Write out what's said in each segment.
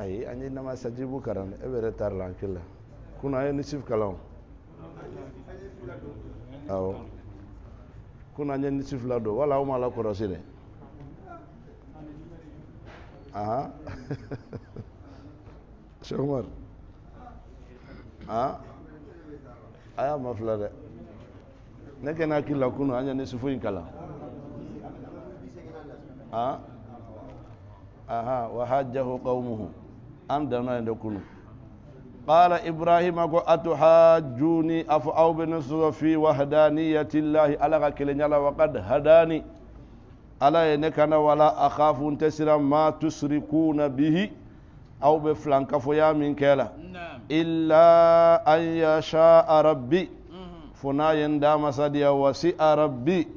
ayi an e ye namasajibu kalan e bɛ yɛrɛ tari la an kila kunna an ye nisif kalan awɔ kunna an ye nisif ladon wala aw ma la kɔlɔsi dɛ ahan sɛkumaru han a y'a ma fila dɛ ne kana akili kunu anya ne sifo inkala ah aha wa hajjahu qaumuhu amda no ende kunu qala ibrahima go atuhajjuni afu aw binusra fi wahdaniyati llahi ala ka kele nyala wa qad hadani ala ye ne kana wala akhafu ntasira ma tusrikuna bihi aw be flanka fo ya min kela illa an yasha rabbi funayen dama sadiya wasi arabi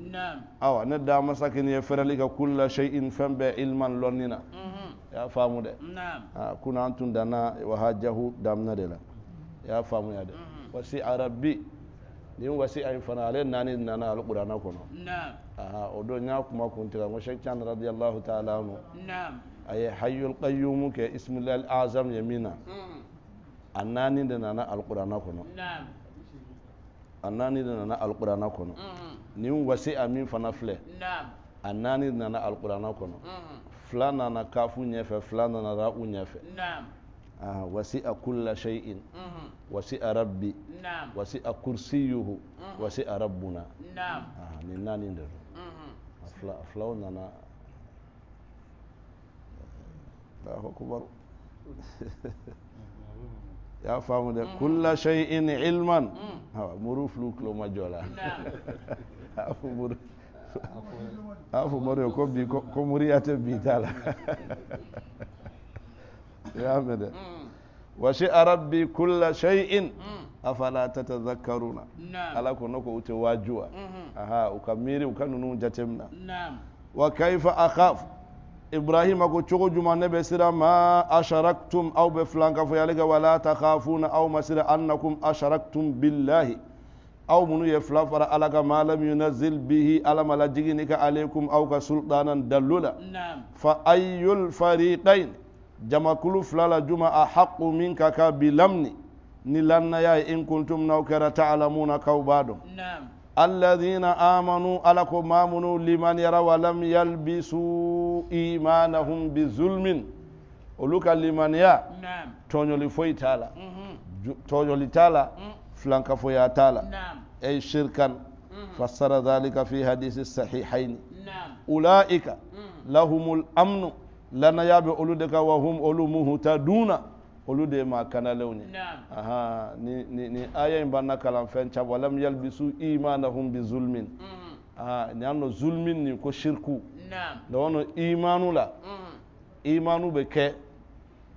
awa ne dama sakin ye ferali ka kulla shay'in fɛn bɛɛ ilman lɔnnina mhm. y'a faamu dɛ kuna an tun danna wahajahu damina de la y'a faamuya dɛ mhm. wasi arabi nin wasi a fana ale naani nana alqur'ana kɔnɔ aha o don n y'a kuma kun tigɛ ko shek can radiyallahu ta'ala anhu a ye hayyul qayyum kɛ ismilal azam ye min mhm. a naani de nana a naani de nana alukurana kɔnɔ mm-hmm. nin wasi'a min fana filɛ a naani de nana alukurana kɔnɔ mm-hmm. fila nana kafu ɲɛfɛ fila nana ra'u ɲɛfɛ ah, a kulla shay'in mm-hmm. a rabbi a kursiyuhu a rabbuna ah, nin naani de don ah, a filaw nana Allahu akbar يا فهم ده كل شيء علما ها مرو فلوك لو ما جولا نعم. افو مر افو مر يو كوم بي كوم ريات بي تالا يا مد وشي ربي كل شيء افلا تتذكرون نعم. الا كنكو اوتي واجوا اها وكميري وكنونو جاتمنا نعم وكيف اخاف ibrahima ko cogo juman ne ɓe sira ma asharaktum aw ɓe filankafoyale ga wala takhafuna aw ma sira annakum asharaktum billahi aw munu ye fila fara ala ka ma lam yunazil bihi ala ma lajigini ka alaykum aw ka sultanan dallula fa ayyul fariqain jamakulu fila la juma a haqqu minka ka bilamni ni lannaya in kuntum naw kɛra ta'lamuna kaw b'a dɔn الذين آمنوا ألكم آمنوا لمن يرى ولم يلبسوا إيمانهم بظلم ولك لمن يرى نعم تونيولي فوي تالا تونيو لتالا فلانك فويا تالا نعم أي شركا فسر ذلك في حديث الصحيحين نعم أولئك لهم الأمن لنا يابي أولودك وهم أولو مهتدون olu de ye maa kanalenw ye ni ni ni aya in b'an na kalan fɛn caman walam yalbisu imanahum bi zulmin mm-hmm. ahan nin y'an zulmin ni ko shirku dɔgɔnɔ imanu la mm-hmm. imanu bɛ kɛ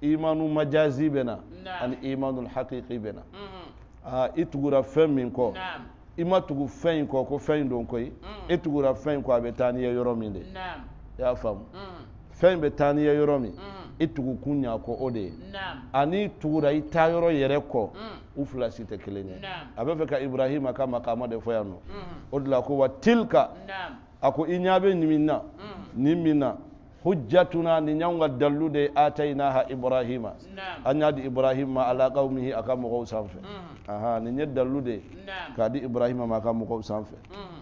imanu majazi bɛ na ani imanu hakiki bɛ na mm-hmm. ahan i tugura fɛn min kɔ i ma tugu fɛn in kɔ ko fɛn in don koyi e tugura fɛn in kɔ a bɛ taa n'i ye yɔrɔ min de i y'a faamu fɛn in bɛ taa n'i ye yɔrɔ min. i tugukun ɲa kɔ o de ye ani tugura i taa yɔrɔ yɛrɛ kɔ mm. u fila si tɛ kelen ye a bɛ fɛ ka ibrahima ka makama de fɔ yan nɔ mm-hmm. o de la ko wa tilka a ko i ɲa bɛ nin na nin min mm. na hujjatuna ni ñaw nga dallu de atainaha ibrahima a ñaadi ibrahima ala qawmihi aka mogow sanfe mm-hmm. aha ni ñe dallu de di ibrahima ma mm-hmm. ka mogow sanfe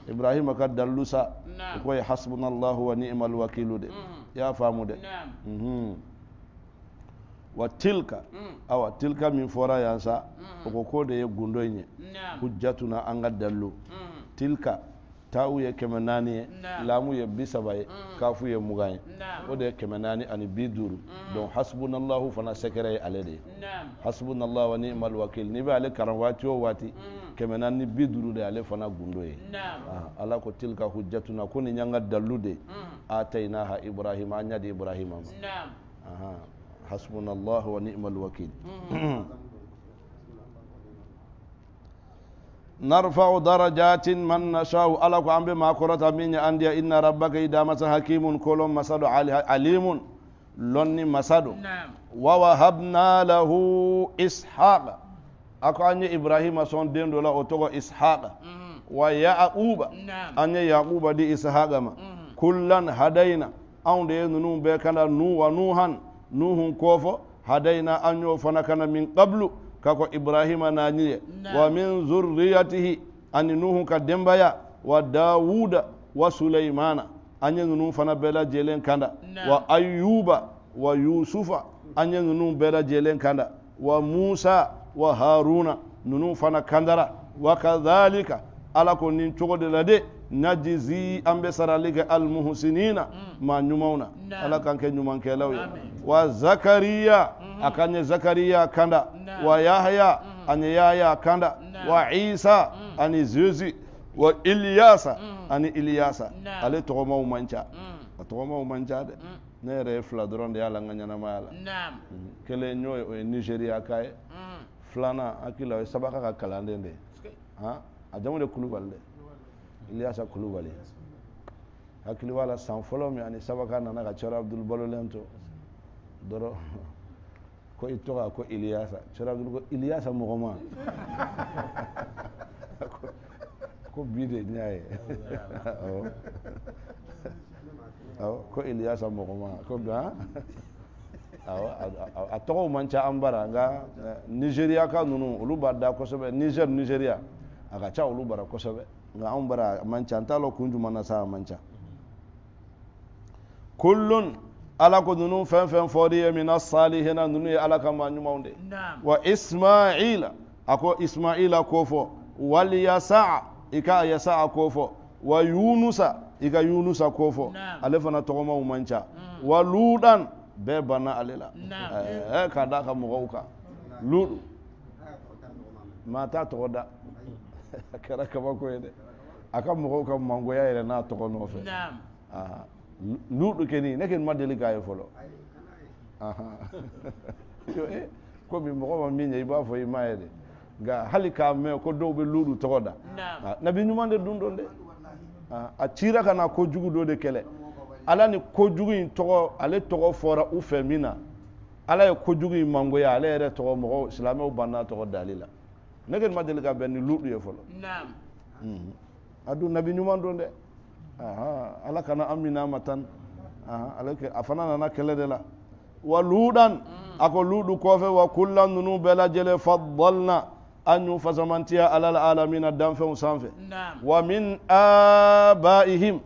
ibrahima ka dallu sa koye hasbunallahu wa ni'mal wakilu de ya faamu de wa tilka mm. awa tilka min fɔra yan sa mm. o ko k'o de ye gundo in mm. ye hujjatuna an ka dalilu tilka tawu ye kɛmɛ naani ye laamu ye bi saba ye kafu ye mugan ye o de ye kɛmɛ naani ani bi duuru donc hasbunallahu fana sɛgɛrɛ ye ale de ye hasbunallahu wa ni'mal wakil n'i bɛ ale karan waati o waati kɛmɛ naani ni bi duuru de ale fana gundo ye ala ko tilka hujjatuna ko nin y'an ka dalilu de ye atayinaha ibrahima an y'a di ibrahima ma حسبنا الله ونعم الوكيل نرفع درجات من نشاء ألك عم بما قرأت من أندي إن ربك إذا مس حكيم كلهم مسد عليم لن مسد نعم ووهبنا له إسحاق أكو أني إبراهيم صون دين دولا أتوغو إسحاق ويعقوب نعم أني يعقوب دي إسحاق ما كلا هدينا أون دي نو بيكنا نو ونوهن nuhun kofo hadaina an yo fana kana min qablu kako ibrahima naniye wa min zurriyatihi ani nuhun ka dembaya wa dawuda wa sulaimana an ye nunu fana bela jelen kanda wa ayuba wa yusufa an ye nunu bɛɛ lajɛlen kanda wa musa wa haruna nunu fana kandara wa kadhalika ala ko nin cogo de la de najizi ambe bɛ sarali kɛ almuhsinina mm. maa ala kanke kɛ ɲumankɛlaw ye wa zakariya a zakaria mm-hmm. zakariya kanda wa yahya mm-hmm. ani yahya kanda wa isa mm. ani zuzi wa iliyasa mm. ani iliyasa ale tɔgɔmaw man ca a tɔgɔmaw ne yɛrɛ ye fila dɔrɔn de y'a la n ka la mm-hmm. ye o ye nizeriya ka ye filanan hakili la o ye sabaka ka kalanden de ye a jamu de kulubali iliasa kulubali hakili wala la san fɔlɔ min ani sabaka nana ka cɛrɔ abdul balolen to doro ko i tɔgɔ ko iliasa cɛrɔ abdul ko iliasa mɔgɔ ko bide de ko iliasa mɔgɔ ko nka awɔ a tɔgɔw man ca an bara nka nizeriyaka ninnu olu b'a da kosɛbɛ nizɛri nizeriya a ka ca olu bara kosɛbɛ. nga an bara manca an talo kunju mana sa manca kullun ala ko nunu fen fen fori na, salihi na, nunu ye ala kama nyuma unde wa Isma'il, ako isma'ila ko fɔ wal yasa'a ika ka yasa'a ko fɔ wa yunusa ika yunusa ko fɔ ale fana tɔgɔmaw man ca mm. wa ludan bɛɛ banna ale la eh, eh, eh, ka da ka mɔgɔw kan ludu ma t'a tɔgɔ da a kɛra kabako ye dɛ a ka mɔgɔw ka mangoya yɛrɛ n'a tɔgɔ nɔfɛ luɗu keni ne keni ma deli k'a ye fɔlɔ komi mɔgɔ ma min ɲɛ i b'a fɔ i m'a ye de nka hali k'a mɛn ko dɔw bɛ luɗu tɔgɔ da ah, nabi ɲuman de dun don dɛ a ah, cira ka na kojugu dɔ de kɛlɛ ala ni kojugu in tɔgɔ ale tɔgɔ fɔra u fɛ min na ala ye kojugu in mangoya ale yɛrɛ tɔgɔ mɔgɔ silamɛw banna tɔgɔ dali la ne kɔni ma deli ka bɛn ni luɗu ye fɔlɔ adu nabi ɲuman don dɛ ala kana an mina ma tan a fana nana kɛlɛ de la wa ludan a ko ludu kɔfɛ wa kulla ninnu bɛɛ lajɛlen fadalna an y'u fasamantiya ala la alamina danfɛnw sanfɛ wa min abaihim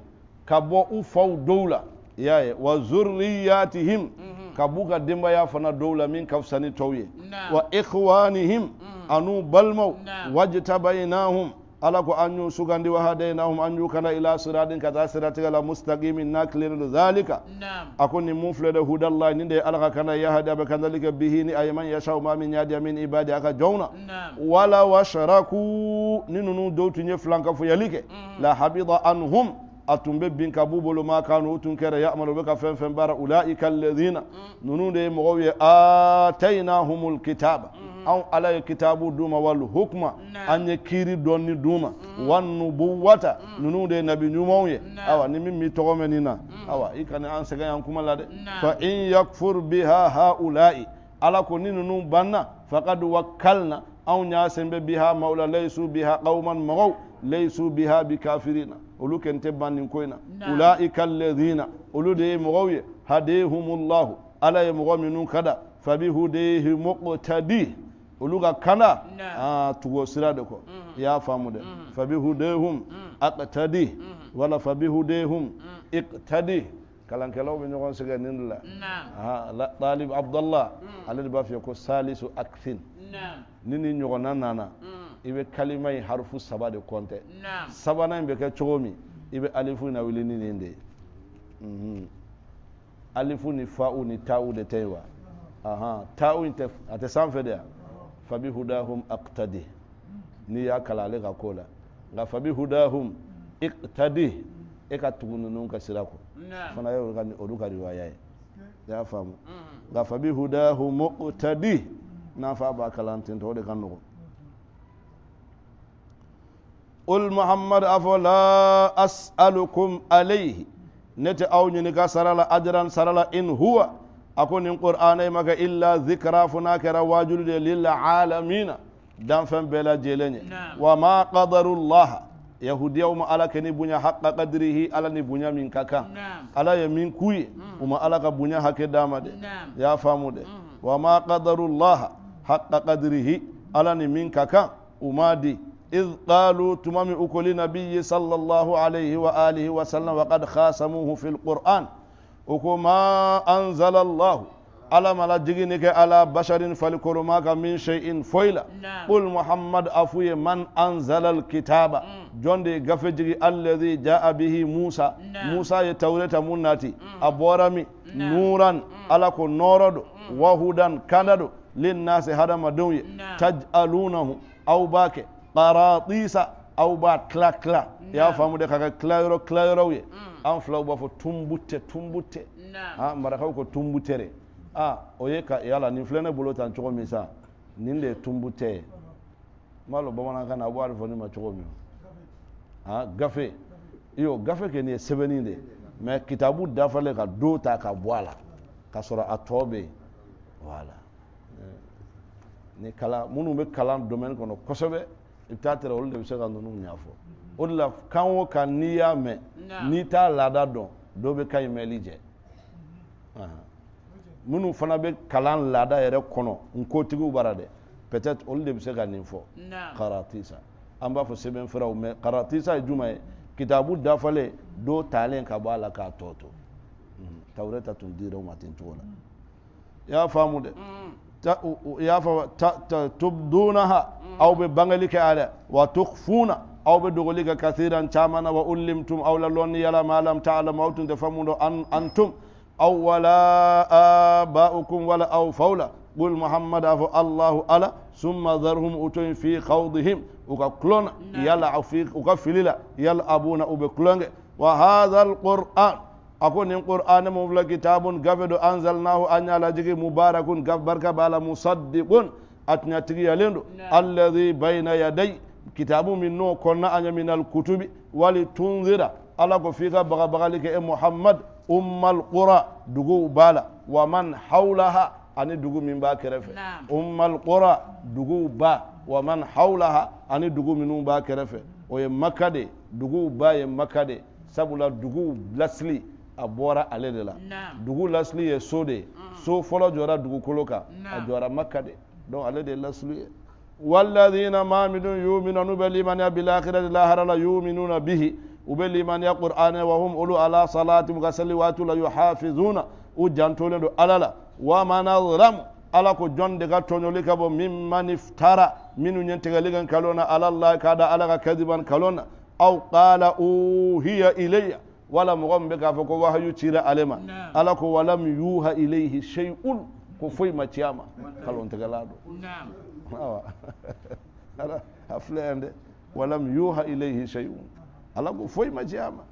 ka bɔ u faw dɔw la i y'a ye wa zurriyatihim ka b'u ka denbaya fana dɔw la min ka fisa ni tɔw ye wa ikhwanihim an'u balimaw wajtabainahum alako anyu sugandi wa hum anyu kana ila siradin kata siratika la mustaqimin nakliru dhalika akoni mufle da hudallah ninde alaka kana ya hada ba kadhalika bihi ni ayman yasha ma min yadi min ibadi aka jawna wala washraku ninunu dotu nye flanka fu yalike la habida anhum atumbe bin kabu bolo ma kanu tun kera ya'malu beka fen fen bara ulaika alladhina nunu de mo ye humul kitab an ala kitabu duma wal hukma anya kiri donni duma wan nubuwata nunu de nabi ɲumanw awa ni mimmi b'i awa i an sega yan kuma lade fa in yakfur biha haula'i ala ko ni ninnu banna faqad wakkalna aw nya sembe biha maula laysu biha qauman mɔgɔw laysu biha bikafirina olu kente bannin ko in na ulaika alladhina olu de ye mɔgɔw ye hadehumullahu ala ye mɔgɔ minnu kada fabihudehi muqtadi olu ka kanda aa tugu sira de kɔ i y'a faamu dɛ fabihudehum aqtadi wala fabihudehum iqtadi kalankɛlaw bɛ ɲɔgɔn sɛgɛ nin de la aa talib abdallah ale de b'a f'i ye ko salisu aksin ni ni ɲɔgɔnna nana i bɛ kalima in harufu saba de kɔntɛ sabanan in bɛ kɛ cogo min i bɛ alifu na wuli ni nin de ye mhm. alifu ni fa'u ni ta'u de tɛ yen wa ta'u in a tɛ sanfɛ de ya fabi hudahum aktadi n'i y'a kala ale ka ko la nka fabi hudahum iktadi e ka tugu ninnu ka sira kɔ fana ye olu ka riwaya ye i y'a faamu mhm. nka fabi hudahum muqtadi n'a fɔ a b'a kalan ten tɔ o de ka nɔgɔn قل محمد أفلا أسألكم عليه نتي أو نيغا سرلا أجرا سرلا إن هو أكون القران ما إلا ذكرى فناكر واجل للعالمين دان فم بلا جيلني نعم. وما قدر الله يهود يوم على كني بنيا حق قدره على نبنيا من كاكا نعم. على يمين كوي وما على كبنيا حق دامد نعم. يا فامود وما قدر الله حق قدره على نمين كاكا وما دي إذ قالوا تمام أكل نبي صلى الله عليه وآله وسلم وقد خاسموه في القرآن أكو ما أنزل الله على ملاجئنك على بشر فلكرماك من شيء فويلة نعم. قل محمد أفوي من أنزل الكتاب جون دي غفجي الذي جاء به موسى نعم. موسى يتولي مناتي أبورمي نعم. نورا على نورد وهدا كندو للناس هذا ما دوني تجعلونه أو باكي qaratisa aw b'a tila tila y'a faamu de k'a kɛ tilayɔrɔ tilayɔrɔw ye mm. an filaw b'a fɔ tunbutɛ tunbutɛ ha ah, marakaw ko tunbutɛ a ah, o ka yala nin filɛ bolo tan cogo min sa nin de b'a dɔn bamanankan na a b'a ma cogo min ha ah, gafe i y'o gafe kɛ nin ye sɛbɛnni kitabu dafalen ka do ka bɔ k'a sɔrɔ a wala eh. ni kalan minnu bɛ kalan domɛni kɔnɔ kosɛbɛ i t'a tɛrɛ olu de bɛ se ka ninnu ɲɛfɔ o de la kan o kan n'i y'a mɛn n'i t'a laada dɔn dɔ bɛ kan in mɛnli jɛ minnu fana bɛ kalan laada yɛrɛ kɔnɔ nkotigiw bara dɛ peut-être olu de bɛ se ka nin fɔ karatisa an b'a fɔ sɛbɛnfɛraw mɛ karatisa ye jumɛn ye kitabu dafalen dɔw talen ka bɔ a la k'a tɔ to tawureta tun dira u ma ten cogo la i mm. y'a faamu dɛ mm. تبدونها او ببنغلك على وتخفون او بدغلك كثيرا تامنا وعلمتم او لون يلا ما لم تعلم او تفهمون انتم او ولا اباؤكم ولا او فولا قل محمد افو الله الا ثم ذرهم اتوين في خوضهم وكلون نعم. يلا او في وكفللا يلا ابونا وبكلون وهذا القران أكون القرآن مبلا كتاب قبل أنزلناه أن على جري مبارك بركة على مصدق أتنا تري الذي بين يدي كتاب من نو كنا أن من الكتب ولتنذر على كفيك بغا بغا لك محمد أم القرى دقو بالا ومن حولها ani dugu min b'a kɛrɛfɛ ummal qura duguba wa man hawlaha ani dugu minnu b'a kɛrɛfɛ o ye makka de duguba ye makka de sabula dugu lasili a bɔra ale de la dugu lasili ye so de ye so fɔlɔ jɔra dugukolo kan a jɔra maka de donc ale de ye lasili ye walladina maminu yuminu n'u bɛ limaniya bilakira de lahara la yuminu na bihi u bɛ limaniya qur'anɛ wa hum olu ala salati mu ka seli waati la yuhafizuna u jantolen don ala la wa manazramu ala ko jɔn de ka tɔɲɔli ka bɔ min maniftara minnu ɲɛ tigɛli kan kalon na ala la k'a da ala ka kadiban kalon na aw qala uhiya ilayya wala mɔgɔ min bɛ k'a fɔ ko wahayu cira ale ma ala ko walam yuha ilayhi shay'un ko foyi ma ci a ma kalontigɛla don awa ala a filɛ yan dɛ walam yuha ilayhi shay'un ala ko foyi ma ci a ma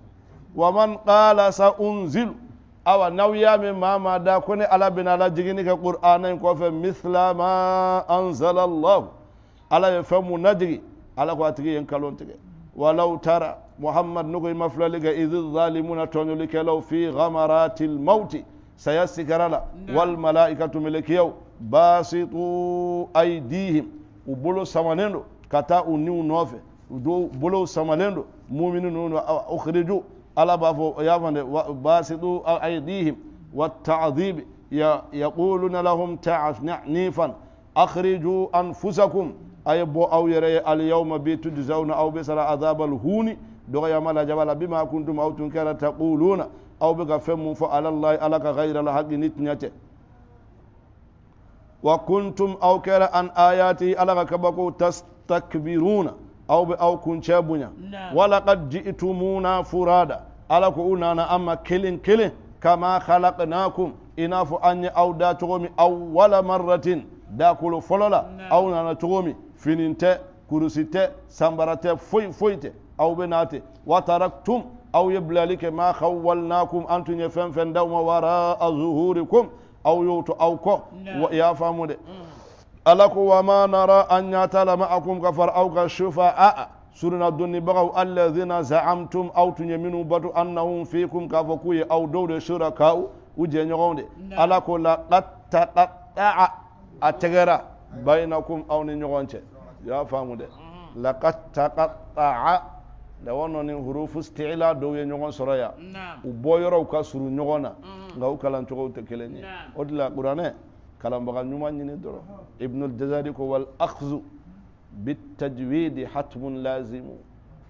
wa man qala sa unzilu awa n'aw y'a mɛn maa maa da ko ni ala bɛna lajiginni kɛ qur'ana in kɔfɛ misila ma anzala allah ala ye fɛn mun najigi ala ko a tigi ye nkalon tigɛ ولو ترى محمد نقي مفللك إذ الظالمون تنلك لو في غمرات الموت سيسكر لا نعم. والملائكة ملك يو باسطوا أيديهم وبلو سمانينو كتا ونيو نوفي بلو سمانينو مؤمنون أخرجوا ألا بافو يافن باسطوا أيديهم والتعذيب يقولون لهم تعف نعنيفا أخرجوا أنفسكم ay bo aw yere al yawma bi tujzauna aw bisara azabal huni doga yamala jabala bima kuntum aw tunkara taquluna aw biga femu fo ala allah alaka ghayra al haqqi nitnyate wa kuntum aw kara an ayati alaka kabako tastakbiruna aw bi aw kunchabunya wala qad ji'tumuna furada alaka unana amma kilin kilin kama khalaqnakum inafu anya aw da tugomi awwala marratin da kulu folola aw nana tugomi fininte kurusite sambarate tɛ sanbara aw bɛ n'a wa taraktum aw ye ma khawwalnakum antun ye d'aw ma wara azuhurikum aw y'o to aw ko i y'a faamu dɛ wa ma nara an ɲa ma akum kafar aw ka sufa a suruna donnibagaw alladhina za'amtum aw tun ye minnu annahum fikum kafaku ye aw dɔw de u jɛɲɔgɔnw de alako la qatta qatta a tegera بينكم او نيغونت يا فامو دي لقد تقطع لو انه حروف استعلاء دو نيغون سرايا نعم وبويرو كا سرو كلام تشو تكليني نعم قران كلام بغا نيما ني ابن الجزاري كو والاخذ بالتجويد حتم لازم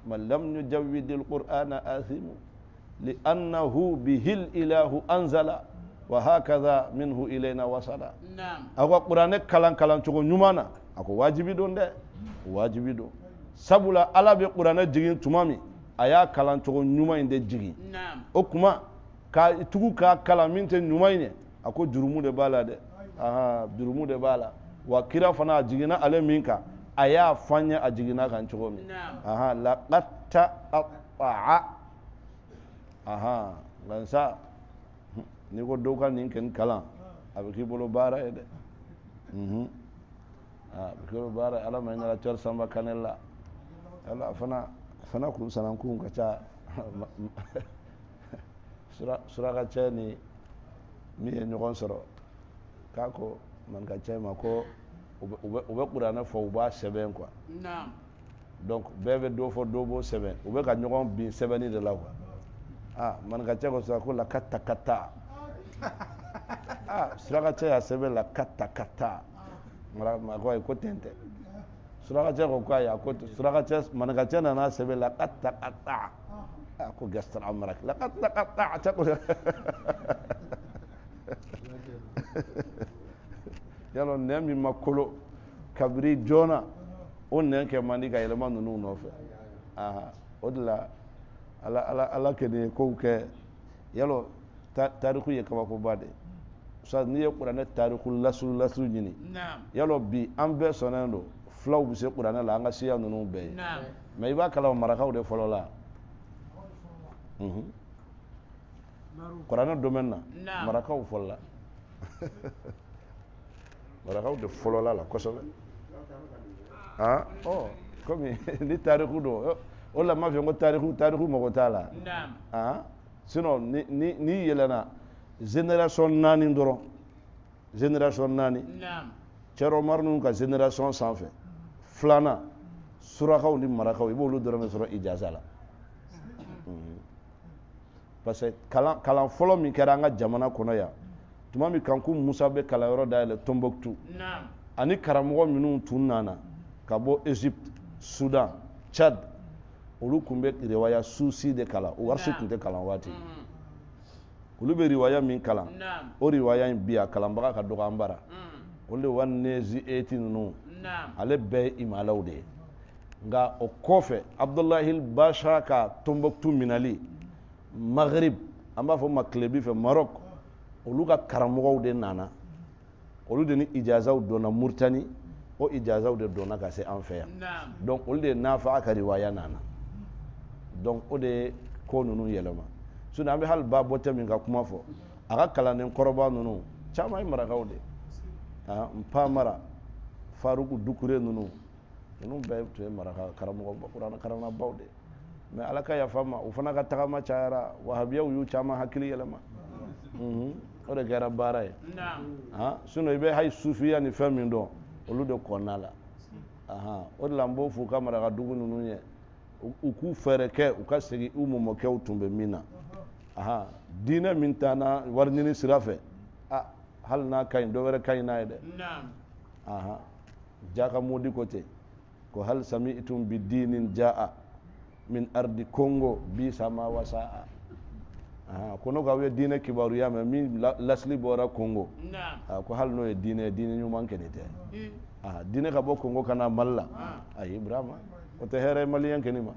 من لم يجود القران اثم لانه به الاله انزل wa hakaza minhu ilaina wasala awa qur'ane kalan kalan cogo ɲumana a ko wajibi don dɛ wajibi don sabula ala bɛ qur'ane jigin tuma min a y'a kalan cogo ɲuman in de jigin o kuma ka tugu k'a kalan min tɛ ɲuman in ye a ko jurumu de b'a la dɛ ahan jurumu de b'a la wa kira fana a jiginna ale min kan a y'a fan ye a jiginna kan cogo min ahan laqad ta'atta'a ahan lansa n'i ko dɔw ka nin kɔni kalan k'i bolo bara ede mhm a ah, k'i bolo bara ala ma i nana samba kanella ala fana fana sanan ku ka sura ka cɛ ni mi en ɲɔgɔn soro k'a ko ka cɛ ma ko u bɛ kuranɛ fo u b'a kwa naam donc bebe do fo do b'o seven u be ka bi bin ni de la ah ka cɛ ko sisan ko la kata kata Ah, surakacɛ y'a sɛbɛn la katakata ah. marakɔ ye ko ten tɛ surakacɛ ko ko ayi a ko surakacɛ manakacɛ nana sɛbɛn la katakata a ko gasara maraki la katakata cɛ ko yalɔ nɛ min ma kolo kabiri joona ah. o nɛ kɛ man di ka yɛlɛma ninnu nɔfɛ o de la ala ala ala kɛ nin ye kow kɛ yalɔ tariku ye kabakoba de sa n'i ye kuranɛ tariku lasuru lasuru ɲini yalɔ bi an bɛɛ sɔnnen don filaw bɛ se kuranɛ la an ka siya ninnu bɛɛ ye mɛ i b'a kalama marakaw de fɔlɔ la kuranɛ domaine na marakaw fɔlɔla marakaw de fɔlɔla la kosɛbɛ ah ɔ oh, komi ni tariku don oh, o de la n b'a fɔ ko tariku tariku mago t'a la ah. sinon ni ni n'i yɛlɛna génération naani dɔrɔn génération naani cɛrɔ marinu ka génération sanfɛ filanan surakaw ni marakaw i b'olu dɔrɔn de sɔrɔ ijaza la mhm. parce que kalan kalan fɔlɔ min kɛra jamana kɔnɔ yan tuma min kanku musa bɛ kalanyɔrɔ dayɛlɛ tɔnbɔkutu ani karamɔgɔ minnu tun nana ka bɔ egypte sudan chad olu kun bɛ riwaya susi de kalan o warisi tun tɛ kalan waati mm-hmm. olu bɛ riwaya min kalan o riwaya in bi a kalanbaga ka dɔgɔ an bara mm. olu de wa nezi eti ninnu ale bɛɛ ye imalaw de ye nka o kɔfɛ abudulayi basha ka tɔnbɔkutu minɛli magrib an b'a fɔ ma tilebi fɛ marɔku olu ka karamɔgɔw de nana olu de ni ijazaw donna muritani o ijazaw de donna ka se an fɛ yan donc olu de n'a fɔ a ka riwaya nana donc o de ye ko ninnu yɛlɛma sinɔn an bɛ hali ba bɔtɛ min ka kuma fɔ a ka kalanden kɔrɔba ninnu caman ye marakaw de ah npa mara faruku dukure ninnu ninnu bɛɛ tun ye maraka karamɔgɔ karamabaw de mɛ ala ka yafa ma o fana ka tagama cayara wahabiyaw y'u caman hakili yɛlɛma o de kɛra baara ye ah sinɔn i bɛ hali sufiya ni fɛn min dɔn olu de kɔnɔna la o de la n b'o f'u ka maraka dugu ninnu ye. u k'u fɛɛrɛ kɛ u ka segin u mɔmɔkɛw tun bɛ min na aha diinɛ min taana wari ɲini sira fɛ a hali n'a ka ɲi dɔ wɛrɛ ka ɲi n'a ye dɛ aha ja ka modi ko ten ko hali sami itun bi diinin a min ardi kongo bi sama wasa a aha ko n'o aw ye diinɛ kibaruya mɛ min lasili bɔra kongo a ko hali n'o ye diinɛ diinɛ ɲuman kɛnɛ tɛ hmm. aha diinɛ ka bɔ kongo ka na mali la ayi ah. burama o tɛ hɛrɛ maliyɛn kɛni ma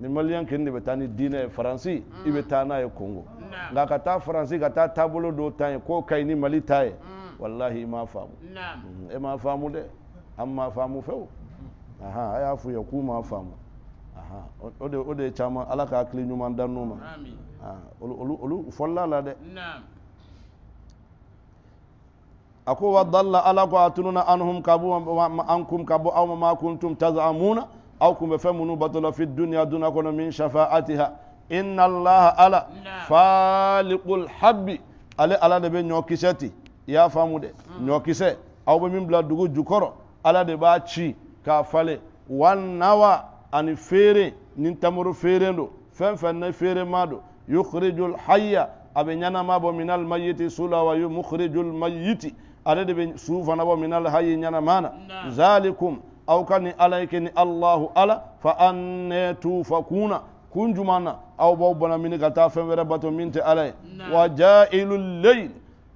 ni maliyɛn kɛni de bɛ taa ni diinɛ ye faransi mm. i bɛ taa n'a ye kongo nka ka taa faransi ka taa taabolo dɔw ta ye k'o ka ɲi ni mali ta ye mm. walahi i m'a faamu mm, e m'a faamu dɛ an m'a faamu fɛwu ahan e a y'a f'u ye k'u m'a faamu ahan o de o de ye caman ala ka hakili ɲuman da n'u ma ah, olu fɔlila la dɛ a ko wa dalla ala ko a tununa anhum kabu bɔ ankum ka bɔ aw ma kuntum tazamuna aw kun bɛ fɛn minnu bato la fi duniya duna kɔnɔ min shafaatiha inna allaha ala faliqul habbi ale ala de bɛ ɲɔkisɛ ti i y'a faamu dɛ ɲɔkisɛ aw bɛ min bila dugu jukɔrɔ ala de b'a ci k'a falen wa nawa ani feere ni tamuru feere don fɛn fɛn ne feere ma don yukhrijul hayya a bɛ ɲɛnama bɔ minal mayiti su la wa yumukhrijul mayiti ale de bɛ su fana bɔ minal hayyi ɲɛnama na zalikum aw kani ala ni allahu ala fa anne kuna kun na aw baw bana mini ka taa fɛn wɛrɛ bato min tɛ ala ye wa jailu leyl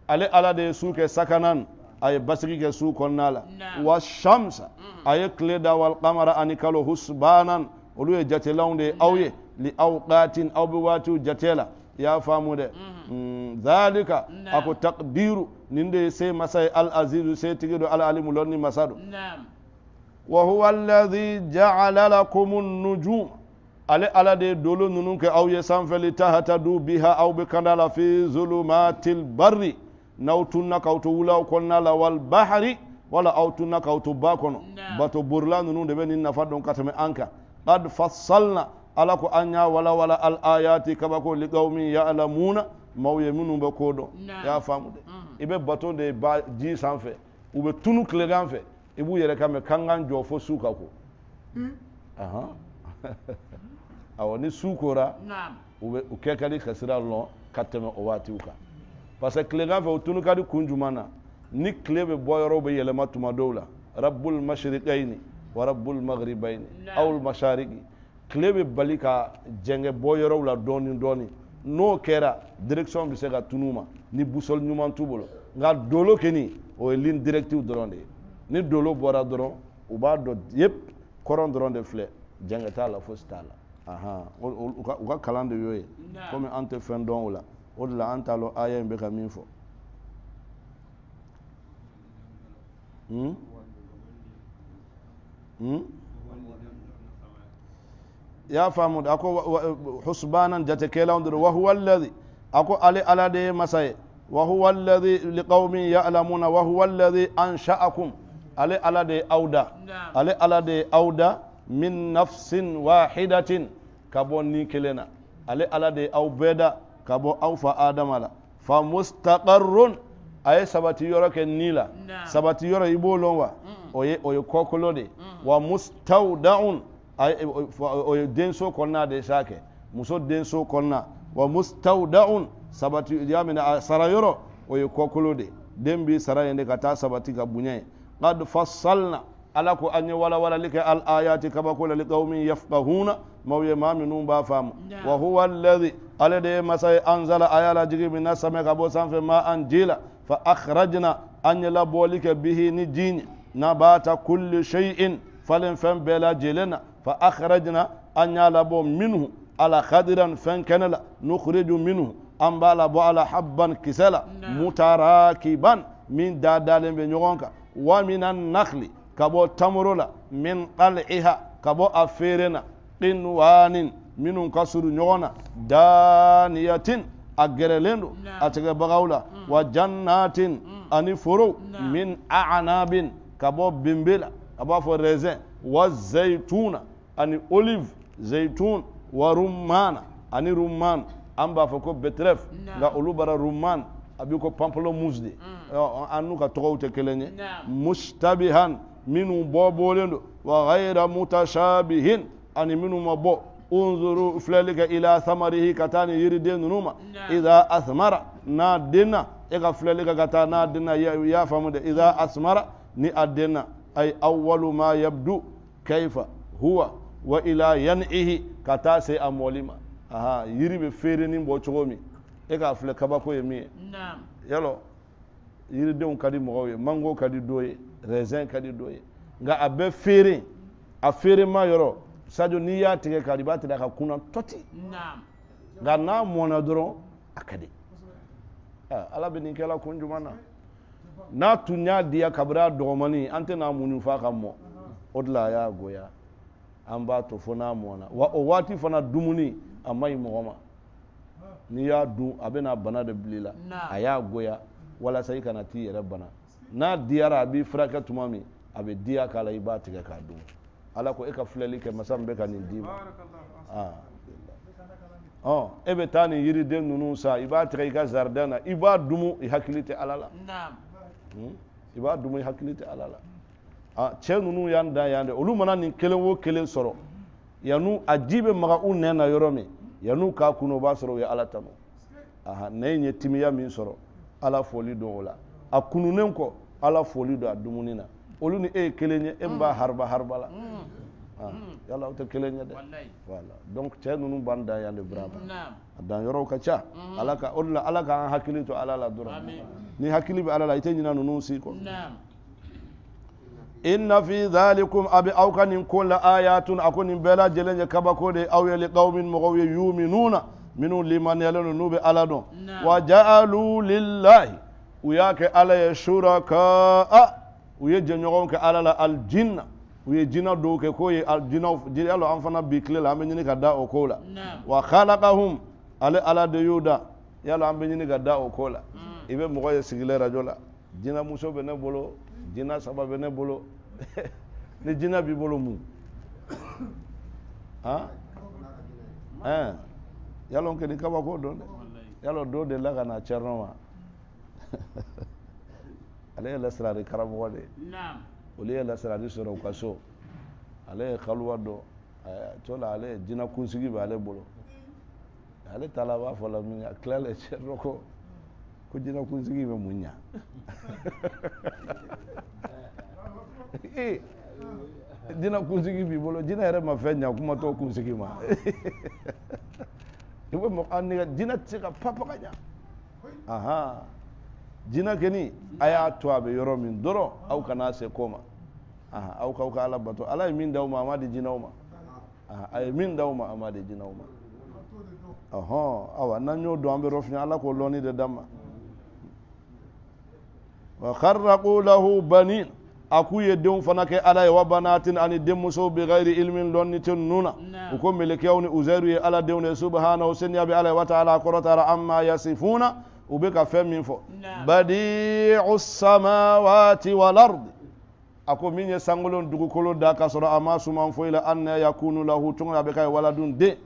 ale ala de ye su kɛ sakanan a ye basigi kɛ su kɔnɔna la wa shamsa mm. a ye tile da wal kamara ani kalo husbanan olu ye jatelanw de ye aw ye li katin aw bɛ waatiw jate la ya faamu dɛ mm-hmm. mm, zalika a ko takdiru nin de ye se masa ye al azizu se tigi do al alimu lɔnni masa do وهو الذي جعل لكم النجوم ale ala de dolo nunu kɛ aw ye sanfɛli tahatadu biha aw be kanda la fi zulumatil barri n'aw tunna k'aw to wulaw kɔnɔna la walbahari wala aw tunna k'aw to ba kɔnɔ bato borila nunu de bɛ nin nafa dɔn ka tɛmɛ an kan qad fassalna ala ko an y'a walawala al ayati kabako liqaumin ya'lamuna maw ye minnu bɛ ko dɔn i y'a faamu dɛ i bɛ bato de ba ji sanfɛ u bɛ tunu tilegan fɛ i b'u yɛrɛ kan mɛ kan kan jɔ fo su ka ko hmm? awɔ ni su kora u bɛ u kɛ ka di ka sira lɔn ka tɛmɛ o waatiw kan parce que tilegan fɛ u tunu ka di kun jumɛn na ni tile bɛ bɔ yɔrɔw bɛ yɛlɛma tuma dɔw la rabul mashriqaini wa rabul maghribaini awul mashariki tile bɛ bali ka jɛngɛ bɔ yɔrɔw la dɔɔni dɔɔni n'o kɛra direction bɛ se ka tunu ma ni busɔli ɲuman t'u bolo nka dolo kɔni o ye ligne directe dɔrɔn de ye ni dolo bɔra dɔrɔn u b'a dɔn yep kɔrɔn dɔrɔn de filɛ jɛngɛ t'a la fosi t'a la ahan u ka kalan de y'o ye komi an tɛ fɛn dɔn o la o de la an t'a dɔn aya in bɛ ka min fɔ hmm? hmm? ya faamu ko ako husbanan jatekelaw de wa huwa alladhi ko ale ala de ye masa ye wa huwa alladhi liqaumin ya'lamuna wa huwa alladhi ansha'akum ale ala de awda ale ala de awda min nafsin wahidatin ka bɔ ni kelen na ale ala de aw bɛɛ da ka bɔ aw fa adama la fa mustaqarrun a ye sabati yɔrɔ kɛ ni la sabati yɔrɔ i b'o lɔn wa o ye o ye kɔkolo de wa mustawdaun o ye denso kɔnɔna de s'a kɛ muso denso kɔnɔna wa mustawdaun sabati y'a minɛ a sara yɔrɔ o ye kɔkolo de den b'i sara yen de ka taa sabati ka bonya yen قد فصلنا ألك أن ولا ولا لك الآيات كما قول لقوم يفقهون ما يؤمنون نوم بافام نعم. وهو الذي الذي مسأي أنزل آيات جري من السماء كبوسا في ما أنجيلا فأخرجنا أن لا بولك به نجين نبات كل شيء فلن فم بلا جلنا فأخرجنا أن لا منه على خدرا فن كان نخرج منه أن بالا على حبا كسلا نعم. متراكبا من دادال بن ومن النخل كبو تمرلا من قلعها كبو أفيرنا قنوان من كسر نيونا دانية أجرلين نعم. بغاولا وجنات أني فرو نعم. من أعناب كبو بمبلا كبو فرزين والزيتون أني أوليف زيتون ورمان أني رمان أم بافكو بترف نعم. لا أولو برا رمان a b'i ko pamplemousse de an n'u ka tɔgɔw tɛ kelen ye mustabihan minnu bɔ wa ghayra mutashabihin ani minnu ma unzuru filɛli ila samarihi katani taa ni yiriden ninnu idha asmara n'a denna e ka filɛli kɛ ka taa n'a denna i y'a faamu idha asmara ni a denna ay awwalu ma yabdu kayfa huwa wa ila yan'ihi ka se a aha yiri bɛ feerenin bɔ cogo min e k'a filɛ kabako ye min ye yalɔ yiridenw ka di mɔgɔw ye mango ka di dɔ ye raisin ka di dɔ ye nka a bɛ feere a feerema yɔrɔ sajo n'i y'a tigɛ k'a di i b'a tigɛ a ka kunna tɔti nka n'a mɔna dɔrɔn a ka di ala bɛ nin kɛla kun juman na n'a tun y'a diya kabiri a dɔgɔmani an tɛ n'a muɲu f'a ka mɔ o de la a y'a goya an b'a to fo n'a mɔna wa o waati fana dumuni a ma ɲi mɔgɔ ma n'i y'a dun a bɛna bana de bil'i la a y'a goya walasa i kana t'i yɛrɛ bana n'a diyara a b'i furakɛ tuma min a bɛ diya k'a la i b'a tigɛ k'a dun ala ko e ka filɛli kɛ masa min bɛ ka nin d'i ma e bɛ taa nin yiriden ninnu san i b'a tigɛ i ka zaridɛn na i b'a dumu i hakili tɛ ala la hmm? i b'a dumu i hakili tɛ ala la cɛ ninnu y'an dan yan dɛ olu mana nin kelen o kelen sɔrɔ yanni a ji bɛ maga u nɛn na yɔrɔ min yan'u k'a kun o b'a sɔrɔ u ye ala tanu aha nɛn ye timiya min sɔrɔ ala foli don o la a kununen kɔ ala foli don a dumuni na olu ni e ye kelen ye e min b'a hariba hariba la mm. Ah, mm. yala aw tɛ kelen ye dɛ voilà donc cɛ ninnu b'an dan yan de braba a dan yɔrɔw ka ca mm-hmm. ala ka o de la ala k'an hakili to ala la dɔrɔn ni hakili bɛ ala la i tɛ ɲina ninnu si kɔ inna fi dhalikum abi awkanin kulla ayatun akunin bela jelenje kaba kode awye li qaumin mugawiye yuminuna minu liman yalanu nube ala don wa ja'alu lillahi uyake ala ya shuraka uye jenyogon ke ala la aljinna uye jina do ke ko ye aljina jina lo an fana bi kile la an ka da o ko la wa khalaqahum ale ala de yuda yalo an be ka mm. ibe mɔgɔ sigile rajo la jina ne bolo jina saba bɛ ne bolo ni jina b'i bolo mun han ɛn yalɔ n kɛ ni kabako don dɛ yalɔ do de la ka na cɛrɛn ma ale ye lasirali karamɔgɔ de ye olu ye lasirali sɔrɔ u ka so ale ye kaluwa dɔn ɛɛ to la ale ye jina kunsigi bɛ ale bolo ale ta la a b'a fɔ la min kɛ a tilalen cɛ dɔ kɔ. kugenda ku nzigi bamunya jinɛ kunsigi eh, jina bolo yɛrɛ ma fɛn ɲa kuma t'o kunsigi ma i bɛ mɔgɔ nɛgɛ jina tɛ se ka papa ka ɲa ahan jina kɛni a y'a to a bɛ yɔrɔ min dɔrɔn aw kana se kɔ ma ahan aw k'aw ka ala bato ala ye min d'aw ma a e ma di jinɛw ma ahan a ye min d'aw ma a ma di jinɛw ma ɔhɔn awa n'an y'o dɔn an bɛ yɔrɔ ala k'o lɔnni de d'an ma. وخرقوا له بنين aku ye denw fana kɛ ala ye wa banatin ani denmusow bi ghairi ilmin lɔnni tɛ nu na u ko melekew ni uzɛru ye ala denw de subhanahu seniya bi ala ye wa taala kɔrɔtara amma yasifuna u bɛ ka fɛn min fɔ badi'u samawati wal ardi a ko min ye sankolon dugukolo da ka sɔrɔ a ma suman foyi la anna yakunu lahu cogo a bɛ ka ye waladun den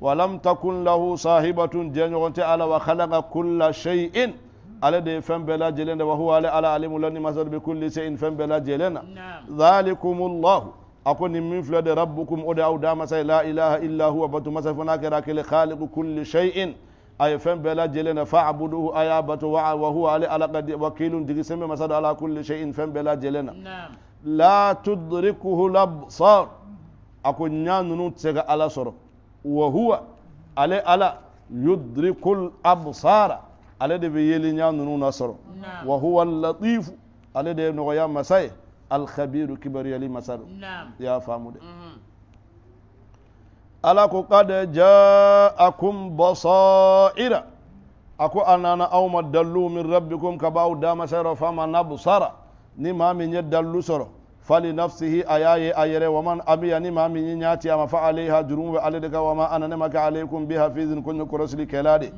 walam takun lahu sahibatun jɛɲɔgɔn tɛ ala wa khalaqa kulla shay'in ala de fem bela lajɛlen wa huwa ale ala alimu lani masar bi kulli shay'in fem bela lajɛlen na zalikumullahu a ko min filɛ de rabbukum o de aw da la ilaha illa huwa batu masay fana kira kɛra khaliq kulli shay'in a fem bela bɛɛ fa abuduhu fa'buduhu a wa huwa ale ala qad wakilun digi sem masad ala kulli shay'in fem bela lajɛlen na la tudrikuhu labsar a ko ɲa ninnu ala soro wa huwa ale ala yudrikul absara ale de bɛ yeli ɲa ninnu na sɔrɔ wa huwa latifu ale de ye nɔgɔya masa ye alkhabiru kibaruyali masa don i y'a faamu de ala ko kad jaakum basaira a ko a nana aw ma dalu min rabbikum ka b'aw damasayɔrɔ fama nabsara ni ma min ye dalu sɔrɔ fali nafsihi a y'a ye a yɛrɛ wa man amiya ni ma min ye ɲa a ma fa jurumu ale de ka wa ma ana ne ma kɛ aleikum bi ko kɛla de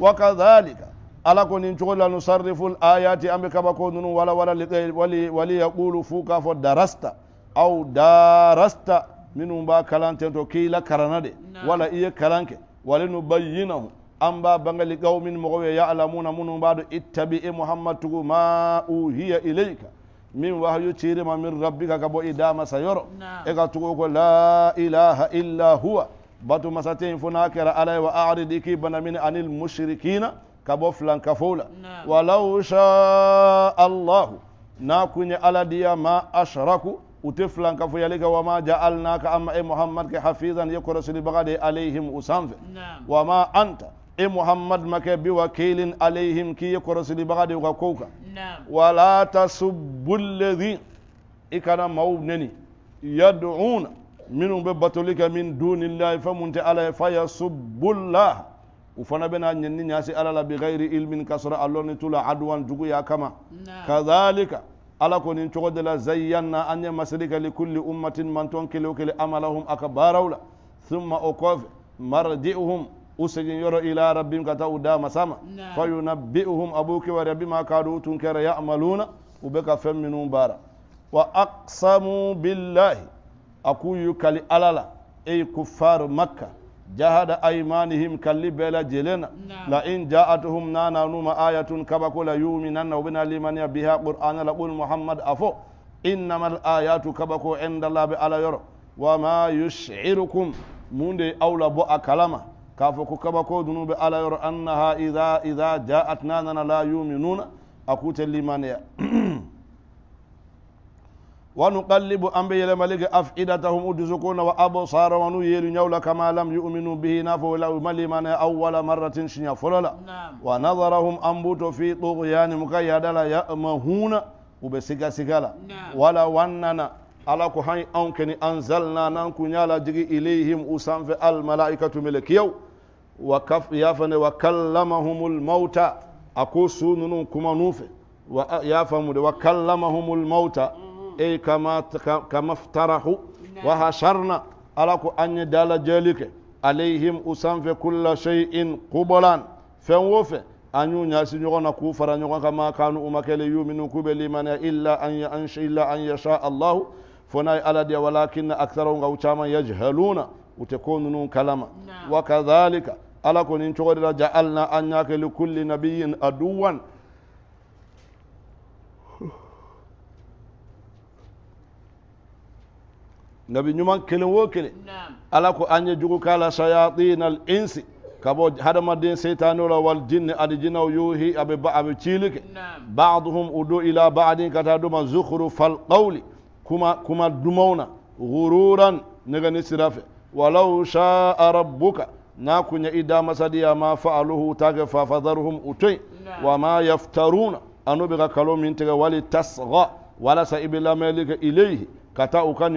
wakadhalika ala ko nin la nusarrifu layati an be kabako nunu wala wala eh, waliyaqulu fuka fo darasta aw darasta minu b'a kalan tento kila la karana de wala iye karanke wali kɛ an b'a bangali gaw min mɔgɔw ye ya'lamuna minnu b'a ittabi'i e muhammad tugu ma uhiya ilayka min wahyu cirima min rabbika ka idama i da e ka tugu ko la ilaha illa huwa batu masatin funa kira alai wa a'ridiki bana min anil mushrikina kaboflan kafola walau sha Allah na kunye aladiya ma ashraku utiflan kafu yalika wa ma ja'alnaka amma e Muhammad ka hafizan yakura sili bagade alaihim usamfe wa ma anta e Muhammad make bi wakilin alaihim ki yakura sili bagade ka koka wala tasubbu alladhi ikana mawnani yad'una minnu bɛ batoli kɛ min dunillahi fɛn mun tɛ ala ye fa yasubullah u fana bɛna ɲɛni ɲasi ala la bi ilmin ka sɔrɔ a lɔnni t'u la aduwan juguya kama kadhalika ala ko nin cogo de la zayyanna an ye masiri kɛ likulli ummatin mantɔn kelen o kelen amalahum a ka baaraw la thumma o kɔfɛ marji'uhum u segin yɔrɔ ila rabbim ka taa u da masa ma fa yunabbi'uhum a b'u kibaruya bima kaadu u tun kɛra ya'maluna u bɛ ka fɛn minnu baara wa aqsamu billahi aku yu kali alala ay kuffar makka jahada aymanihim kalli bela jelena la in ja'atuhum nana numa ayatun kaba ko la yu'minanna bina liman ya biha qur'ana la qul muhammad afo innamal ayatu kaba ko inda allah bi ala yoro wa ma yush'irukum munde awla bo akalama kafo ko kaba ko dunube ala yoro annaha idha idha ja'at nana la yu'minuna akute liman ya ونقلب أنبياء ملك أفئدتهم أدزكون وأبصار ونيل نيولا كما لم يؤمنوا به نافو لو ملمنا أول مرة شنيا فلولا نعم. ونظرهم أنبوت في طغيان مكيدا لا يأمهون وبسيكا سيكالا نعم. ولا وننا على كهاي أنكني أنزلنا نانكو نيالا جغي إليهم أسان في الملائكة ملكيو وكف يافن وكلمهم الموتى أكو سنن كما نوفي ويافن وكلمهم الموتى أي كما كما افترحوا نعم. وهشرنا ألاكو أن دال ذلك عليهم اسام في كل شيء قبلا فنوف أن يناس نغنى كفر نغنى كما كانوا أمكال يؤمنون كبل من إلا أن ينشي إلا أن يشاء الله فناي على دي ولكن أكثرهم غوتاما يجهلون وتكونون كلما نعم. وكذلك ألاكو ننتغر جعلنا أن لكل نبي أدوان نبي نمان كله وكله نعم الله كو أني جوكو كلا شياطين الإنس كبو هذا ما دين سيطان ولا والجن أدي جنا ويوهي أبي با أبي تشيلك نعم بعضهم أدو إلى بعض كتادو ما زخرو فالقول كما كما دمونا غرورا نغني سرافه ولو شاء ربك ناكن إدا مسديا ما فعلوه تاقفا فذرهم أتي وما يفترون أنو بغا كلوم ينتغى ولي تسغى ولا سائب الله مالك إليه kata taa u ka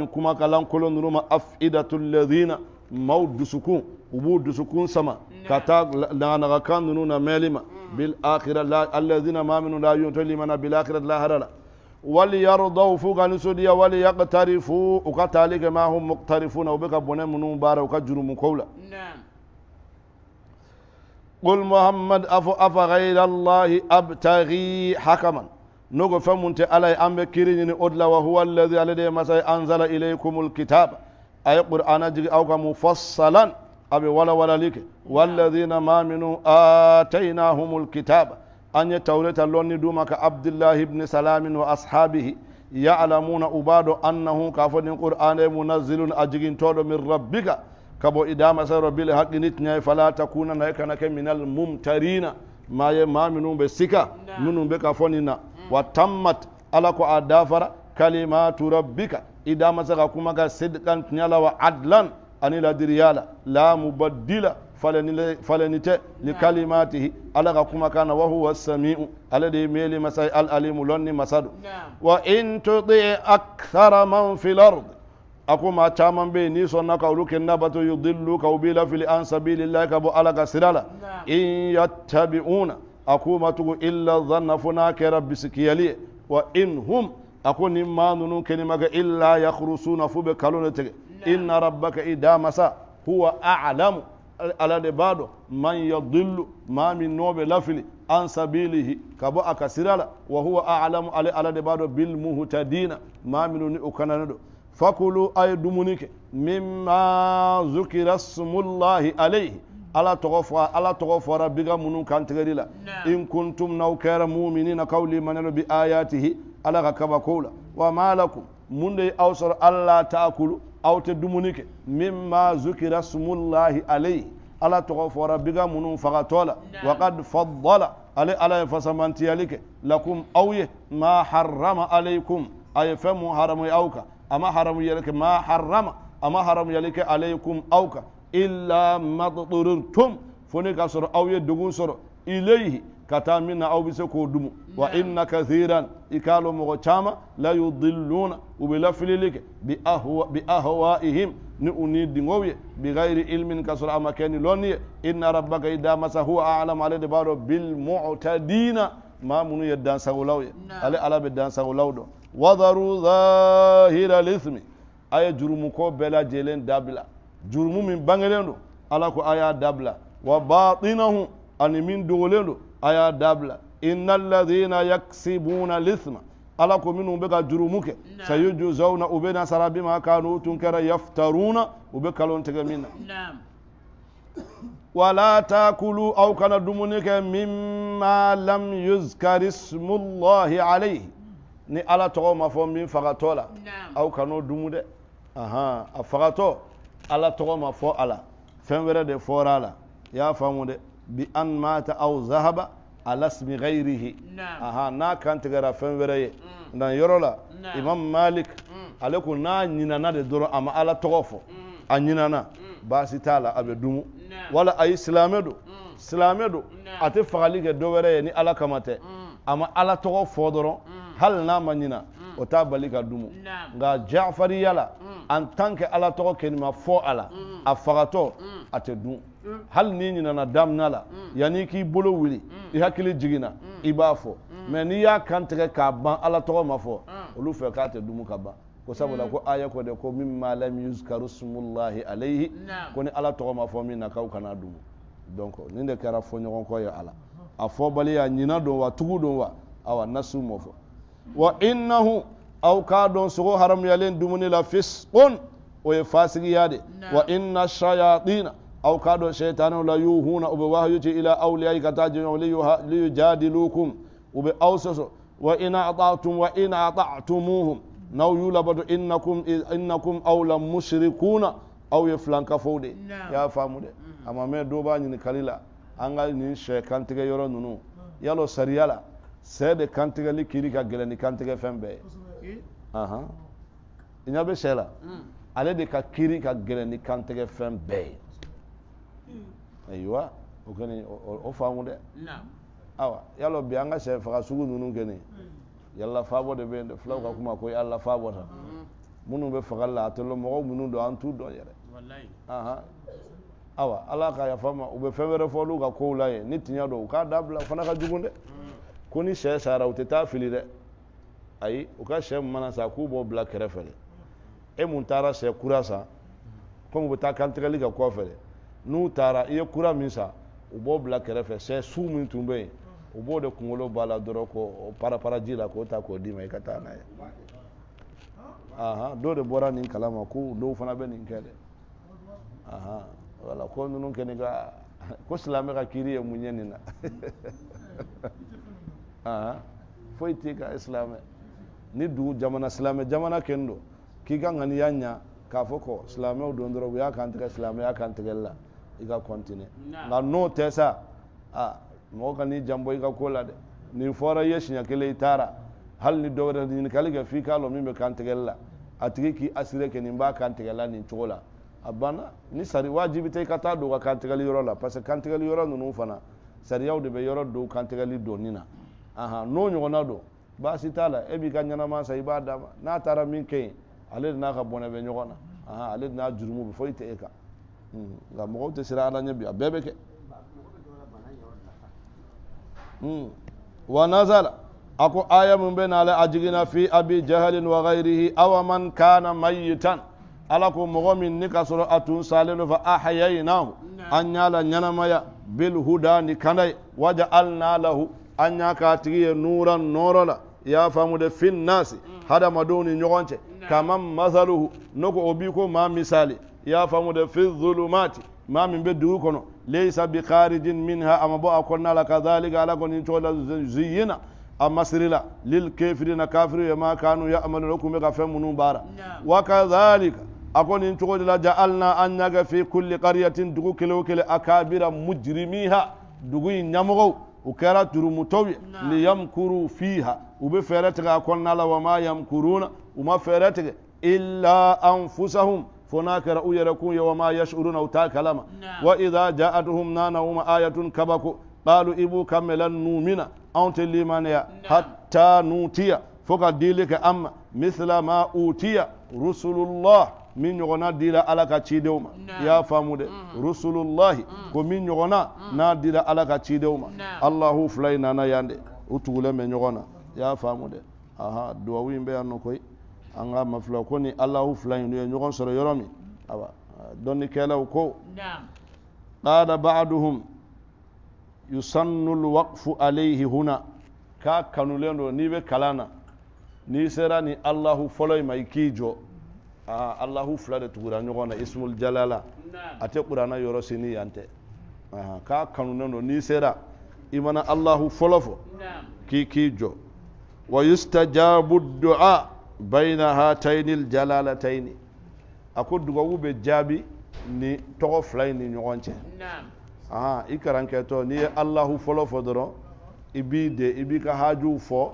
kolon ninnu ma afidatul ladina maaw dusukun u b'u sama kata taa naganagakan ninnu na bil akhira la alladina ma minnu la yuntalimana bil akhira lahara la wali yardaw f'u ka nisɔndiya wali yaqtarifu u ka taali kɛ maa hum muqtarifuna u bɛ ka bɔnɛ minnu baara قل محمد أف أفغير الله أبتغي حكما nogo famunte alay amɓe kiriñini odla wa huwa alladi alade masay anzala ileykum lkitab aye qur'ana jigi awka mufassalan aɓe wala walalike walladina maminu ataynahum lkitab anye tawreta lonni duma ka abdillahi bni salamin wa ashabihi yalamuna ubaɗo annahu ka fonin qur'ane munazzilun a jigintoɗo min rabbika kabo idama sai rabbil haqqi nitñay fala takunana e kanake minal mumtarina maye maminum ɓe sika minum ɓe ka fonina وتمت ألكو أدافر كلمات ربك إذا مسك كما صدقا نيالا وعدلا أني لا دريالا لا مبدل falenite li kalimatihi ala ka kuma kana wa huwa samiu ala de meli masai al alimu lonni masadu wa in tudi akthara man fil ard akuma chaman be ni sonna ka ulukin nabatu yudillu ka ubila fil an sabilillahi ka bu ala ka sirala in yattabi'una akumatugu illa zanna funa ke rabbi sikiyali wa in hum akuni manunu keni maga illa yakhrusuna fube kalone tege inna rabbaka idamasa huwa a'lamu alade baɗo man yadillu mami noɓe lafili an sabilihi kabo aka sirala wa huwa a'lamu ale alade baɗo bil muhtadina maminu ni o kananaɗo fakulu ay dumunike mimma zukira smullahi alayhi ala tɔgɔ fɔ ala tɔgɔ fɔra biga minnu kan tigɛli la in kuntum n'aw kɛra na kaw limanɛlu bi ayatihi ala ka kabakow la wa ma lakum mun de aw sɔrɔ ala taakulu aw tɛ dumuni kɛ mimma zukira sumullahi alayhi ala tɔgɔ fɔra biga minnu fagatɔ la wa kad ale ala ye fasamantiyali kɛ lakum aw ye ma harrama alaykum a ye fɛn mun haramu ye aw kan a ma haramu yɛlɛ kɛ ma harrama a ma haramu yɛlɛ kɛ alaykum aw kan إلا ما تطررتم فنك سر أو يدقون سر إليه كتا منا أو بسكو دمو نعم. وإن كثيرا إكالو مغتشاما لا يضلون وبلفل لك بأهو بأهوائهم نؤني دنغوي بغير علم كسر أما كان لوني إن ربك إذا مسه أعلم على دبارو بالمعتدين ما منو يدان سغلاوي نعم. على على بدان سغلاودو وذروا ظاهر الإثم أي جرمكو بلا جلين دابلا jurumu min bangelen don ala ko a y'a dabila wa batinahu ani min dogolen don a y'a dabila innal ladhina yaksibuna lithma ala ko minnu bɛ ka jurumu kɛ sayujzauna u bɛ nasara bima kanu tun kɛra yaftaruna u bɛ kalon tigɛ min na wala takulu aw kana dumuni kɛ mimma lam yuzkari smullahi alayhi ni ala tɔgɔ ma fɔ min fagatɔ la aw kan'o dumu dɛ a fagatɔ ala tɔgɔ ma fɔ a la fɛn wɛrɛ de fɔra a y'a faamu dɛ bi an mata aw zahaba ala simi ghayrihi aha n'a kan tigɛra fɛn wɛrɛ ye nka yɔrɔ la imam malik ale ko n'a de dɔrɔn a ma ala tɔgɔ fɔ a ɲinana baasi t'a la a dumu wala ayi silamɛ don silamɛ don a tɛ fagali kɛ dɔ ye ni ala kama tɛ ala tɔgɔ fɔ dɔrɔn hali n'a ma o t'a bali ka dumu nka jafariyala yala mm. en tant que ala tɔgɔ kɛnima fɔ a la mm. a fagatɔ mm. a tɛ dun hali n'i ɲinana damina la yanni k'i bolo wuli i hakili jiginna i b'a fɔ mɛ n'i y'a kan k'a ban ala tɔgɔ ma fɔ olu fɛ k'a tɛ dumu ka ban ko sabula ko aya ko de ko min ma lam yuzkaru sumullahi alayhi ko ni ala tɔgɔ ma fɔ min na k'aw kana dumu donc nin de kɛra fɔɲɔgɔnkɔ ye a la a fɔbaliya ɲina don wa tugu don wa awa nasiw m'o fɔ وإنه أو كادون سغو حرم يلين دمني لفسق ويفاسقيا دي نعم. وإن الشياطين أو كادون شيطان لا يوهون وبوحيته إلى أوليائك تاجون ليجادلوكم وبأوسسوا وإن أطعتم وإن أطعتموهم نو يولبدو إنكم إنكم أولى مشركون أو يفلانك فودي نعم. يا فامو دي أما مي دوبا ني كاليلا أنغا ني شيطان تيغي يورو نونو يالو سريالا Sɛ de kantigɛli kiri ka gɛlɛn ni kantigɛ fɛn bɛɛ ye i ɲɛ bɛ sɛ la mm. ale de ka kiri ka gɛlɛn ni kantigɛ fɛn bɛɛ ye mm. ayiwa o kɔni o faamu dɛ ayiwa yalɔ bi an ka sɛ faga sugu ninnu kɔni mm. yala faabɔ de bɛ yen dɛ fulaw ka kuma ko yala faabɔ ta minnu bɛ fagali la a tɛ dɔn mɔgɔ minnu don an t'u dɔn yɛrɛ ayiwa ala ka yafa ma u bɛ fɛn wɛrɛ fɔ n'u ka kow la ye ni tiɲɛ don u k'a dabila o fana ka jugu dɛ ko ni sɛ sara u tɛ taa fili dɛ ayi u ka sɛ mun mana sa k'u b'o bila kɛrɛfɛ dɛ e mun taara sɛ kura san komi u bɛ taa kantigɛli kɛ kɔfɛ dɛ n'u taara i ye kura min san u b'o bila kɛrɛfɛ sɛ su min tun bɛ yen u b'o de kunkolo b'a la dɔrɔn k'o parapara ji la k'o ta k'o d'i ma i ka taa n'a ye ahan dɔw de bɔra nin kalama ko dɔw fana bɛ nin kɛ dɛ ahan wala ko ninnu kɛ nin ka ko silamɛ ka kiiri ye mun ye nin na. foyi t'i ka silamɛ ni dugu jamana silamɛ jamana kɛn don k'i ka ŋaniya ɲa k'a fɔ ko silamɛw don dɔrɔn u y'a kan tigɛ silamɛya kan tigɛli la i ka kɔntine nka n'o tɛ sa a mɔgɔ ka n'i janbɔ i ka ko la dɛ nin fɔra i ye siɲɛ kelen i taara hali ni dɔwɛrɛ ɲininkali kɛ f'i k'a lɔ min bɛ kan la a tigi k'i asire kɛ nin b'a kan tigɛla nin cogo la a banna ni sari waajibi tɛ i ka taa don u ka kantigɛli yɔrɔ la parce que kantigɛli yɔrɔ ninnu fana sariyaw de bɛ yɔrɔ don kantigɛli donni na ahan n'o ɲɔgɔnna don baasi t'a la e b'i ka ɲɛnama san i b'a d'a ma n'a taara min kɛ yen ale de n'a ka bɔnɛ bɛ ɲɔgɔn na ahan ale de n'a jurumu bɛ foyi tɛ e kan nka mɔgɔw hmm, tɛ siran ala ɲɛ bi a bɛɛ bɛ kɛ hmm, wa nazala a ko aya min bɛ n'ale a jiginna fi abi jahalin wa ghayrihi aw man kana mayitan ala ko mɔgɔ min ni ka sɔrɔ a tun salen don fa ahayayinahu an y'a la ɲɛnamaya bil ni kanda ye waja al lahu an y'a k'a tigi ye nuura nɔɔrɔ la i y'a faamu de fin nasi hadamadenw ni ɲɔgɔn cɛ kama masaluhu ne ko o b'i ko maa misali i y'a faamu de fi zulumati maa min bɛ dugu kɔnɔ leisa bi kharijin minha a ma bɔ a kɔnɔna la kazalika ala kɔni cogo la zuyina a masirila lil kefirina kafiri ye ma kanu ya amadu o kun bɛ ka fɛn minnu baara wa kazalika a ko nin cogo de la ja'alna an yaga fi kulli qaryatin dugu kelen o kelen akabira mujrimiha dugu in ɲɛmɔgɔw ukara turumu tobi li فيها fiha ube feretega وما يمكرون وما yamkuruna الا انفسهم فناك anfusahum فنا يركون وما يشعرون أو تاكلما نعم. وإذا جاءتهم نانا وما آية كبكو قالوا إبو كملا نومنا أنت لمنيا نعم. حتى نوتيا فقد ديلك ام مثل ما أوتي رسل الله min ɲɔgɔnna dira ala ka cidenw ma i y'a faamu dɛ mm-hmm. rusulullahi mm-hmm. ko min ɲɔgɔnna mm-hmm. n'a dira ala ka cidenw ma allahu fila in nana yan dɛ u tugulen ɲɔgɔn na i y'a faamu dɛ aha duwawu in bɛ yan nɔ koyi an ka mafila ko ni alahu fila in ye ɲɔgɔn sɔrɔ yɔrɔ min awa dɔnnikɛlaw ko qala ba'duhum yusannu alayhi huna ka kanulen do n'i bɛ kalan na n'i sera ni alahu fɔlɔ jo ma i k'i jɔ allahu alahu fila de tugura ɲɔgɔn na ismul jalala a tɛ kurana yɔrɔ sini yan tɛ k'a kanunen don n'i sera i mana alahu fɔlɔ fɔ k'i k'i jɔ wa yustajabu du'a baina hataini jalalatayni a ko dugawu bɛ jaabi ni tɔgɔ fila in ni ɲɔgɔn cɛ ahan i karankɛtɔ n'i ye allahu fɔlɔ fɔ dɔrɔn i b'i de i b'i ka hajuw fɔ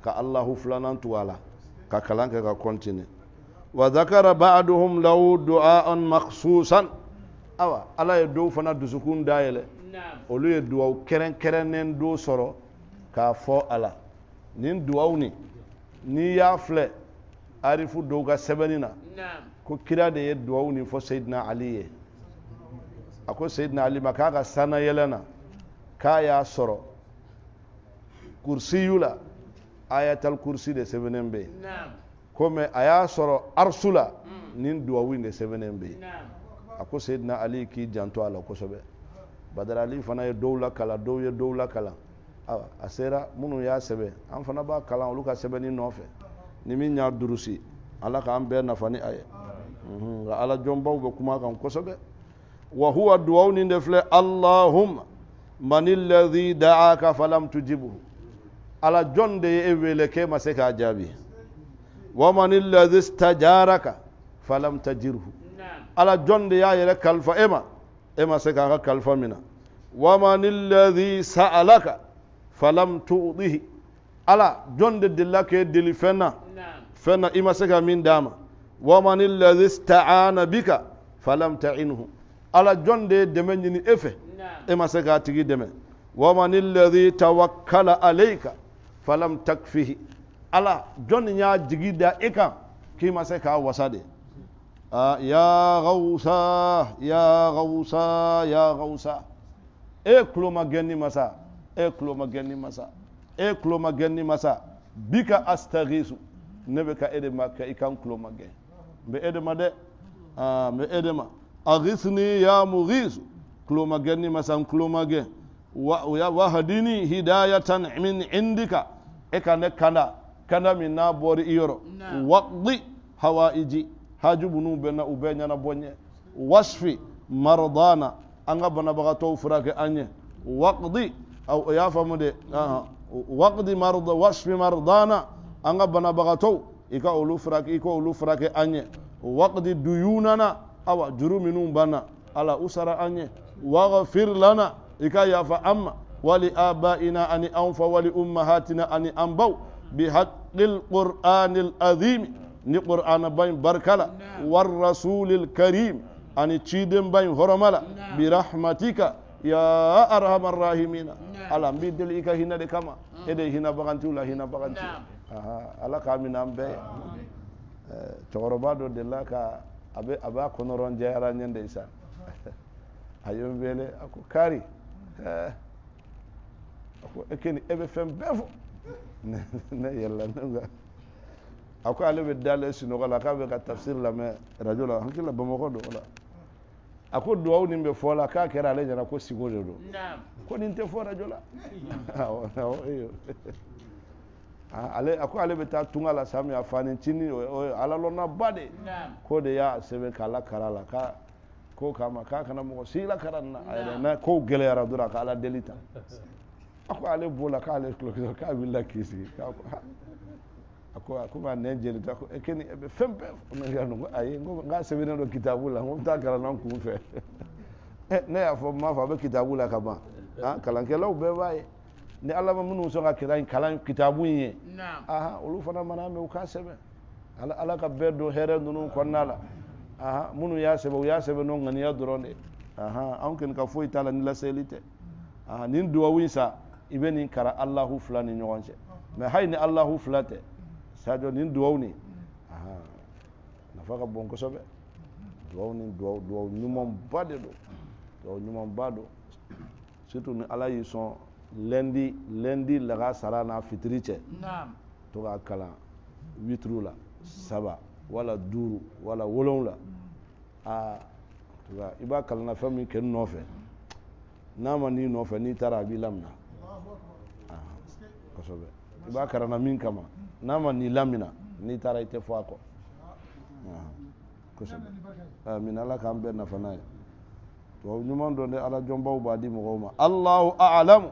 ka allahu filanan tugu a la ka kalan kɛ ka kɔntine وذكر بعضهم له دعاء مخصوصا أو ألا يدو فنا دسكون دايلة نعم أولو يدو كرن كرن ندو سرو كافو ألا نين دعوني ni y'a filɛ arifu dɔw ka sɛbɛnni na ko kira de ye duwawu nin fɔ seyidina ali ye a ko seyidina ali ma k'a ka sannayɛlɛ na k'a y'a sɔrɔ kursiyu la ayatal kursi de sɛbɛnnen kome a y'a sɔrɔ arsula nin duwawu in de sɛbɛnnen bɛ yen a ko seyidina ali k'i janto a la kosɛbɛ badara ali fana ye dɔw lakalan dɔw ye dɔw lakalan ayiwa a sera minnu y'a sɛbɛn an fana b'a kalan olu ka sɛbɛnni nɔfɛ ni min y'a durusi ala k'an bɛɛ nafa ni a ye nka ala jɔnbaw bɛ kuma kan kosɛbɛ wa huwa duwawu nin de filɛ allahumma mani lɛzi da'a ka falam tujibu ala jɔn de ye e wele k'e ma se k'a jaabi. ومن الذي استجارك فلم تجره نعم. على جند يا يلا كلفة إما إما سكاك كلفة منا ومن الذي سألك فلم تؤضه على جند دلك دل فنا نعم. فنا إما سكا من داما ومن الذي استعان بك فلم تعنه على جند دمني إفه نعم. إما سكا تجي دمن ومن الذي توكل عليك فلم تكفه ala jɔnni y'a jigi da e kan k'i ma se ka wasa de ya gawusa ya gawusa ya gawusa e kuloma gani masa e kuloma gani masa e kuloma gani masa ka astagisu ne bɛ ka e de ma ka ma gɛn n bɛ e de ah be edema aghisni ya mughisu kuloma gani masa ma gɛn wa ya wahdini hidayatan min indika e ka ne kanda. kana min na bori iyoro waqdi hawaiji haju bunu bena ubenya na bonye wasfi maradana anga bana bagato furake anye waqdi aw ya famu de waqdi marad wasfi maradana anga bana bagato ika ulu furake iko ulu furake anye waqdi duyunana awa juru minum bana ala usara anye waghfir lana ika yafa amma wali abaina ani anfa wali ummahatina ani ambau بحق للقرآن العظيم ni qur'ana bayn barkala war rasulil karim ani ciden bayn horomala bi rahmatika ya arhamar rahimina ala mbi del ika hina de kama ede hina baganti ula hina baganti aha ala ka min an be cogoroba do della ka abe aba konoron jayara nyande isa ayon bele ako kari ako ekeni ebe fem befo ne ne yɛlɛla ne ka a ko ale bɛ dalen sunɔgɔ la k'a bɛ ka tafsiri lamɛn arajo la hakili la bamakɔ don o la a ko duwawu nin bɛ fɔ la k'a kɛra ale ɲɛna ko sigo de don ko nin tɛ fɔ arajo la ale a ko ale bɛ taa tunga la san min a fa ni cini o ye alalɔnnaba de ko de y'a sɛbɛn k'a lakara la k'a ko k'a k'a kana mɔgɔ si lakara nin na a yɛrɛ n'a kow gɛlɛyara dɔrɔn a ka ala deli ta ako ale b'o la k'ale kulokisɛ k'a wulila k'i sigi k'a ko ha a ko a ko ma nɛn jeli ta ko e kɛ e bɛ fɛn bɛɛ ne y'a dɔn ayi n ko n k'a sɛbɛnnen don kitabu la n ko n bɛ taa kalan na n kun fɛ ne y'a fɔ n m'a fɔ a bɛ kitabu la ka ban ah kalankɛlaw bɛɛ b'a ye ni ala ma minnu sɔn ka kalan kalan kitabu in ye aha olu fana mana mɛn u k'a sɛbɛn ala ala ka bɛɛ don hɛrɛ ninnu kɔnɔna la aha minnu y'a sɛbɛn u y'a sɛbɛn n'o ŋaniya dɔrɔn de aha anw kɔni ka foyi t'a la ni laseli tɛ aha nin duwawu in sa i bɛ nin kara alahu fila ni ɲɔgɔn cɛ mɛ hali ni alahu fila tɛ sadio nin duwawu nin nafa ka bon kosɛbɛ duwawu ni duwawu duwawu ɲumanba de don duwawu ɲumanba don surtout ni ala y'i sɔn lundi lundi laga sara n'a fitiri cɛ to k'a kalan witiri la saba wala duuru wala wolonwula mm. aa i b'a kalan na fɛn min kɛ nɔfɛ n'a ma n'i nɔfɛ n'i taara a b'i lamina kosɛbɛ i b'a karana min kama n'a ma n'i lamina n'i taara i tɛ fɔ a kɔ kosɛbɛ amin ala k'an bɛɛ nafa n'a ye tubabu ɲuman dɔ de ala jɔnbaw b'a di mɔgɔw ma alahu a'lamu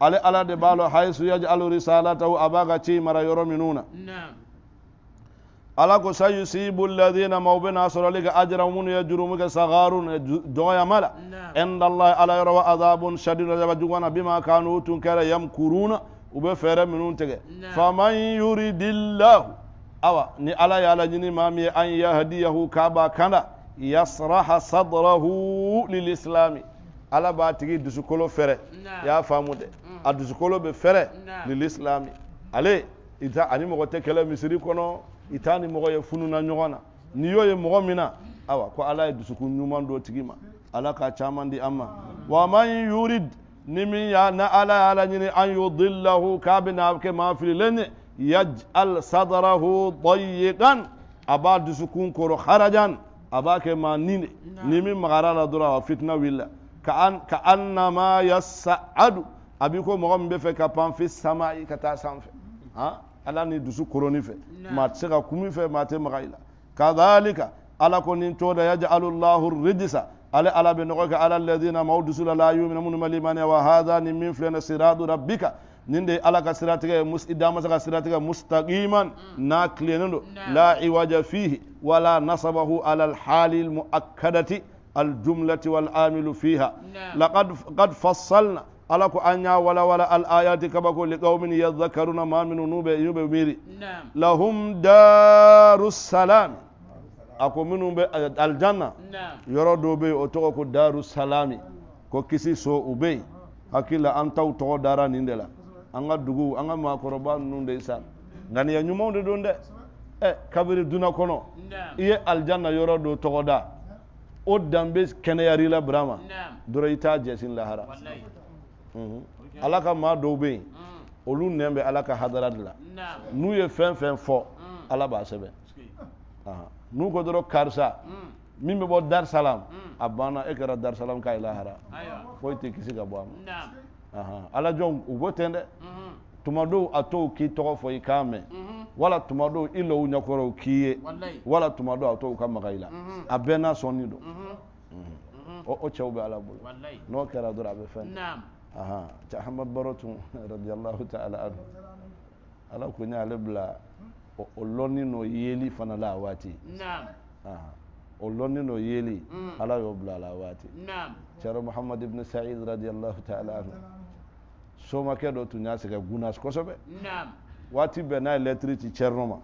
ale ala de b'a lɔ haisu yaj'alu risalatahu a b'a ka ci mara yɔrɔ minnu na ala ko sayusibu alladhina maw bena soroli ka ajran minnu ye jurumu kɛ sagarun dɔgɔyama la indallahi ala yɔrɔ wa adabun shadidun jaba jugana bima kanu tun kɛra yamkuruna u bɛ fɛɛrɛ minnu tigɛ faman yuridillahu awa ni ala y'a laɲini maa min ye an yahdiyahu k'a b'a kanda yasraha sadrahu lilislami ala b'a tigi dusukolo fɛrɛ y'a faamu dɛ mm. a dusukolo bɛ fɛrɛ lilislami ale ita ani mɔgɔ tɛ kɛlɛ misiri kɔnɔ i t'a ni mɔgɔ ye fununa ɲɔgɔn na n'i y'o ye mɔgɔ min na awa ko ala ye dusukun ɲuman dɔ tigi ma ala ka caman di an ma wa man yurid nimi ya na ala ya ala nyini an yudillahu kabina ke ma filileni yaj'al sadrahu dayyiqan aba dusukun koro harajan aba ke ma nini nimi magara la dura wa fitna willa ka an ka annama yas'adu abi ko mɔgɔ min bɛ fɛ ka pan fi sama i ka taa sanfɛ han ala ni dusu koroni fɛ maa tɛ se ka kun min fɛ maa tɛ maga i la kadhalika ala ko nin to da yaj'alu llahu rijsa ala ala be nogo ka ala alladhina mawdusula la yu'minuna malimani wa hadha ni min fulana siratu rabbika ninde ala ka siratigɛ mus idamasa ka siratigɛ mustaqiman na kilennen do la iwaja fihi wala nasabahu ala alhali almuakkadati aljumlati walamilu fiha laqad qad fassalna ala ko an y'a walawala alayati kabako liqaumin yadhakaruna ma minu nube yube miri lahum daru salami a ko minnu bɛ aljanna yɔrɔ dɔ bɛ yen o tɔgɔ ko daru salami ko kisi so u bɛ yen hakili an taw tɔgɔ dara nin de la an ka dugu an ka maakɔrɔba ninnu de sa ŋaniya ɲumanw de don dɛ eh, ɛ kabiri dunan kɔnɔ i ye aljanna yɔrɔ dɔ tɔgɔ da o danbe kɛnɛyar'i la burama dɔrɔn i t'a jɛsin lahara ala ka maa dɔw bɛ yen olu nɛn bɛ ala ka hadara de la n'u ye fɛn fɛn fɔ mm. ala b'a sɛbɛn n'u ko dɔrɔn karisa hmm. min bɛ bɔ darisalam hmm. a banna e kɛra darisalam k'a ye lahara foyi tɛ kisi ka bɔ a ma ala jɔn u ko ten dɛ mm-hmm. tuma dɔw a t'o k'i tɔgɔ fɔ i k'a mɛn wala tuma dɔw i lɔw ɲɛkɔrɔw k'i ye wala tuma dɔw a t'o ka maga i la a bɛɛ n'a sɔnni don o cɛw bɛ ala bolo n'o kɛra dɔrɔn a bɛ fɛn cɛ hamad baro tun ta'ala anhu ala kun y'ale bila ɔlɔnni nɔ yeeli fana la a waati ɔlɔnni nɔ yeeli mm. ala y'o bila la a waati cɛrɛ muhammad ibn sa'id radiyallahu ta'ala anhu somakɛ dɔ tun y'a sɛgɛn gunas kosɛbɛ waati bɛɛ n'a ye lɛtiri ci cɛrɛ ma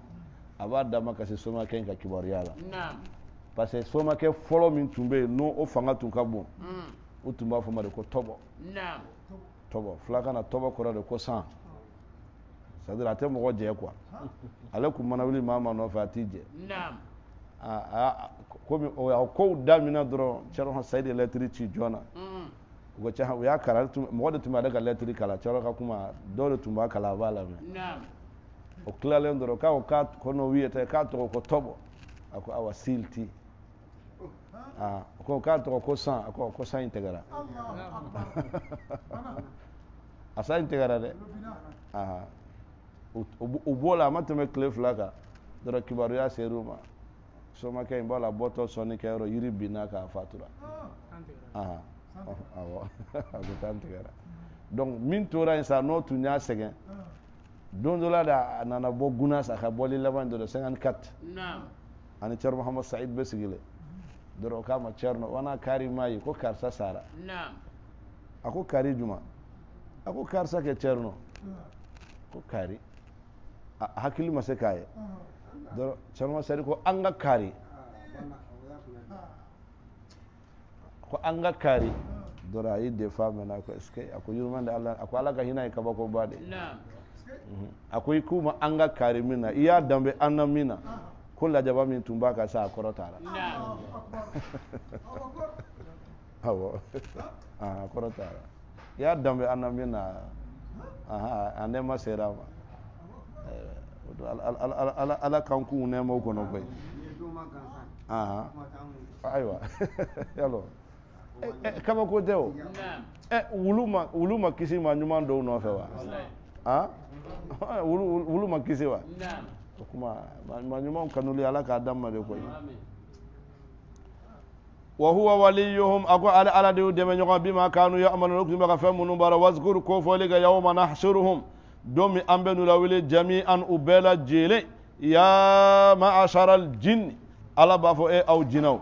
a b'a dama ka se somakɛ in ka kibaruya la parce que somakɛ fɔlɔ min tun bɛ yen n'o o fanga tun ka bon o mm. tun b'a fɔ ma de ko tɔbɔ tɔbɔ fulakan na tɔbɔ kɔrɔ de ko san. sadira a tɛ mɔgɔ jɛ kuwa ale kun mana wuli maa ma nɔfɛ a t'i jɛ komi o y'a kow daminɛ dɔrɔn cɛrɔ hɔn sayi de lɛtiri ci jɔn na u ka ca u y'a kala mɔgɔ de tun bɛ ka lɛtiri kala cɛrɔ ka kuma dɔw de tun b'a kala a b'a lamɛn o tilalen dɔrɔn k'a ko k'a kɔnɔ wiye tɛ k'a tɔgɔ ko tɔbɔ a ko awa sil ti a ko k'a tɔgɔ ko san a ko ko san in tɛgɛra a san in tɛgɛra dɛ ubwola matɛmɛ kile fila kan dɔrɔ kibaruya ser'u ma somakɛ in b'a la bɔtɔ sɔnnikɛyɔrɔ yiri binna k'a fatura awɔ a ko tan tigɛra oh. donc min tora yen sa n'o tun uh, y'a sɛgɛn don dɔ la de a nana bɔ gunas a ka bɔli laban dɔ la cinquante quatre ani cɛri muhamadu saïd bɛ sigilen dɔrɔn o k'a ma cɛri nɔ wana kari m'a ye ko karisa sara a ko kari juma a ko karisa kɛ cɛri nɔ oh. ko kari hakili ma se k'a ye dɔrɔn sari ko an ka kari ko an ka kari dɔrɔn a yi defa mɛna ko eske a ko yuruma ala a ko ala ka hinɛ ye kabakoba de mhm. a ko i k'u ma an ka kari min na i y'a danbe an na min na ko lajaba min tun b'a ka sa a kɔrɔ taara awɔ a kɔrɔ taara i y'a danbe an na min na a nɛma sera a ma ala kan kuu nɛɛmaw kɔnɔ koyi ayiwa yalɔ ko tɛ e wuluma wuluma kisi ma ɲuman dɔw nɔfɛ wa wulu ma kisi wa o kuma ma ɲuman kanuli ala k'a dama de koy wa huwa waliyuhum ako ala ala de u dɛmɛ ɲɔgɔn bima kanu yamanu ne tun bɛ ka fɛn minnu bara wasgur kofɔli ka yawma nahsuruhum don min an bɛ n'u lawuli jami an u bɛɛ lajɛlen ya ma'asharal jinn ala b'a fɔ e aw jinɛw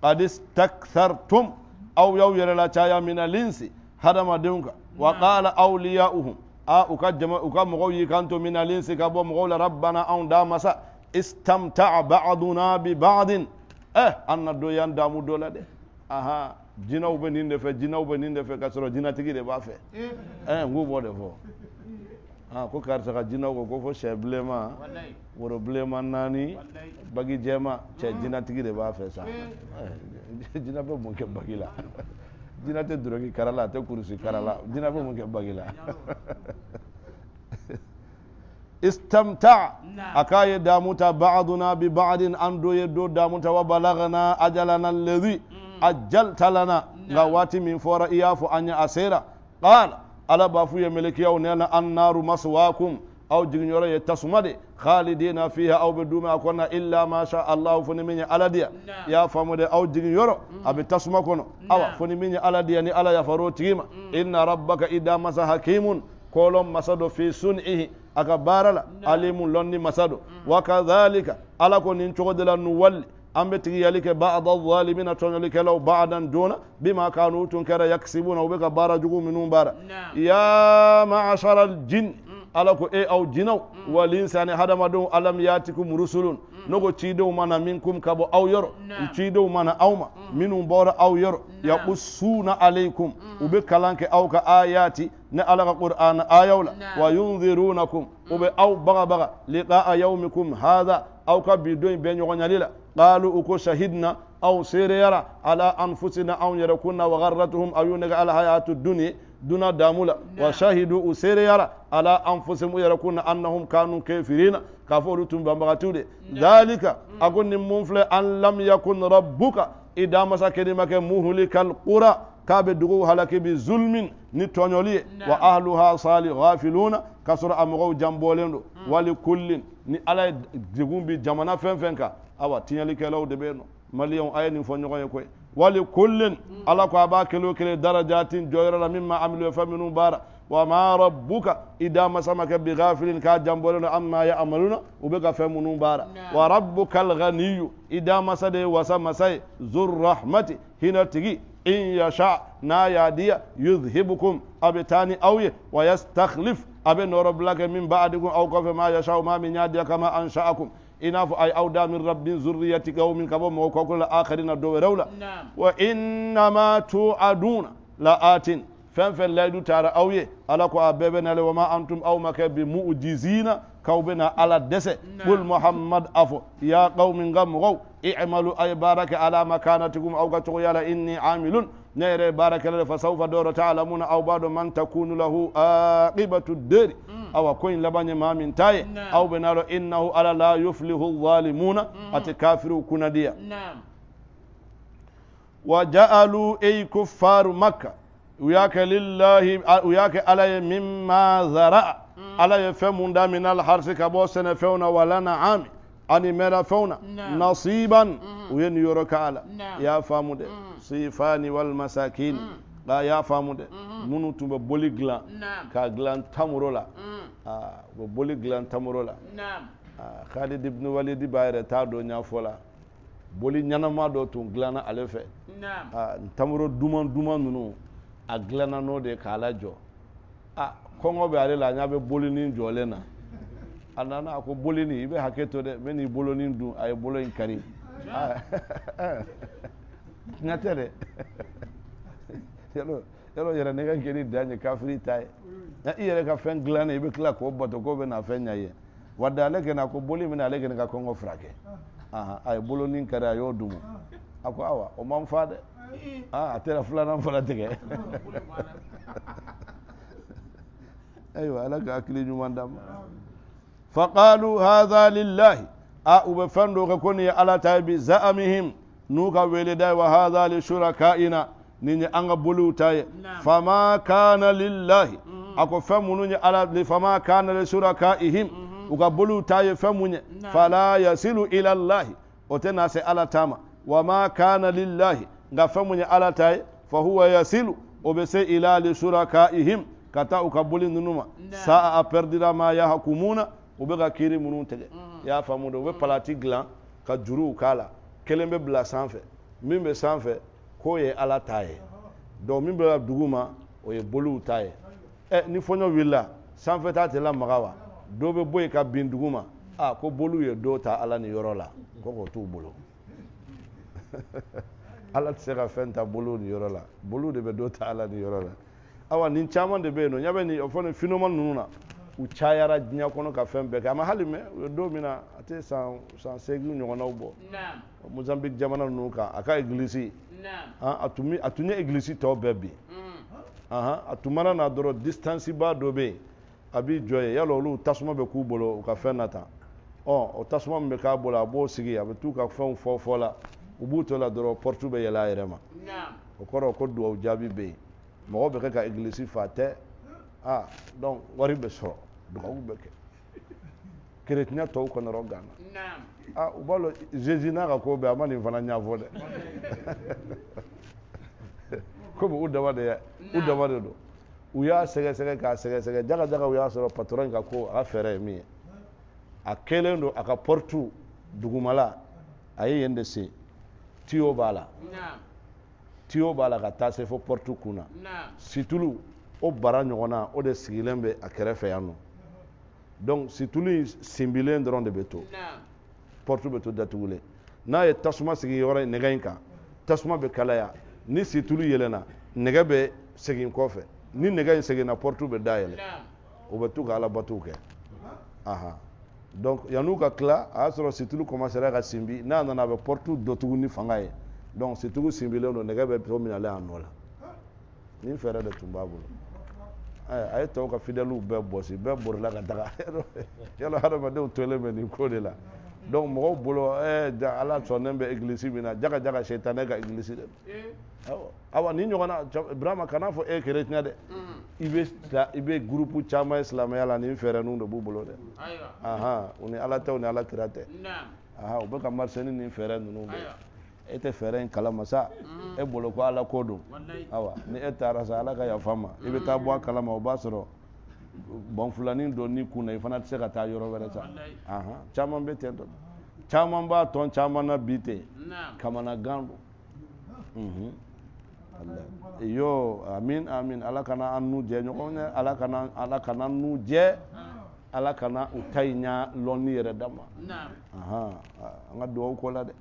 qad istakthartum aw y'aw yɛrɛ la caya min alinsi hadamadenw kan wa qala awliya'uhum a u ka jama u ka mɔgɔw y'i kanto min alinsi ka bɔ mɔgɔw la rabbana anw da masa istamta'a ba'duna bi ba'din eh an na do yan damu dɔ la dɛ aha jinɛw bɛ nin de fɛ jinɛw bɛ nin de fɛ ka sɔrɔ jinɛtigi de b'a fɛ eh n k'u b'o de fɔ Ah, ko karisa ka jinɛw ko ko fo sɛ bilenma woro bilenma naani bagi jɛma cɛ mm. jinɛtigi de b'a fɛ sa jinɛ bɛ mun kɛ bagi la jinɛ tɛ duloki kara la a tɛ kurusi kara la mm. jinɛ bɛ mun kɛ bagi la istamta a k'a ye damu ta ba'aduna bi ba'adin an do ye do damu ta wa balagana ajalana lewi lezi mm. talana nka waati min fɔra i y'a fɔ an ye a sera qala ala b'a f'u ye melekeyaw ne na an naru masuwakum aw jiginyɔrɔ ye tasuma de khalidina fiha aw bɛ dumuni a kɔnɔna illa ma sha Allah fo ni min ye ala diya i y'a faamu de aw jiginyɔrɔ a bɛ tasuma kɔnɔ awa fo ni min ye ala diya ni ala yafar'o tigi ma inna rabbaka ida masa hakimun kɔlɔn masa dɔ fi sunihi a ka baara la alimun lɔnni masa dɔ wa kadhalika ala ko nin cogo de la nuwalli an be tigi yalikɛ bada zalimina tɔɲɔlikɛlaw badan joona bima kanu tun kɛra yakisibuna u be jugu minu bara ya maashara ljin mm. ala ko e aw jinaw mm. walinsani hadamadenw alam yatikum rusulun mm. nogo cidenw mana minkum ka bɔ aw yɔrɔ cidenw mana aw minu minnu bɔra aw yɔrɔ yaqussuna alaykum ube kalanke aw ka ayati ne alaka qur'ana ayawla wa yunzirunakum ube be aw baga liqa'a yawmikum hadha aw ka bi don bɛ قالوا أكو شهدنا أو سيريرا على أنفسنا أو يركون وغرتهم أيونك على حياة الدنيا دون دامولا نعم. وشهدوا سيريرا على أنفسهم يركون أنهم كانوا كافرين كفروا بمغتولي نعم. ذلك أقول منفل أن لم يكن ربك إذا مسا كلمك مهلك القرى kaɓe dugow halake bi zulmin ni toñoli wa ahluha sali gafiluna kasoro amogow jambolen ɗo wali kullin ni alay jegum jamana fen awa tiɲɛlikɛlaw de bɛ yen nɔ maliyɛnw a ye nin fɔ wali kullin ala ko a b'a kelen darajatin jɔyɔrɔ la min amilu fɛn minnu baara wa ma rabbuka i da masa ma kɛ bi gafilin k'a janbɔlen amma ya amaluna u bɛ ka wa rabbuka alghaniyu i da masa de ye wasa zur rahmati hinɛtigi in yasha n'a y'a diya yudhibukum abitani bɛ taa ni aw ye wa yastakhlif a bɛ nɔrɔbila kɛ min ba'adikum aw kɔfɛ ma yasha ma min y'a إناف أي أودا من رب زرية قوم كبوم وكوكل آخرين الدوبة رولا نعم. وإنما توعدون لآت فنفن لا يدو تارا أوي على كو أبابنا وما أنتم أو ما كبب مؤجزين كوبنا على الدس نعم. قل محمد أفو يا قوم غم غو اعملوا أي بارك على مكانتكم أو قتوا يالا إني عاملون نيري بارك الله فسوف دور تعلمون أو بعد من تكون له آقبة الدير أو كوين لبني ما من تاي نعم. أو بنارو إنه ألا لا يفلح الظالمون أتكافر كنا ديا نعم. وجعلوا أي كفار مكة وياك لله وياك على مما ذرأ على يفهم دا من الحرس كبوسنا فونا ولنا عامي أني مرا فونا نعم. نصيبا وين يركع على يا فامو ده sifani wal masakin nka mm. y'a faamu dɛ minnu mm-hmm. tun bɛ boli dilan k'a dilan tamuro la mm. u bɛ boli dilan tamuro la Khalid ibn Walid b'a yɛrɛ t'a dɔn ɲɛfɔ la boli ɲɛnama dɔ tun dilanna ale fɛ aa tamuro duman duman ninnu a dilanna n'o de k'a lajɔ a kɔngɔ bɛ ale la a ɲɛ bɛ bolinin jɔlen na a nana a ko bolinin i bɛ hakɛ to dɛ n bɛ n'i bolonin dun a ye bolo in kari. nga tɛ dɛ yalo yɛrɛ ne ka kɛ dan ye kafiri ta ye na i yɛrɛ ka fɛn dilannen i bɛ tila k'o bato k'o bɛ na fɛn ɲɛ ye wa da ale kɛnɛ a ko boli min na ale kɛnɛ ka kɔngɔ furakɛ a ye bolonin kari a y'o dumu a ko awa o man fa dɛ a tɛra filanan fana tigɛ ayiwa ala ka hakili ɲuman d'a ma faqalu hadha lillahi a u bɛ fɛn dɔ kɛ ko nin ye ala ta ye bi za'amihim nuga welida wa hadha li shurakaina ninye anga bulu taye fama kana lillahi mm-hmm. ako femunu ala li fama kana li shurakaihim mm-hmm. uga bulu taye femunye fala yasilu ila allahi otena se ala tama wama kana lillahi nga femunye ala taye fahuwa yasilu obese ila li shurakaihim kata uka buli nunuma saa a perdira ma yahkumuna hakumuna ubega kiri munu tege mm-hmm. ya famu ube palati glan ka juruw kelen bɛ bila sanfɛ min bɛ sanfɛ k'o ye ala ta ye donc min bɛ dugu ma o ye boliw ta ye ɛ ni fɔɲɔ wulila sanfɛ t'a tɛ lamaga wa dɔ bɛ bɔ yen ka bin dugu ma a ko boliw ye dɔw ta ala ni yɔrɔ la ko k'o t'u bolo ala tɛ se ka fɛn ta boliw ni yɔrɔ la boliw de bɛ dɔ ta ala ni yɔrɔ la awa nin caman de bɛ yen nɔ ɲɛ bɛ nin fɔ nin finoma ninnu na u cayara diɲɛ kɔnɔ ka fɛn bɛɛ kɛ a ma hali mɛ u ye don min na a tɛ san san seegin ɲɔgɔnnaw bɔ mozambique jamana ninnu kan a ka egilisi a tun bɛ a tun ye eglisi tɔw bɛɛ bin a tun mana na dɔrɔn distance ba dɔ bɛ yen a b'i jɔ ye yala olu tasuma bɛ k'u bolo u ka fɛn na tan ɔ o tasuma min bɛ k'a bolo a b'o sigi a bɛ t'u ka fɛnw fɔ fɔ la u b'u to la dɔrɔn pɔritu bɛ yɛlɛ a yɛrɛ ma o kɔrɔ ko duwawu jaabi bɛ yen mɔgɔ bɛ kɛ ka egilisi fa tɛ aa dɔnku wari bɛ sɔrɔ dugawu bɛ kɛ kerecɛnya tɔw kɔnɔ yɔrɔ gana ah u b'a dɔn jésus n'a ka ko bɛɛ a ma nin fana ɲɛfɔ dɛ komi u dama de yɛ u dama de don u y'a sɛgɛsɛgɛ k'a sɛgɛsɛgɛ jagajaga u y'a sɔrɔ patɔrɔn in ka ko a ka fɛɛrɛ ye min ye a kɛlen don a ka pɔritu dugumala a ye yen de se tiyo b'a la tiyo b'a la ka taa se fo pɔritu kun na situlu o bara ɲɔgɔnna o de sigilen bɛ a kɛrɛfɛ yan nɔ donc situlu in sinbilen dɔrɔn de bɛ to pɔrtu bɛ to datugulen n'a ye tasuma sigi yɔrɔ in nɛgɛ in kan tasuma bɛ kalaya ni situlu yɛlɛnna nɛgɛ bɛ segin kɔfɛ ni nɛgɛ in seginna pɔrtu bɛ dayɛlɛ o bɛ to ka alabatow kɛ ahan donc yan'u ka tila a y'a sɔrɔ situlu kɔmasera ka sinbi n'a nana a bɛ pɔrtu dɔtugu ni fanga ye donc situlu sinbilen don nɛgɛ bɛ to minɛlen a nɔ la nin fɛɛrɛ de tun b'a bolo a ye tɔw ka fidɛliw bɛɛ bɔsi bɛɛ borila ka taga yala hadamadenw tolen bɛ nin ko de la donc mɔgɔw bolo ɛɛ ja ala sɔnnen bɛ egilisi min na jaga jaga sɛtanɛ e ka egilisi de eh. awɔ awɔ nin ɲɔgɔnna burama kana fɔ e kerecɛn dɛ mm. i bɛ ta i bɛ gurupu caman ye silamɛya la nin fɛɛrɛninw de b'u bolo dɛ ahan u ni ala tɛ u ni ala kira tɛ ahan u bɛ ka marisɛni ni fɛɛrɛ ninnu bɛɛ e tɛ fɛɛrɛ in kalama sa e bolo ko ala ko don awa ni e taara sa ala ka yafa ma i e bɛ taa bɔ a kalama o e b'a sɔrɔ bɔnfulanin don ni kun na i fana tɛ se ka taa yɔrɔ wɛrɛ sa caman bɛ ten tɔ caman b'a tɔn caman na bi ten kamanagan don mhm. yo amin amin ala kana an n'u jɛ ɲɔgɔn ye ala kana ala kana an n'u jɛ ala kana u ta in ɲa lɔnni yɛrɛ dama an ka dugawu ko la dɛ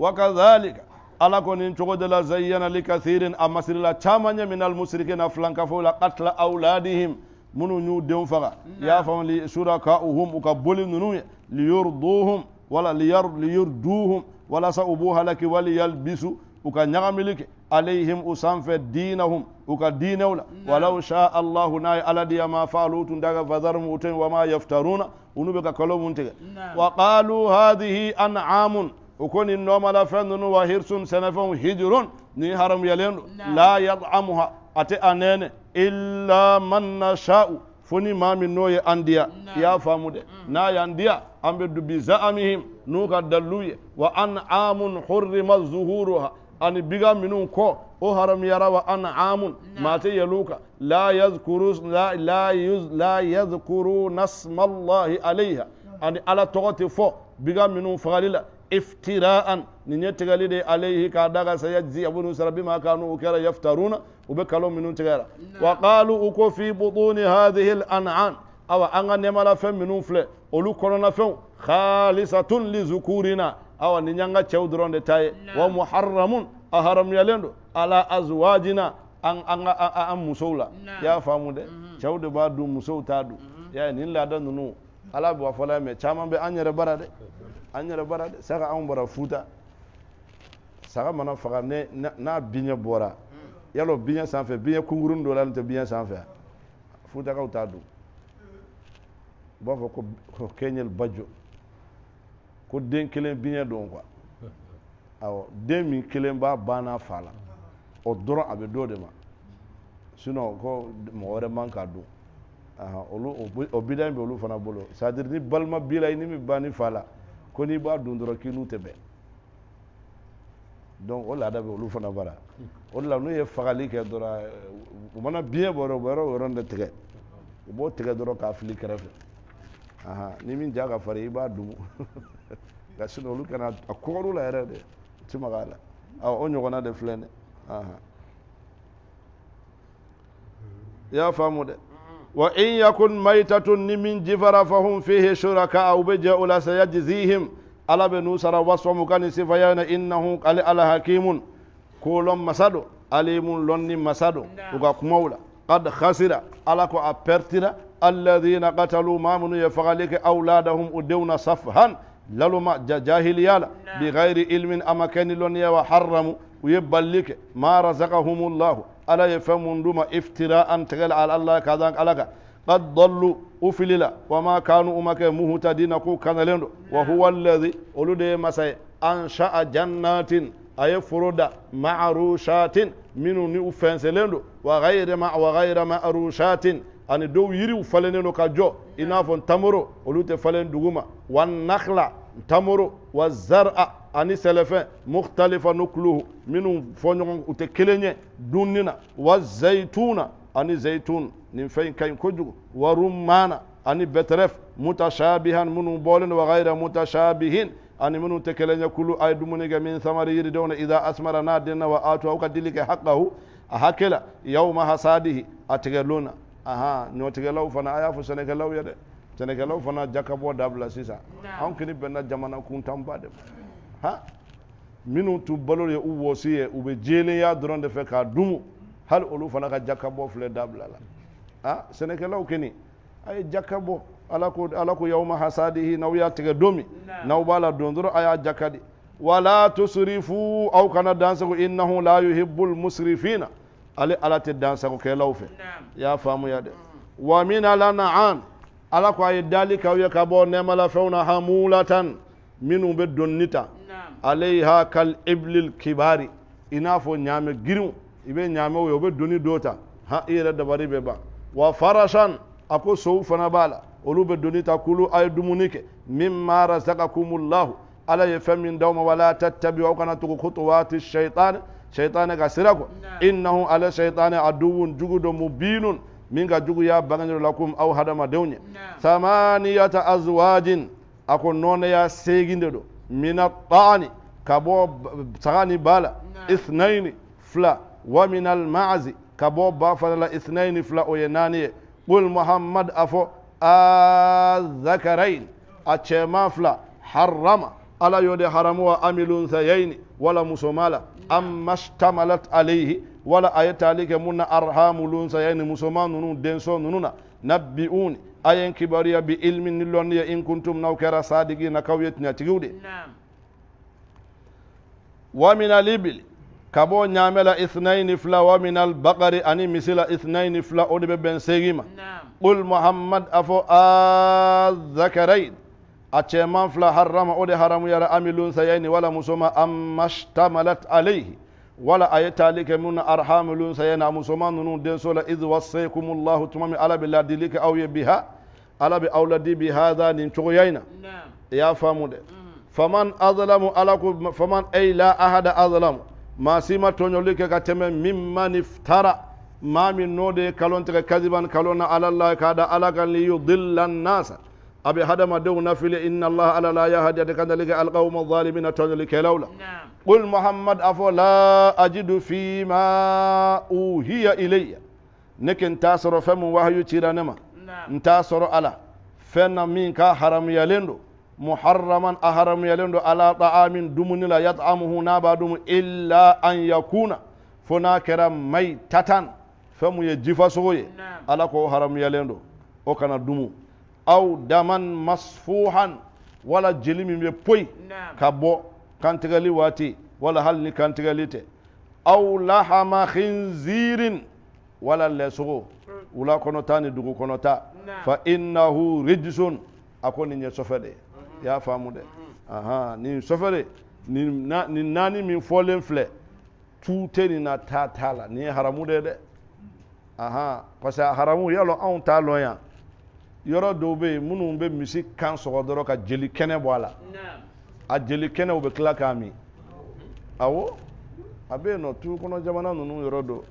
وكذلك ألا كون ينشوكو دلا زينا لكثير أما سرلا تامانيا من المسركين أفلان كفولا قتل أولادهم منو نيو ديون فغا نعم. يا فهم لشركاؤهم وكبولي ننوي ليرضوهم ولا لير ليردوهم ولا سأبوها لك وليلبسوا وكا نغملك عليهم أسانف دينهم وكا دينولا نعم. ولو شاء الله ناي على دي ما فعلوت داغا فذرم وما يفترون ونبقى كلوم نعم. وقالوا هذه أنعام وكون النوم على فنن وهرس سنفهم هجر ني يلين نعم. لا يطعمها أتي أنين إلا من نشاء فني ما من نوي أنديا نعم. يا فامود نا أنديا أم بدو بزعمهم نوكا دلوي وأن وأنعام حرم ظهورها أن بيغا منون كو او haram yara وان عام نعم. ما mate ya luka la لا la la yuz la yazkuru nasmallahi alaiha ani ala togoti fo biga minun fagalila افتراء نين تغالي عليه كادغا سيجزي ابو نصر بما كانوا كره يفترون وبكلوا من تغير نعم. وقالوا اكو في بطون هذه الانعام او ان نملا فم من فل اولو كورونا فم خالصه لذكورنا او نينغا تشودرون دتاي نعم. ومحرم احرم يلندو على ازواجنا an an an musola ya famu dɛ cɛw de b'a dun musow t'a dun ya nin laada ninnu ala b'a fɔla mɛ caman bɛ an bara dɛ an yɛrɛ bara dɛ saga anw bara futa saga mana faga ne n'a biɲɛ bɔra hmm. yalɔ biɲɛ sanfɛ biɲɛ kunkurunin dɔ la nin tɛ biɲɛ sanfɛ futakaw t'a dun u b'a fɔ ko kɛɲɛli bajo ko den kelen biɲɛ don kuwa awɔ den min kelen b'a ban n'a fa la o dɔrɔn a bɛ d'o de ma sinon ko mɔgɔ wɛrɛ man k'a dun olu o bida in bɛ olu fana bolo c'est à dire ni balima b'i la i ni min ba ni fa la ko n'i b'a dun dɔrɔn k'i n'u tɛ bɛn donc o laada bɛ olu fana bara o de la n'u ye fagali kɛ dɔrɔn u mana biɲɛ bɔ yɔrɔ o yɔrɔ o yɔrɔ de tigɛ u b'o tigɛ dɔrɔn k'a fili kɛrɛfɛ ahan ni min ja ka farin i b'a dun nka sinon olu kana a kɔgɔr'u la yɛrɛ de ti maga a la awɔ o ɲɔgɔnna de filɛ nin ye ahan i y'a faamu dɛ وإن يكن ميتة من جفر فهم فيه شركاء وبجاء لا سيجزيهم ألا بنوسر وصف مكان سفيان إنه قال على حكيم كل مسد عليم لن مسد نعم. وقاك مولا قد خسر على كو أبرتنا الذين قتلوا ما من يفغلك أولادهم أدون صفها للما جاهليالا نعم. بغير علم أما كان لن يوحرم ويبلك ما رزقهم الله ألا يفهم دوما افتراء تقل على الله كذا على قد ضلوا أفللا وما كانوا أمك مهتدين كو كان لندو نعم. وهو الذي أولد مساء أنشأ جنات أي فرود معروشات من نوفنس لندو وغير ما وغير ما معروشات أن دو يري فلنندو كجو نعم. إنافن تمرو أولد فلن دوما والنخلة تمرو والزرع ani sɛlɛfɛn mukhtalifa nukuluhu minnu ɲɔgɔn u tɛ kelen ye dunni na wa na ani zayitun nin fɛn in ka ɲi kojugu wa rumana ani bɛtɛrɛf mutashabihan minnu bɔlen don wa ghayra mutashabihin ani minnu tɛ kelen ye kulu a ye dumuni kɛ min samari yiridenw na idha asmara n'a na wa atu aw ka dili kɛ haqqahu a hakɛ la yawma hasadihi a tigɛlon na ahan ɲɔtigɛlaw fana a y'a fɔ sɛnɛkɛlaw ye dɛ sɛnɛkɛlaw fana ja dabila sisan anw kini bɛnna jamana kuntanba de ma ha minnu t'u balo ye u wɔsi ye u bɛ jɛlenya dɔrɔn de fɛ k'a dumu hali olu fana ka jaka bɔ filɛ dabila la ha sɛnɛkɛlaw kɛni a ye jaka bɔ ala ko ala ko yawma hasadihi n'aw y'a tigɛ don min n'aw b'a la don dɔrɔn a y'a jaka di wala tusrifu aw kana dansago innahu la yuhibbul musrifina ale ala tɛ dansagokɛlaw fɛ i y'a faamuya dɛ wa min ala na'an ala ko a ye dali k'aw ye ka bɔ nɛɛmalafɛnw na hamulatan minnu bɛ donni ta alayha kal iblil kibari ina fo ñaame giriŋ i be ñaamewo ye wo be doni do ta ha i yɛrɛ dabari bɛ ban wa farashan a ko sow fana b'a la olu bɛ doni ta kulu a ye dumuni kɛ mimma razakakumullahu ala ye fɛn min d'aw ma wala tattabi aw kana tugu khutuwati shaitan shaitane ka sira kɔ innahu ala shaitane aduwun jugu dɔ mubinun min ka jugu y'a baŋanyɔrɔ lakum aw hadamadenw ye samaniyata azwajin a ko nɔnɛya seegin de don من الطعن كبو تغاني بالا نعم. اثنين فلا ومن المعز كبو بافلا اثنين فلا ويناني قل محمد أفو الذكرين أتشما فلا حرم على يد حرم أمل ثيين ولا مسومالا نعم. أما اشتملت عليه ولا أيتالك من أرحام لون ثيين مسومان نون دنسون نون نبئوني ayen kibariya bi ilmin ni ya in kuntum naw kera sadiqina kaw yettiña tigiwɗe wa min al kabo nyamela ithnain fla wa min al bakari ani misila ithnain fla o be ben segima qul muhammad afo azakarain a fla harama o de haramu yara amilun sayaini wala musoma amma shtamalat alayhi wala a ye taali kɛ minnu na arhamulu saya n'a musoman ninnu denso la idh wasaykumullahu tuma min ala bɛ ladili kɛ aw ye biha ala bɛ aw ladi bi hada nin cogoya in na i y'a faamu dɛ faman azlamu ala ko faman ay la ahada azlamu maa si ma tɔɲɔli kɛ ka tɛmɛ mimman iftara maa min n'o de ye kalon tigɛ kadiban kalon na ala la k'a da ala kan li yudilla nasa a bɛ hadamadenw nafili inna allaha ala la yahdi a tɛ ka dali kɛ alqawma zalimina tɔɲɔlikɛlaw la قل محمد أفو لا أجد فيما أوهي إلي نك انتاصر فم وحي تيرانما نعم. انتاصر على فن منك حرم يلندو محرما أحرم يلندو على طعام دمون لا يطعمه نابا دم إلا أن يكون فناكرا ميتة فم يجفا سوي على نعم. كو حرم يلندو وكان دمو أو دمان مصفوحا ولا جلمي يبوي نعم. كبو kantigali waati wala hali ni kantigali tɛ aw lahama khinzirin wala lɛsogo wula hmm. kɔnɔta ni dugu kɔnɔta fa innahu rijisun a ko nin ye sɔfɛ hmm. de ye i y'a faamu hmm. dɛ ahan nin sɔfɛ de nin na nin naani min fɔlen filɛ tu nin na taa t'a la nin ye haramu de dɛ parce que haramu yalɔ anw t'a lɔn yan yɔrɔ dɔw bɛ yen minnu bɛ misi kan sɔgɔ dɔrɔn ka jeli kɛnɛ bɔ a la. ajulikɛnɛw bɛ tila k'a min awɔ a bɛ yen nɔ tu kɔnɔ jamana ninnu yɔrɔ do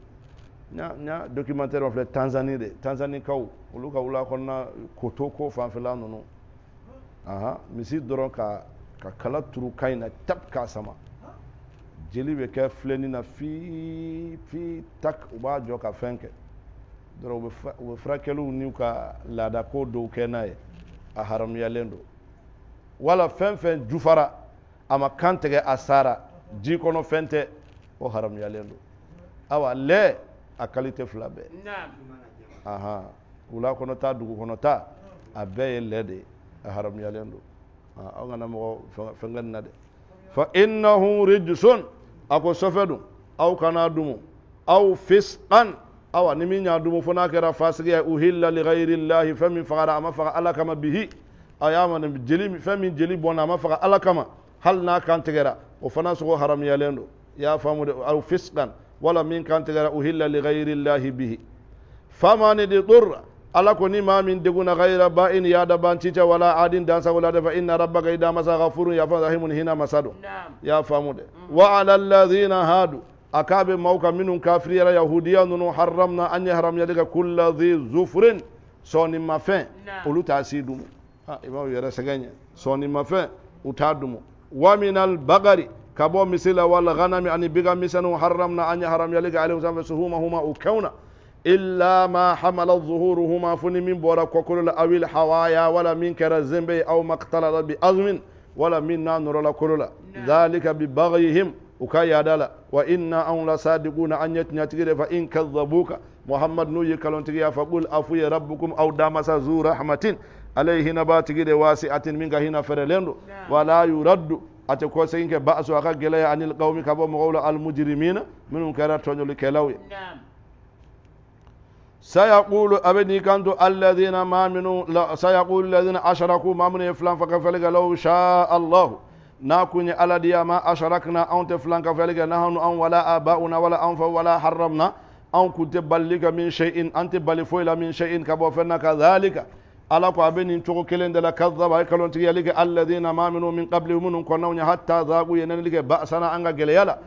n y'a n y'a documentaire dɔ filɛ tanzani de tanzanikaw olu ka wula kɔnɔna koto ko fanfɛla ninnu ahan misi dɔrɔn ka ka kala turu kan in na tap k'a sama jeli bɛ kɛ filɛli na fii fii tak u b'a jɔ ka fɛn kɛ dɔrɔn u bɛ furakɛliw n'u ka ko dɔw kɛ n'a ye a haramuyalen don wala fɛn fɛn jufara a ma kan tigɛ a sara ji kɔnɔ fɛn tɛ o haramuyalen don awa lɛ a kalite fila bɛɛ ahan wula kɔnɔ ta dugu kɔnɔ ta a bɛɛ ye lɛ de ye a haramuyalen don aw kana mɔgɔ fɛnkɛ nin na dɛ fa innahu rijsun a ko sɔfɛ don aw kana dumu aw fisqan awa ni min y'a dumu fo n'a kɛra fasigiya uhilla li ghayri llahi fɛn min fagara a ma faga ala kama bihi ayama y'a jeli fɛn min jeli bona ma faga ala kama n'a kan tigera o fana sogo haram ya lendo y'a famu de al fisqan wala min kan tigɛra uhilla li ghairi llahi bihi famani de dur alako ni ma min ghaira ba in ya dabanci tɛ wala adin dansa wala fa inna rabbaka ida masa ghafurun fa rahimun hina masadu y'a famu de wa ala alladhina hadu akabe mauka minun maaw ya yahudiya nunu haramna an yahram haramuyali kulli dhi zufrin sɔnnimafɛn olu t'a imam yara saganya so ni u utadumu wa min al bagari kabo misila misi wal ghanami ani biga misanu haramna an haram haramyali kɛ alihum sanfɛ suhumahuma u kɛwna illa ma hamala zuhuruhuma fo ni min bora kokul la awil hawaya wala min kara zenbe aw bi azmin wala min n'a la kulula la dhalika bi baghihim u ka wa inna anw la sadiquna an ye tiɲɛtigi de fa in kadhabuka muhamad n'u ye fa qul afu rabbukum aw damasa zu rahmatin alai hina ba tigi da wasi atin minga hina ferelendo wala yuraddu ate ko sayinke ba'su aka gelaya anil qawmi kabo mo qawla al mujrimina minum kara tonyol kelawye sayaqulu abani kanto alladhina ma minu sayaqulu alladhina ashraku ma minu flan fakafalga law sha Allah ناكوني على ديا ما أشركنا أن تفلان كفلك نحن أن ولا آباؤنا ولا أنف ولا حرمنا أن كنت بلغ من شيء أنت بلفويل من شيء كبوفنا كذلك ala ko abeni cogo kelen de la kadaba ay kalonti yalige alladina maminu min qabli munun ko nawnya hatta zagu yenen lige ba sana anga gele yala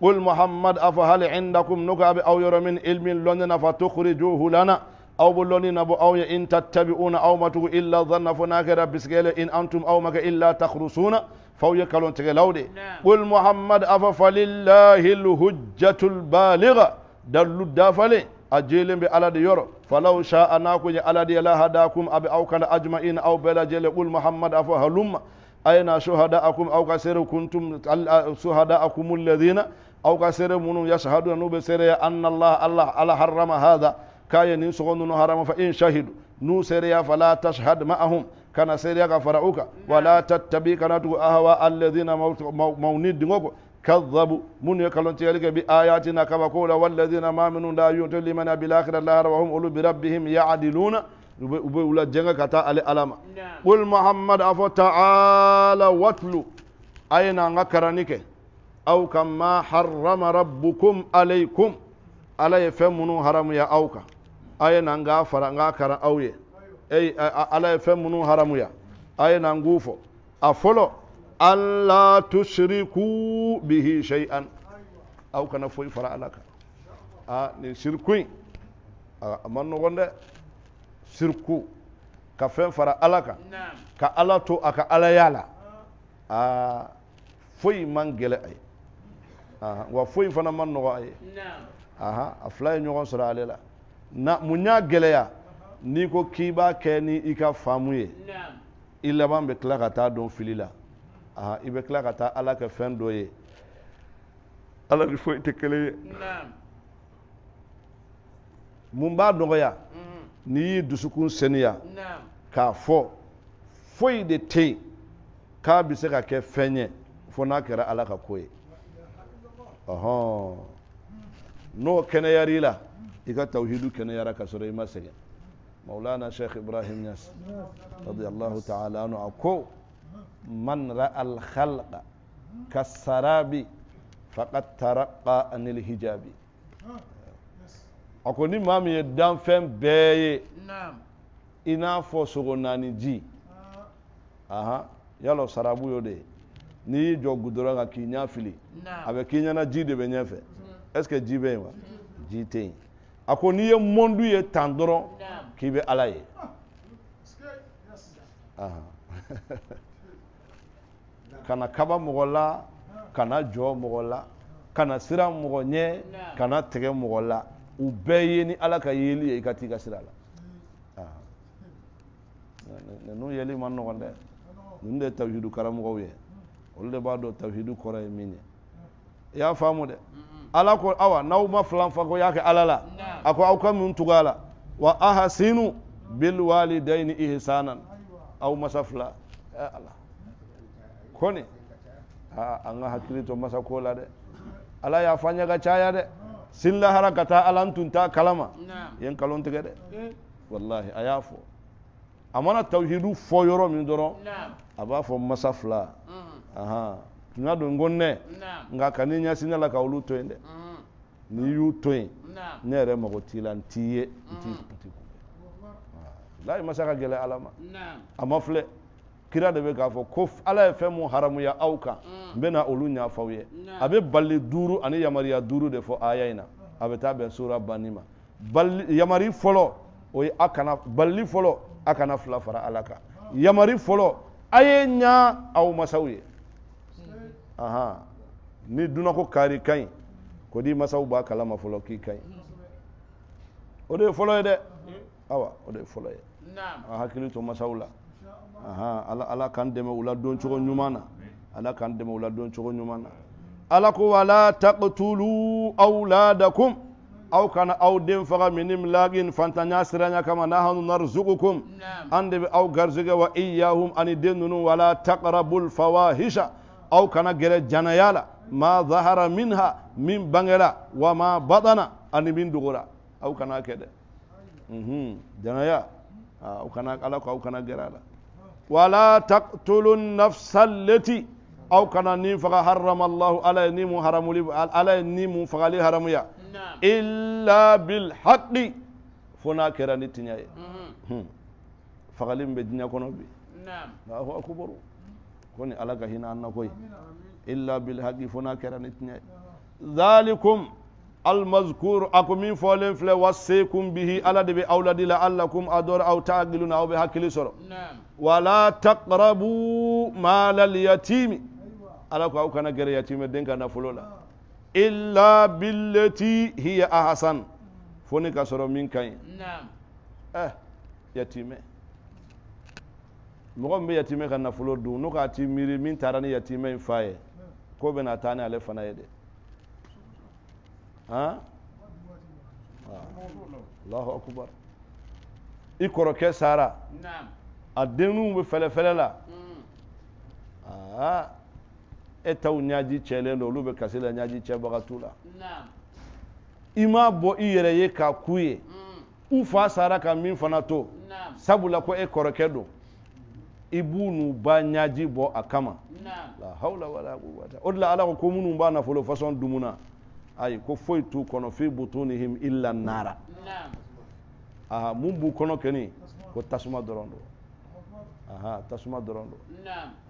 qul muhammad afa hal indakum nuka bi aw yara min ilmin lonna fa tukhrijuhu lana aw bulloni nabo aw ya in tattabi'una aw matu illa dhanna funaka rabbisgele in antum aw maka illa takhrusuna faw ya kalonti gelawde qul muhammad afa falillahi alhujjatul baligha dallu dafale ajilin bi alade yoro falaw sha'a nakuñe alade yala hadakum aɓe awkanda ajmaina aw bela jele ɓul mouhammad a fo halumma ayna shuhada'akum aw ka sere kuntum suhada'akum alladina aw ka sere munum yashhaduna nuɓe sereya anna allah allah ala harrama hada kaye nin sogonduno harama fa in shahidu nu sereya fala tashhad ma'ahum kana sereya ka fara'uka wala tattabi kana tugu ahawa alladina mawniddigo ko كذبوا من يكلون تلك بآياتنا كما قول والذين ما منون لا يؤتون لمن بالآخرة لا وهم أولو بربهم يعدلون ولا جنة كتا على ألما نعم. قل محمد أفو تعالى واتلو أين نكرنك أو كما حرم ربكم عليكم على يفهمون حرم يا أوكا أين نغافر نغاكر أوي أي على يفهمون حرم يا أين نغوفو أفلو Allah tushriku bihi shay'an aw kana foyi fara alaka a ne shirku a man nɔgɔn dɛ shirku ka fɛn fara ala kan ka ala to a ka alaya la a foyi man gɛlɛ a ye wa foyi fana man nɔgɔ a ye a fila ye ɲɔgɔn sɔrɔ ale la na mun y'a gɛlɛya n'i ko k'i b'a kɛ ni i ka faamu ye i laban bɛ tila ka taa don fili la ah i bɛ tila ka taa ala kɛ fɛn dɔ ye ala ni foyi tɛ kelen ye mun b'a dɔgɔya n'i y'i dusukun saniya k'a fɔ foyi de tɛ yen k'a bɛ se ka kɛ fɛn ye fo n'a kɛra ala ka ko ye ɔhɔn n'o kɛnɛyar'i la i ka tawhidu kɛnɛyara ka sɔrɔ i ma sɛgɛn maulana sheikh ibrahim yas radiyallahu ta'ala anhu a ko من رأى الخلق كالسراب فقد ترقى عن الحجاب akoni maami yɛ danfɛn bɛɛ ye i n'a fɔ sogo naani ji ah. ahan yalɔ sarabu y'o de ye n'i y'i jɔ gudɔrɔn kan k'i ɲɛ fili a bɛ k'i ɲɛna ji de bɛ ɲɛfɛ est ce que ji bɛ yen wa ji tɛ yen a ko n'i ye mɔndu ye tan dɔrɔn k'i bɛ ala ye ah. ahan. kana kaba mɔgɔ la kana jɔ mɔgɔ la kana sira mɔgɔ ɲɛ kana tɛgɛ mɔgɔ la u bɛɛ ye ni ala ka yeli ye i ka t'i ka sira la hmm. ah. ninnu yeli ma nɔgɔn dɛ ninnu de ye tawhidu karamɔgɔw ye olu de b'a dɔn tawhidu kɔrɔ ye min ye i y'a faamu dɛ ala ko awa n'aw ma filanfa ko y'a kɛ ala la a ko aw ka mun tugu a la wa ahasinu bilwalidaini ihsanan aw masa fila ala Kone, a ah, an ga to masa kola de ala ya fanya ga caya de sin la harakata ta kalama yen kalon tigɛ de hmm. wallahi a y'a fɔ a mana tawhidu fɔ yɔrɔ min dɔrɔn a b'a fɔ masa fila hmm. ahan don ko nɛ nka ka ni ɲɛsin ne la ka olu to yen dɛ hmm. n'i y'u to yen ne yɛrɛ mago t'i la n t'i ye n t'i kun ah, layi masa ka gɛlɛ ala ma a ma filɛ kira de bɛ k'a fɔ ko ala ye fɛn mun haramuya aw kan n bɛna olu ɲɛfɔ aw ye a bɛ bali duuru ani yamariya duuru de fɔ aya in na a bɛ taa bɛn sura banni ma yamari fɔlɔ o ye a kana bali fɔlɔ a kana fila fara ala kan yamari fɔlɔ a ye ɲa aw masaw ye ahan ni dunako kari ka ɲi ko di masaw b'a kalama fɔlɔ k'i ka ɲi o de ye fɔlɔ ye dɛ hmm. awa o de ye fɔlɔ ye a hakili to masaw la. ala ala k'an dɛmɛ u la don cogo ɲuman na ala k'an dɛmɛ u la don cogo ɲuman na ala ko wala taqtulu awladakum aw kana aw den faga mini milagin fantanya siranya kama nahanu narzuqukum an de bɛ aw garizigɛ wa iyahum ani den ninnu wala taqrabul fawahisha aw kana gere janayala ma zahara minha min bangela wa ma badana ani min dogora aw kana kɛ dɛ janaya aw kana ala ko aw kana gɛrɛ ولا تقتلوا النفس التي أو كان نيم فغا حرم الله على نيم حرم لي على نيم فغلي حرم يا نعم. إلا بالحق فنا كراني تنيا فغا بدنيا كونو بي نعم الله أكبر كوني على كهنا ان كوي إلا بالحق فنا كراني تنيا ذلكم المذكور من فولن فلا وسيكم به على دبي أولادي لعلكم أدور أو تعقلون أو بحق لسرو نعم wala taqrabu malal yatimi ala ko awkana gere yatime denkana fulola illa billati hiya ahsan foni eh, ka soro min ka ɲi eh, yatimɛ mɔgɔ min bɛ yatimɛ ka nafolo du n'o k'a ti miri min taara ni yatimɛ in fa ye k'o bɛna taa ni ale fana ye dɛ han ah. allahu akubar i kɔrɔkɛ sara àdéhùn bɛ fɛlɛfɛlɛ la hmm. aa e taw ɲaji cɛlen don olu bɛ kasi la ɲaji cɛbaga la i m'a bɔ i yɛrɛ ye k'a k'u ye hmm. u fa sara ka min fana to sabula ko e kɔrɔkɛ don i b'u n'u ba ɲaji bɔ a kama la hawla wala quwwata o de la ala ko ko minnu b'a nafolo fasɔn dumuna ayi ko foyi t'u kɔnɔ fi butunihim illa nara aha mun b'u kɔnɔ kɛni ko tasuma dɔrɔn don aha tasuma dɔrɔn do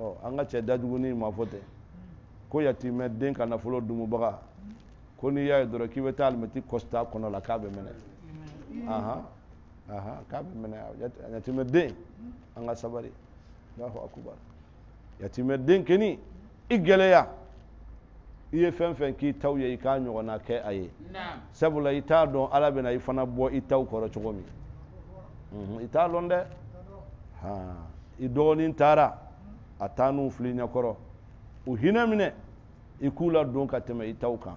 ɔ an ka cɛ daduguni ma fɔ tɛ ko yatimɛ den ka nafolo dumubaga ko ni y'a ye dɔrɔn k'i bɛ taa alimɛti kɔsita kɔnɔ la k'a bɛ mɛnɛ aha aha k'a bɛ mɛnɛ yatimɛ den an ka sabari alahu akubar yatimɛ den keni i gɛlɛya i ye fɛn fɛn k'i taw ye i k'a ɲɔgɔnna kɛ a ye sabula i t'a dɔn ala bɛna i fana bɔ i taw kɔrɔ cogo min i t'a lɔn dɛ haa i dɔɔnin taara a taa n'u fili ɲɛkɔrɔ u hinɛ minɛ i k'u ladon ka tɛmɛ i taw kan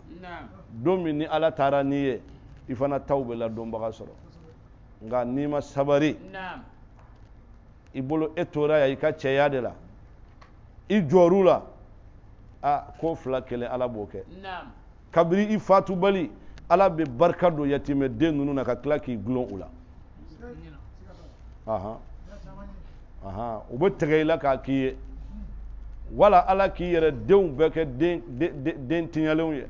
don min ni ala taara n'i ye i fana taw bɛ ladonbaga sɔrɔ nka n'i ma sabari i bolo e tora yan i ka cɛya de la i jɔr'u la a ko fila kelen ala b'o kɛ kabiri i fatubali ala bɛ barika don yatimɛden ninnu na ka tila k'i gulon u la u bɛ tɛgɛ i la k'a k'i ye wala ala k'i yɛrɛ denw bɛɛ kɛ den tiɲɛlenw ye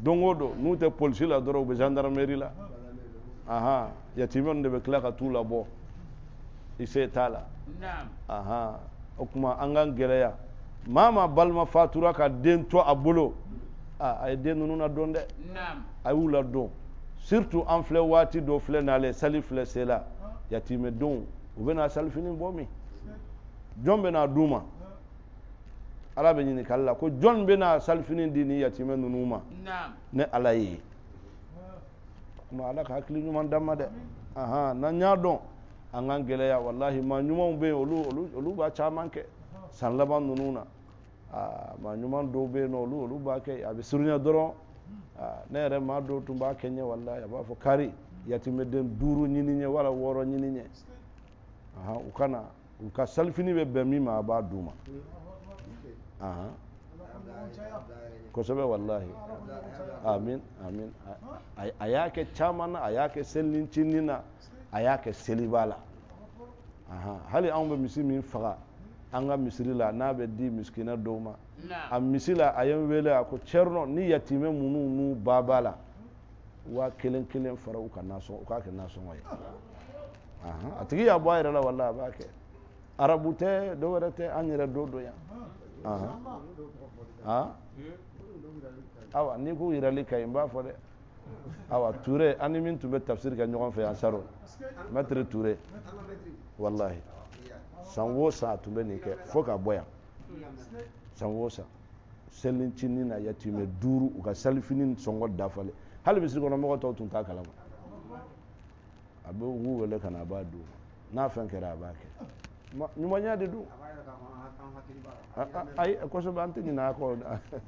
don o don n'u tɛ polisi la dɔrɔn u bɛ gendarmerie la ahan yatimɛw de bɛ tila ka t'u labɔ i se t'a la ahan o tuma an k'an gɛlɛya maa maa balima fatura ka den to a bolo a a ye den ninnu ladon dɛ a y'u ladon surtout an filɛ waati dɔ filɛ n'ale sali filɛ se la yatiimɛdenw bɛ na sali fini bɔ min jɔn bɛ na d'u ala bɛ ɲininkali la ko jɔn bɛ na sali fini di ni yatimɛ ninnu ma ne ala ye kuma ala ka hakili ɲuman d'an ma dɛ ahan n'an y'a dɔn an k'an gɛlɛya walahi maa ɲumanw bɛ yen olu olu olu b'a caman kɛ san laban ninnu na aa maa ɲuman dɔw bɛ yen nɔ olu olu b'a kɛ a bɛ surunya dɔrɔn aa ne yɛrɛ maa dɔw tun b'a kɛ n ye walahi a b'a fɔ kari yatimɛden duuru ɲini n ye wala wɔɔrɔ ɲini n ye. u kana u ka salifini bɛ bɛn min ma a b'a d'u ma kosɛbɛ walahi amin amin a y'a kɛ caman na a y'a kɛ selinicinin na a y'a kɛ seliba la hali anw bɛ misi min faga an ka misiri la n'a bɛ di misikina dɔw ma a misi la a ye n wele a ko cɛrinɔ ni yatimɛ minnu n'u ba b'a la waa kelen kelen fara u ka nasɔngɔ u k'a kɛ nasɔngɔ ye a tigi y'a bɔ a yɛrɛ la wala a b'a kɛ arabu tɛ dɔ wɛrɛ tɛ an yɛrɛ do do yan awa n'i ko yirali ka ɲi n b'a fɔ dɛ awa ture an ni min tun bɛ tafsiri kɛ ɲɔgɔn fɛ yan saro mɛtiri ture walahi san o san a tun bɛ nin kɛ fo ka bɔ yan san o san selicinin na yatimɛ duuru u ka salifini sɔngɔ dafalen hali misiri kɔnɔ mɔgɔ tɔw tun t'a kalama a bɛ k'u wele ka na a b'a d'u ma n'a fɛn kɛra a b'a kɛ ɲumanya de don ayi kosɛbɛ an tɛ ɲinɛ a kɔ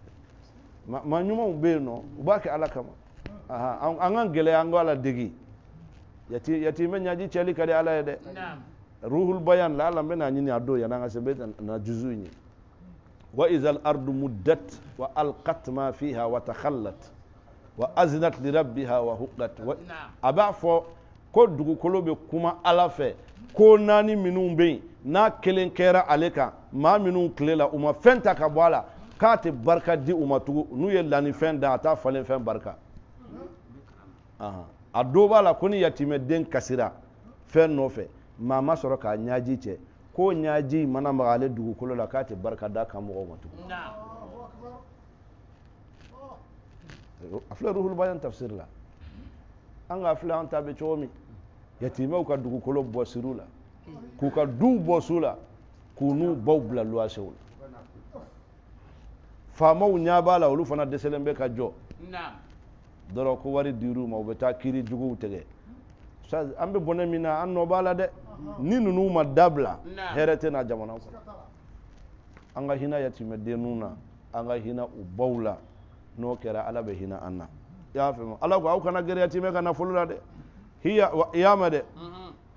maa ɲumanw bɛ yen nɔ u b'a kɛ ala kama an ka gɛlɛya an k'a la degi yatimɛ ɲaji cɛli ka di ala ye dɛ ruhul bayan la ala bɛna ɲini a don yan'an ka se bɛ na juzu in wa izal ardu muddat wa alqat ma fiha wa takhallat wa azinat li rabbiha wa huqqat a b'a fɔ ko dugukolo be kuma ala fɛ ko naani minnu be yen n'a kelen kɛra ale kan ma minu tile la u ma fɛn ta ka bɔ a la k'a tɛ barika di u ma n'u ye lannifɛn da a t'a falen fɛn barika a do b'a la ko ni yatimɛden kasira fɛn nɔfɛ ma ma sɔrɔ k'a ɲaji cɛ k'o ɲaji mana maga ale dugukolo la k'a tɛ barika da kan mɔgɔw ma a filɛ ruhul tafsiri la Anga ka filɛ an ta bɛ cogo min yatimɛw ka dugukolo bɔ siriw la k'u ka duw bɔ su la k'u n'u baw bila luwasew la faamaw ɲɛ b'a fana dɛsɛlen bɛ ka jɔ dɔrɔn ko wari dir'u ma u kiri jugu tigɛ an bɛ bɔnɛ min na an nɔ b'a la ni ninnu ma dabila hɛrɛ na jamana kɔnɔ Anga hina hinɛ yatimɛdenninw anga hina ka n'o kɛra ala hina anna. ya yafe mu ala ko aw kana gariya time ka nafolula de hiya wa yama de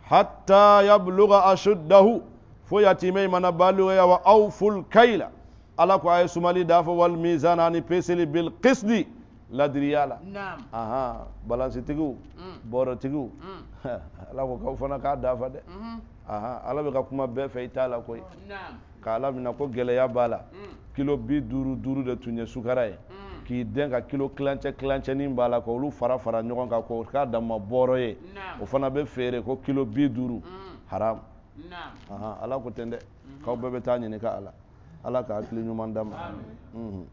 hatta yabluga ashuddahu fo yatimai mana balugaya wa awful kaila ala ko aye sumali da dafa wal misana ani peseli bil qisdi ladiriya la aha balansitigiw mm. bɔrɔtigiw mm. ala ko kaw fana k'a dafa dɛ mm-hmm. aha ala bɛ ka kuma bɛɛ fɛ ita t'a la koyi k'ala minɛ ko gɛlɛya b'a la mm. kilo bi duuru duuru de tun ye sukara ye k'i den ka kilo kilancɛ kilancɛnin b'a la ka olu fara fara ɲɔgɔn kan k'o k'a dama bɔrɔ ye o fana bɛ feere ko kilo bi duuru mm. haram ala ko ten dɛ mhm. k'aw bɛɛ bɛ taa ɲininka a la ala ka hakili ɲuman d'a ma mhm.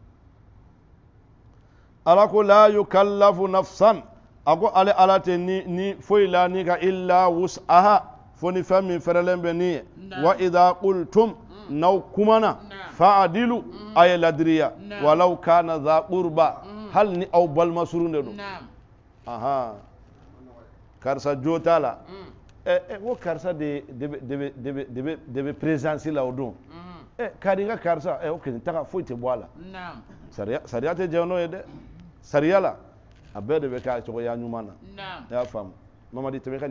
ala ko la yukallafu nafsan a ko ale ala tɛ ni ni foyi la ni ka illa wus'aha fo ni fɛn min fɛrɛlen bɛ ni ye wa idha qultum naw kumana fa'adilu mm. aya ladriya walau kana za qurba mm. hal ni aw bal masurunde ɗum aha karsa jotala e mm. e eh, eh, wo karsa de deɓe deɓe deɓe deɓe deɓe présence la o ɗum e eh, kadi nga karsa e okini taga foyi te bo ala sariya sariya te jewno ye de sariya la a bɛɛ de bɛ k'a cogoya ɲuman na i y'a faamu mamadi tɛmɛ i ka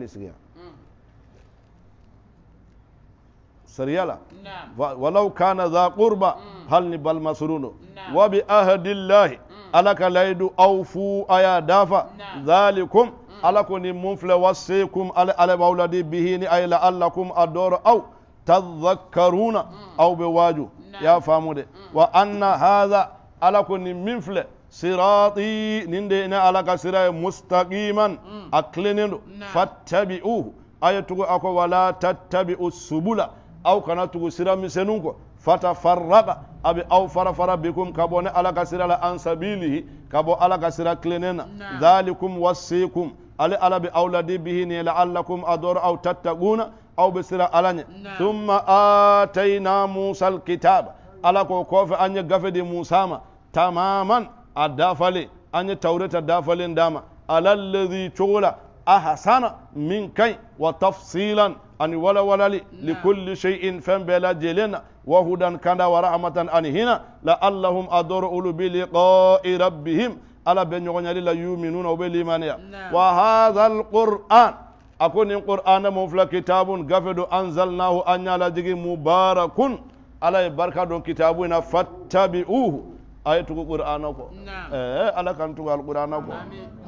سريالا نعم ولو كان ذا قربى هل نبال مسرونو نعم وبأهد الله ألك ليدو أوفو أيا دافا نعم ذلكم ألك نمفل وسيكم على أولادي بهين أي لألكم أدور أو تذكرون أو بواجو نعم. يا فامود وأن هذا ألك نمفل صراطي نندي ألك سراء مستقيما أكلنين نعم. فاتبعوه أيتكو أكو ولا تتبعوا السبولة أو كنا تغسر من سنونك فتفرغ أبي أو فرفر بكم كابون على كسر على أنسابيله كابو على كسر كلنا نعم. ذلكم وصيكم على على بأولادي به لعلكم أدور أو تتقون أو بسر على نعم. ثم آتينا موسى الكتاب على كوكوف أن يقف دي موسى ما. تماما أدافلي أن يتورت أدافلي داما على الذي تولى أحسن من كي وتفصيلا أني ولا ولا لي لكل شيء فان جلنا وهدى كان ورحمة أني هنا أدور أولو بلقاء ربهم ألا بن يغني لا يؤمنون وبالإيمان وهذا القرآن أكون القرآن مفلا كتاب قفد أنزلناه أن يلا مبارك ألا يبارك دون كتابنا فاتبعوه ay tugu qur'ana ko eh ala kan tugu alqur'ana ko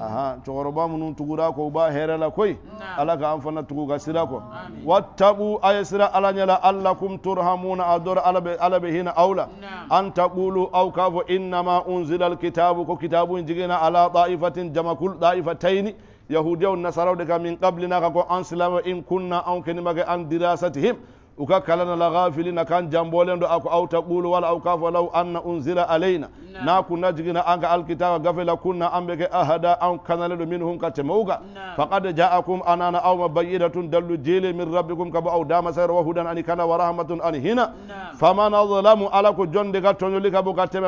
aha cogoroba munun tugura ko ba herela koy ala ka an fana tugu ga sira ko wattabu ay sira ala nyala allakum turhamuna ador ala be ala be hina aula an taqulu aw kafu innama unzila alkitabu ko kitabu jigina ala ta'ifatin jamakul ta'ifataini yahudiyaw nasaraw de ka min qablina ka ko an silama in kunna an kenimage an dirasatihim uka kalana la na kan jambole ndo ako au taqulu wala au kafa law anna unzila alaina na, kuna jigina anga alkitaba gafila kuna ambeke ahada au kanale do minhum ka faqad ja'akum anana au mabayyinatun dallu jili min rabbikum kabu au dama sayr wa hudan an kana wa rahmatun an hina faman adlamu ala ko jonde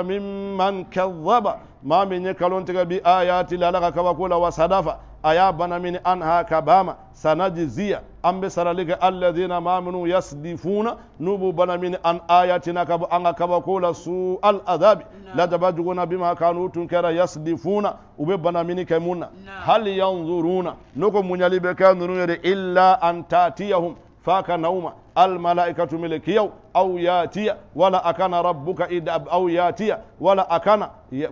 mimman kadhaba ma min ye kalon tigɛ bi ayati la ala ka kabako la wa sadafa a y'a bana min anha kabama sanajziya an bɛ sarali kɛ alladina ma minnu yasdifuna n'u b'u bana min an ayatina ka bɔ an ka kabako la su al azabi ladaba juguna bima kanu tun kɛra yasdifuna u bɛ bana min kɛ mun na hali yanzuruna n'o ko muɲali bɛ kɛ ninnu ye de illa an tatiyahum فاك نوم الملائكة ملك يو أو ياتي ولا أكان ربك إذا أو ياتي ولا أكان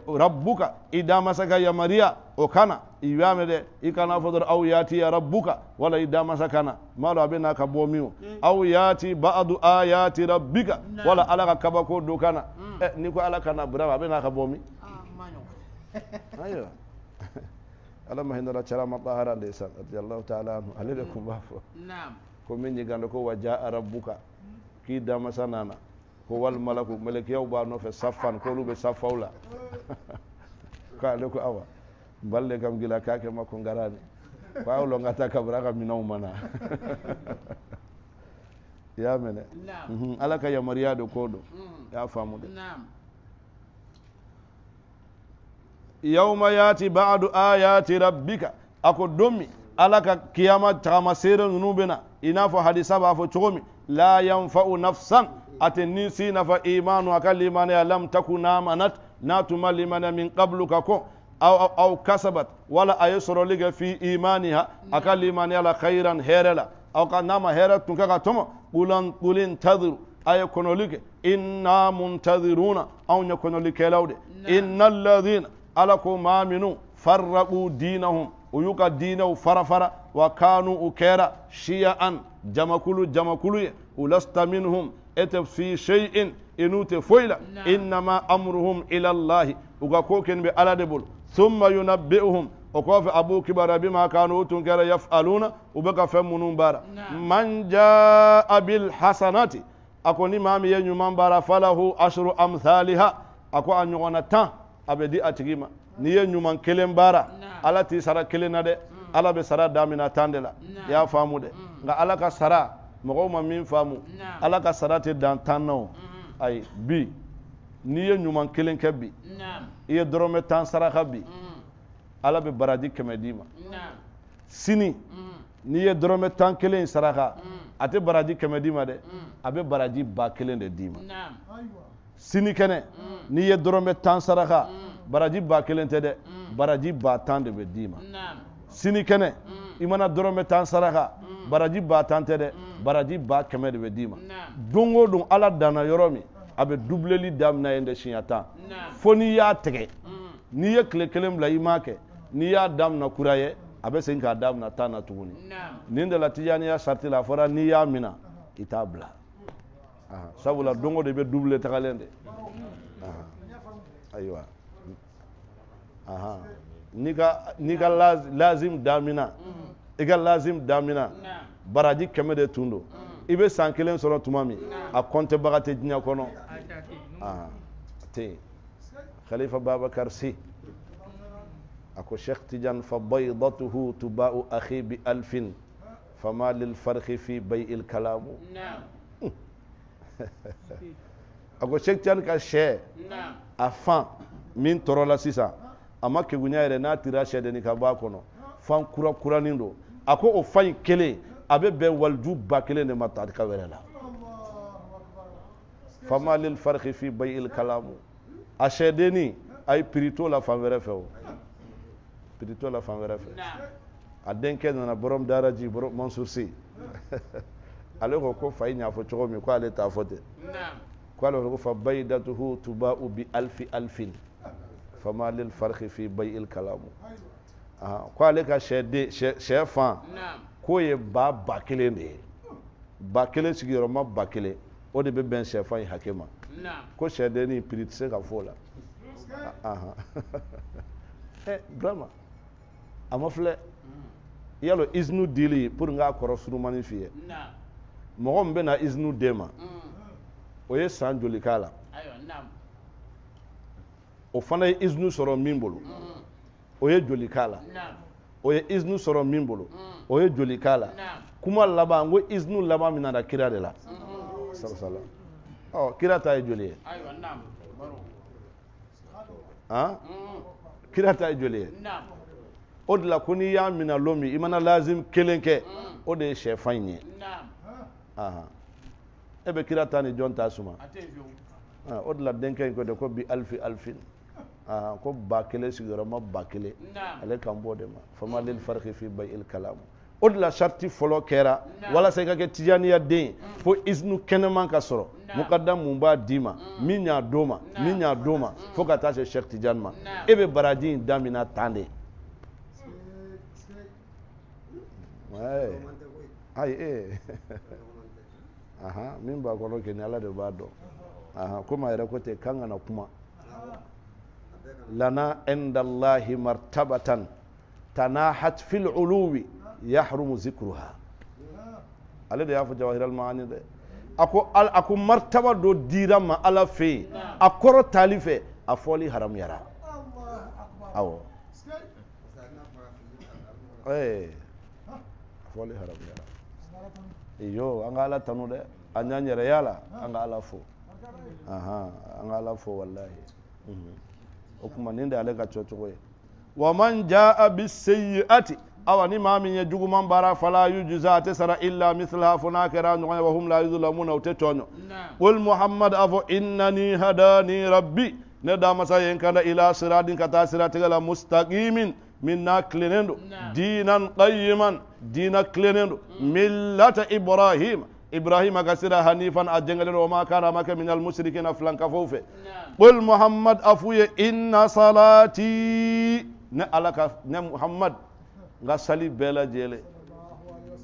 ربك إذا مسك يا مريا وكان يعمل إكان فضر أو ياتي ربك ولا إذا مسكنا ما لو أبينا كبوميو أو ياتي بعض آيات ربك نعم. ولا ألا كبكو دوكنا إيه، نيكو ألا كنا برا أبينا كبومي آه، أيوه ما هندرا شرام الله هران ديسان رضي الله تعالى عنه عليكم نعم ko min ñiganɗo ko wa jaa rabbuka kiidama sanana ko wal malaku melekiyaw ba nofe saffan koluɓe saffawla ko ale ko awa balle kam gila kake makko garani bawlo gata kabra ka minaw mana alaka mhm. ala ka ko do ya mm. famude yawma yati badu ayati rabbika ako dommi ala ka kiyama tagama seere ninnu bɛ na i n'a fɔ hadisa b'a fɔ cogo min la yanfa'u nafsan a tɛ ni si nafa imanu a ka limaniya lam takun amanat n'a tun ma limaniya min qablu ka kɔn aw aw kasabat wala a ye sɔrɔli kɛ fi imaniha a ka limaniya la khayran hɛrɛ la aw ka n'a ma hɛrɛ tun kɛ ka tɔmɔ kulan kulin tadiru a ye kɔnɔli kɛ inna muntadiruna anw ye kɔnɔlikɛlaw de inna alladhina ala ko maa minnu farraqu diinahum ويوكا دينو فرفرا وكانوا أكيرا شيعا جمكولو جمكولو ولست منهم اتف في شيء إنوت فويلا إنما أمرهم إلى الله وكوكين بألدبل ثم ينبئهم وكوف أبو كبر بما كانوا تنكر يفعلون وبقى فمنون بارا من جاء بالحسنات أكون إمام ينمان بارا فله أشر أمثالها أكو أن يغنى تان أبدي أتقيمة n'i ye ɲuman kelen baara ala t'i sara kelen na dɛ mm. ala bɛ sara da min na tan de la i y'a faamu dɛ mm. nka ala ka sara mɔgɔw ma min faamu ala ka sara tɛ dan tan na o mm. ayi bi n'i ye ɲuman kelen kɛ bi i ye dɔrɔmɛ tan saraka bi ala bɛ baraji kɛmɛ d'i ma sini n'i ye dɔrɔmɛ tan kelen in saraka a tɛ baraji kɛmɛ d'i ma dɛ a bɛ baraji ba kelen de d'i ma sini kɛnɛ n'i ye dɔrɔmɛ tan saraka baraji ba kelen tɛ dɛ mm. baraji ba tan de bɛ d'i ma sini kɛnɛ mm. i mana dɔrɔmɛ tan saraka mm. baraji ba tan tɛ dɛ baraji ba kɛmɛ de bɛ d'i ma don o don ala danna yɔrɔ min a bɛ dubileli daminɛ yen de siɲɛ tan fo n'i y'a tigɛ n'i ye tile kelen bila i m'a kɛ n'i y'a daminɛ kura ye a bɛ segin k'a daminɛ tan na tuguni nin de la tijaniya sariti la a fɔra n'i y'a mina i t'a bila sabula don o don i bɛ dubile tagalen de ayiwa. aha n'i ka n'i ka lazim damina i ka lazim damina baraji kɛmɛ de tun don i bɛ san kelen sɔrɔ tuma min a kɔntebaga tɛ diɲɛ kɔnɔ a tɛ yen khalifa babakar si a ko sheikh tijan fa baydatuhu tuba'u akhi bi alfin fama lil farqi fi bai'il kalamu a ko sheikh tijan ka sɛ a fan min tɔɔrɔ la sisan a ma kegunya yɛrɛ n'a tira sɛ ka ba a kɔnɔ fan kurakuranin do don a ko o fan in kelen a bɛ bɛn waliju ba kelen de ma tarika wɛrɛ la fama lil fariki fi bayi il kalamu a sɛdenni a ye piri t'o la fan wɛrɛ fɛ o piri t'o la fan wɛrɛ fɛ a denkɛ nana bɔrɔmu daraji bɔrɔmu mansur se ale ko ko fa in y'a fɔ cogo min ko ale t'a fɔ ten ko ale ko fa bayi datuhu tuba'u bi alfi alfin fama lil farhi fi bai'il kalamu ko ale ka sɛ fan k'o ye ba ba kelen de ye ba kelen sigiyɔrɔma ba kelen o de bɛ bɛn sɛfan in hakɛ ma ko sɛdenni piri tɛ se ka fɔ o la ɛ girama a ma filɛ yalo izinu dili pour n k'a kɔrɔ surumani f'i ye mɔgɔ min bɛ na izinu den ma mm. o ye san joli k'a la o fana ye izinu sɔrɔ min bolo mm. o ye joli k'a la o ye izinu sɔrɔ min bolo mm. o ye joli k'a la kuma laban n ko izinu laban min nana kira de la mm. salasala ɔ kira ta ye joli ye han kira ta ye joli ye o de la ko n'i y'a minɛ lɔ min i mana lazim kelen kɛ o de ye sɛfan in ye e bɛ kira ta ni jɔn ta suma o de la denkɛ in ko de ko bi alifi alifin a ah, ko ba kelen sigiyɔrɔma ba kelen ale kan b'o de ma fama mm. lil fariki fi bai il kalamu o de la sariti fɔlɔ kɛra walasa i ka kɛ tijaniya den mm. fo izinu kɛnɛma ka sɔrɔ mukada mun b'a d'i ma mm. min y'a d'o ma min y'a d'o ma fo ka taa se sɛki tijani ma e bɛ baraji in damina tan de ayi ee min b'a kɔnɔ kɛ ni ala de b'a dɔn komi a yɛrɛ ko ten k'an kana kuma لنا عند الله مرتبة تناحت في العلو يحرم ذكرها ale de y'a fɔ jawahiril maani dɛ a ko al a ko martaba dɔ dira ma ala fɛ yen a kɔrɔ tali fɛ a fɔli haramuyara awɔ ɛɛ a fɔli haramuyara iyo an ka ala tanu dɛ an y'an yɛrɛ y'a la an ka ala fo anhan an ka ala fo walahi. o kuma nin de ale ka cocogo ye wa man jaa bi seyiati awa ni maa min ye juguman baara fala yujusa ate sara illa mislaha fo naa kera ɲɔgɔn ye wa hum la yuzulamuna o te coño qul muhammad a fo innani hadani rabbi ne damasa yen kanda ila siradin ka taa siratiga la mustaqimin min naa kilenen do dinan qayiman dina kilenen do mm. millata ibrahima ibrahima ka sira hanifan a jengelen o ma kana make min almushrikina flanka fow fe qul muhammad a fuye inna salati ne ala ka ne muhammad nga sali bɛɛ lajɛlen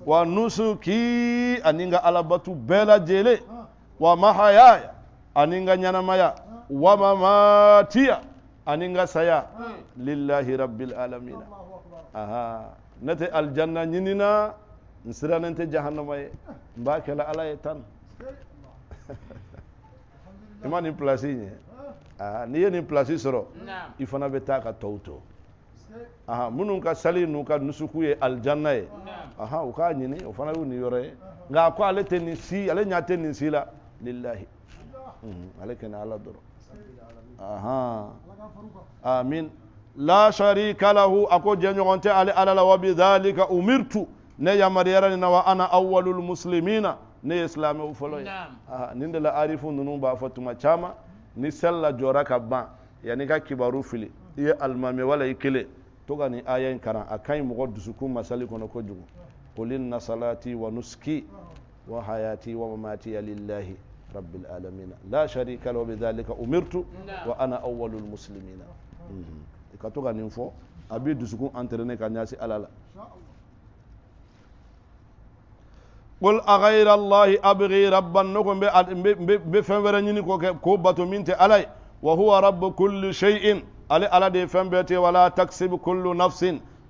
wa nusuki ani nga alabatu bɛɛ lajɛlen wa mahayaya ani nga ɲanamaya wa mamatiya ani nga saya lillahi rabbil alamina aha ne tɛ aljanna ɲinina n sira ninte jahannama ye ah. mba kela ala ye tan i ma nin pilasi ɲɛ n'i ye nin pilasi sɔrɔ i fana bɛ taa ka tɔw to ahan minnu ka sali n'u ka nusuku ye alijanna ye aha u k'a ɲini o fana y'u ni yɔrɔ ye nka a ko ale tɛ nin si ale ɲɛ tɛ nin si la lillahi mm, ale kɛnɛ ala dɔrɔn ahan amin la sharika lahu a ko jɛɲɔgɔn tɛ ale ala la wa umirtu ne yamariyarani wa ana awwalul muslimina ne ye silamɛw fɔlɔ ye nin de la arifu ninnu b'a fɔ tuma caman ni sɛlila jɔra ka ban yanni ka kibaru fili i ye alimami wala i kelen to ka nin aya in kalan a ka ɲi mɔgɔ dusukun masali kɔnɔ kojugu qul inna salati wa nuski wa hayati wa mamati lillahi rabbil alamina la sharika lahu bidhalika umirtu wa ana awwalul muslimina mm -hmm. ka to ka nin fɔ a b'i dusukun entraîner ka ɲɛsin ala la قل أغير الله أبغي ربا نقوم بفهم ورنيني كوبة من تألي وهو رب كل شيء ألي ألا دي فهم بيتي ولا تكسب كل نفس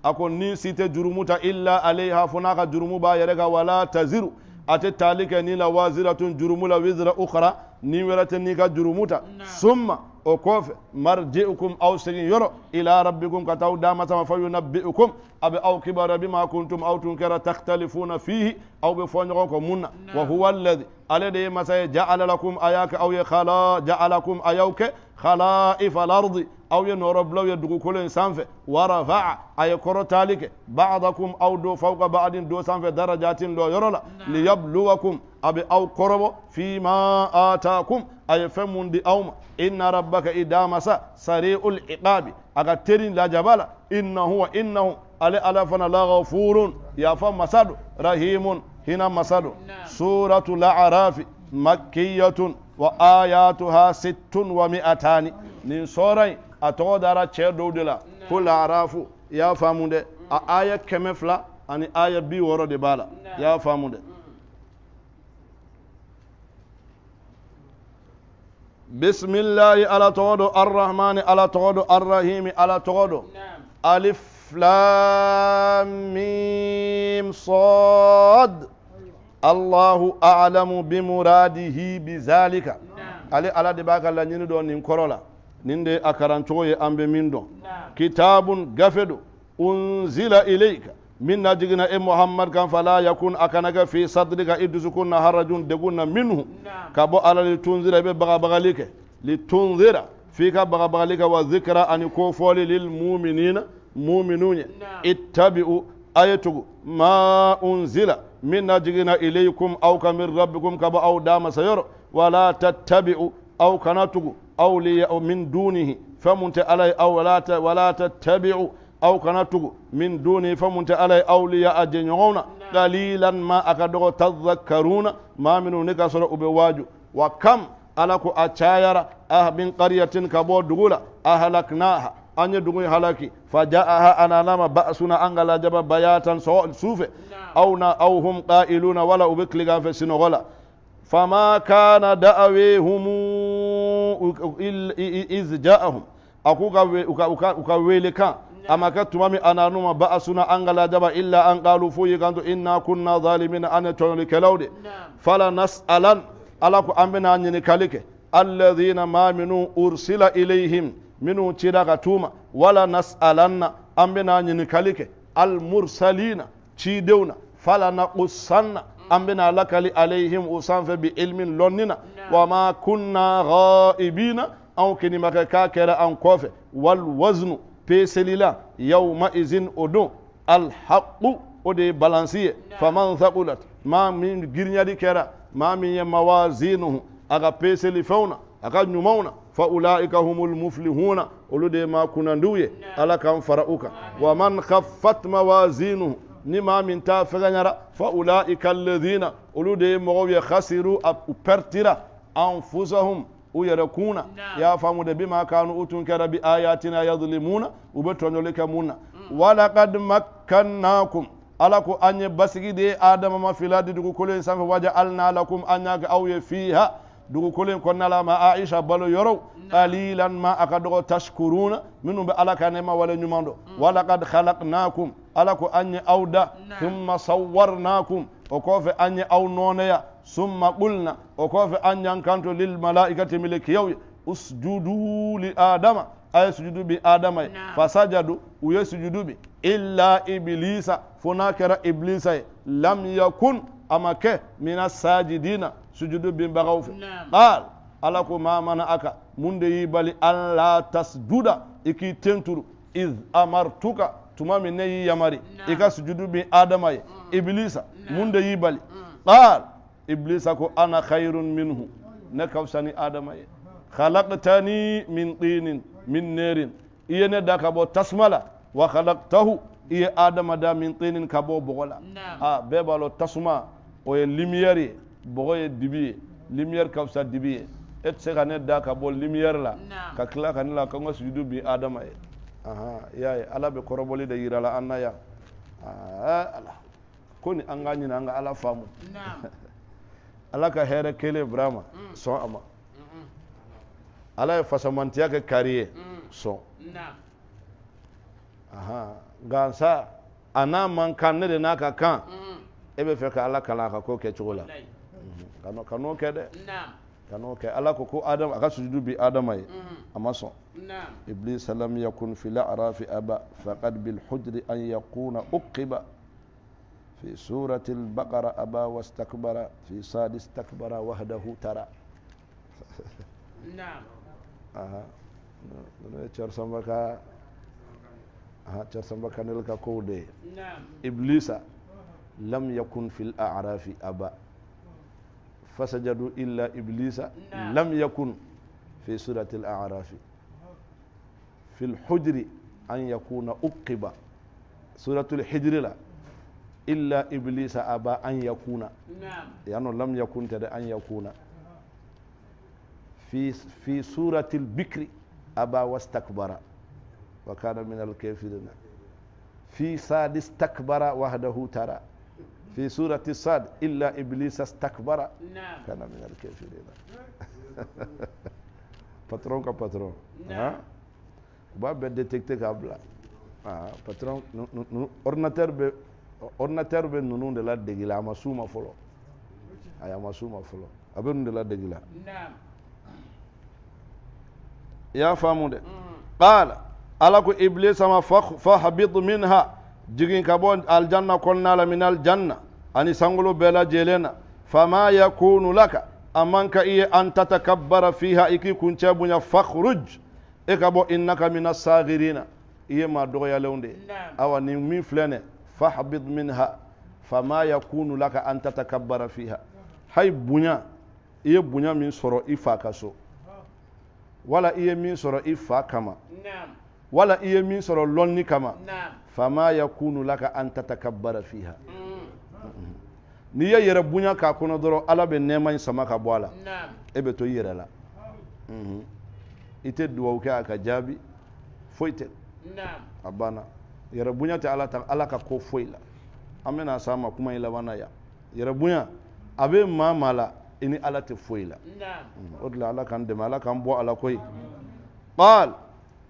أكون نيسي تجرموتا إلا عليها فناك جرمو با يرغا ولا تزر أتي تاليك نيلا وزيرة جرمو لا وزر أخرى نيورة نيكا جرموتا نعم. ثم o kofe marji'ukum aw segin yoro ila rabbikum ka taw damatama fa yunabbi'ukum aɓe aw kibara bima kuntum aw tun kera tahtalifuna fihi aw ɓe foñogon ko munna wa huwa alladi ale de masaye jaala lakum ayake aw ye hala jaalakum ayawke halaifa lardi aw ye noroblaw ye dugukolen sanfɛ wa rafa'a a ye kɔrɔtali kɛ ba'dakum aw do fawka ba'din do sanfɛ darajatin dɔ yɔrɔ la liyabluwakum a bɛ aw kɔrɔbɔ fima atakum a ye fɛn mun di aw ma inna rabbaka idha masa sari'ul iqabi aga terin la jabala inna huwa innahu ala ala fana la ghafurun ya fa masadu rahimun hina masadu suratu la'arafi makkiyatun wa ayatuha sittun wa mi'atani nin sorai a tɔgɔ dara cɛɛ dɔw de la ko la'arafu i y'a faamu dɛ a aya kɛmɛ fila ani aya bi wɔɔrɔ de b'a la i y'a faamu dɛ بسم الله على تغدو الرحمن على تغدو الرحيم على تغدو نعم. ألف لام ميم صاد الله أعلم بمراده بذلك نعم علي على دباك الله نيندو دون نمكرولا نيندي أكرانتوي أمبي مين دون نعم كتاب غفدو أنزل إليك من نجينا إيه محمد كان فلا يكون أكنك في صدرك إدسكن هرج دقنا منه كابو على لتنذر بغا بغاليك لتنذر فيك بغا بغاليك وذكرى أن يكون فولي للمؤمنين مؤمنون اتبعوا آيته ما أنزل من نجينا إليكم أو كمن ربكم كابو أو دام سير ولا تتبعوا أو كنتكم أولياء من دونه فمنت علي أو ولا تتبعوا aw kana tugu min duni fɛn mun tɛ awliya a jɛɲɔgɔnw qalilan ma a ka dɔgɔ tadhakaruna maa minnu ni ka sɔrɔ u bɛ waaju wa kam ala ko a cayara ah min qaryatin ka bɔ dugu ahlaknaha an dugu halaki fajaaha ananama ba'suna an ka bayatan sɔgɔ sufɛ aw na aw hum qailuna wala u bɛ tilegan fɛ sinɔgɔ fama kana da'awehumu iz ja'ahum a k'u ka wele kan أما كتمامي أنا نوما بأسنا أنغلا دبا إلا أن قالوا فوي كانتو إنا كنا ظالمين أنا توني كلاودي نعم. فلا نسألن ألاكو امنا أنيني كاليك الذين ما منو أرسل إليهم منو تيراغا توما ولا نسألن امنا أنيني كاليك المرسلين تيدونا فلا نقصن امنا لك عليهم أسانف بعلم لننا نعم. وما كنا غائبين أو كنمك كاكرا أن كوفي والوزن peeseli-la yawma izin o don alhaqu o de ye balansi ye faman thaqulat maa min girinyali kɛra maa min ye mawazinuhu a ka peeseli fɛnw na a ka ɲumanw na fa ulaika humul muflihuna olu de ye maa kunnandiw ye ala k'an fara u kan wa man khaffat mawazinuhu ni maa min t'a fɛgɛɲara fa ulaika alladhina olu de ye mɔgɔw ye khasiru a pɛrtira anfusahum uyarakuna yafamude bima kanu utunkara bi ayatina yadlimuna ube tonyoleka muna mm. walakad makkannakum ala ko an ye basigide adama ma filadi dugukolo in sanfɛ waja alna lakum an y'a kɛ aw ye fiha dugukolo in kɔnɔna la ma aisha balo yɔrɔw qalilan ma a ka dɔgɔ tashkuruna minnu be ala ka nɛma wale ɲuman dɔn mm. walakad khalaknakum ala ko an ye aw da thumma sawwarnakum o kɔfɛ an ye aw nɔnɛya summa qulna o kofe anñan kanto lil malaikati miliki yawye usjudu li adama aye sujudu ɓe adama ye fa sajadu uye sujudu illa iblisa fona kera iblisa e lam yakun ama ke mina sajidina sujudu ɓe mbagawfe qal ala ko mamana aka munde yi bali an la tasjuda iki tenturu id amartuka tuma mi neyi yamari ika sujudu ɓe adama ye uh-huh. iblisa munde yibali bali uh-huh. qal iblis ko ana khairun minhu na kausani adama ye khalaqtani min tinin min nerin ne da ka bo tasmala wa khalaqtahu iye adama da min tinin ka bo bogola a be balo tasuma o ye lumière ye bɔgɔ ye dibi ye lumière ka fisa dibi ye e tɛ se ka ne da ka bɔ lumière la ka kila ka ne la ka n ka sujudu adama ye ahan i y'a ye ala be koroboli da yirala an na yan ala ko ni an ka ɲini an ka ala faamu alaka hɛrɛ kelen brama mm. sɔn a ma ala ye fasamantiya kɛ kari ye mm. sɔn gansa a n'a man kan ne de n'a ka kan e bɛ fɛ ka ala kalan a ka ko kɛcogo la ka n'o kɛ dɛ ka n'o kɛ ala ko ko adama a ka sujudu bi adama ye a mm-hmm. ma sɔn iblis salam yakun fil arafi aba faqad bil hujri an yakuna uqiba في سورة البقرة أبى واستكبر في صاد استكبر وحده ترى نعم أها نشر أها نشر كودي نعم إبليس لم يكن في الأعراف أبا فسجدوا إلا إبليس نعم. لم يكن في سورة الأعراف في الحجر أن يكون أقب سورة الحجر لا illa iblisa aba an yakuna yano lam yakun tede an yakuna fi, fi surati lbikri aba wastakbara wa kana min alkafirina fi sad istakbara wahdahu tara في سورة الصاد إلا إبليس استكبر نعم كان من الكافرين patron ka patron ha ba be détecté ka bla ah patron ordinateur be ordinateur bɛ ninnu de la degi la a ma s'u ma fɔlɔ ayi a ma s'u ma fɔlɔ a bɛ ninnu de la degi la i y'a faamu dɛ qaala ala ko iblisa ma fa fa habitu minha jigin ka bɔ aljanna kɔnɔna la min aljanna ani sankolo bɛɛ lajɛlen na fama yakunu laka a man ka i ye an tatakabbara fiha i k'i kuncɛ bonya fakhruj e ka bɔ innaka min asagirina i ye maa dɔgɔyalenw de awa nin min filɛ nɛ fahbid minha fama yakunu laka an tatakabbara fiha hay bonya i ye bonya min sɔrɔ i fa ka so wala i ye min sɔrɔ i fa kama wala i ye min sɔrɔ lɔnni kama fama yakunu laka an tatakabbara fiha n'i ye yɛrɛ bonya k'a kɔnɔ dɔrɔn ala bɛ nɛɛma in sama ka bɔ a la e bɛ to i yɛrɛ la i tɛ duwawu kɛ a ka jaabi foyi tɛ a banna yɛrɛ bonya tɛ ala ta ala ka ko foyi la an bɛna s'a ma kuma in laban na yan yɛrɛ bonya a bɛ maa maa la i ni ala tɛ foyi la o de la ala k'an dɛmɛ ala k'an bɔ ala koyi qaal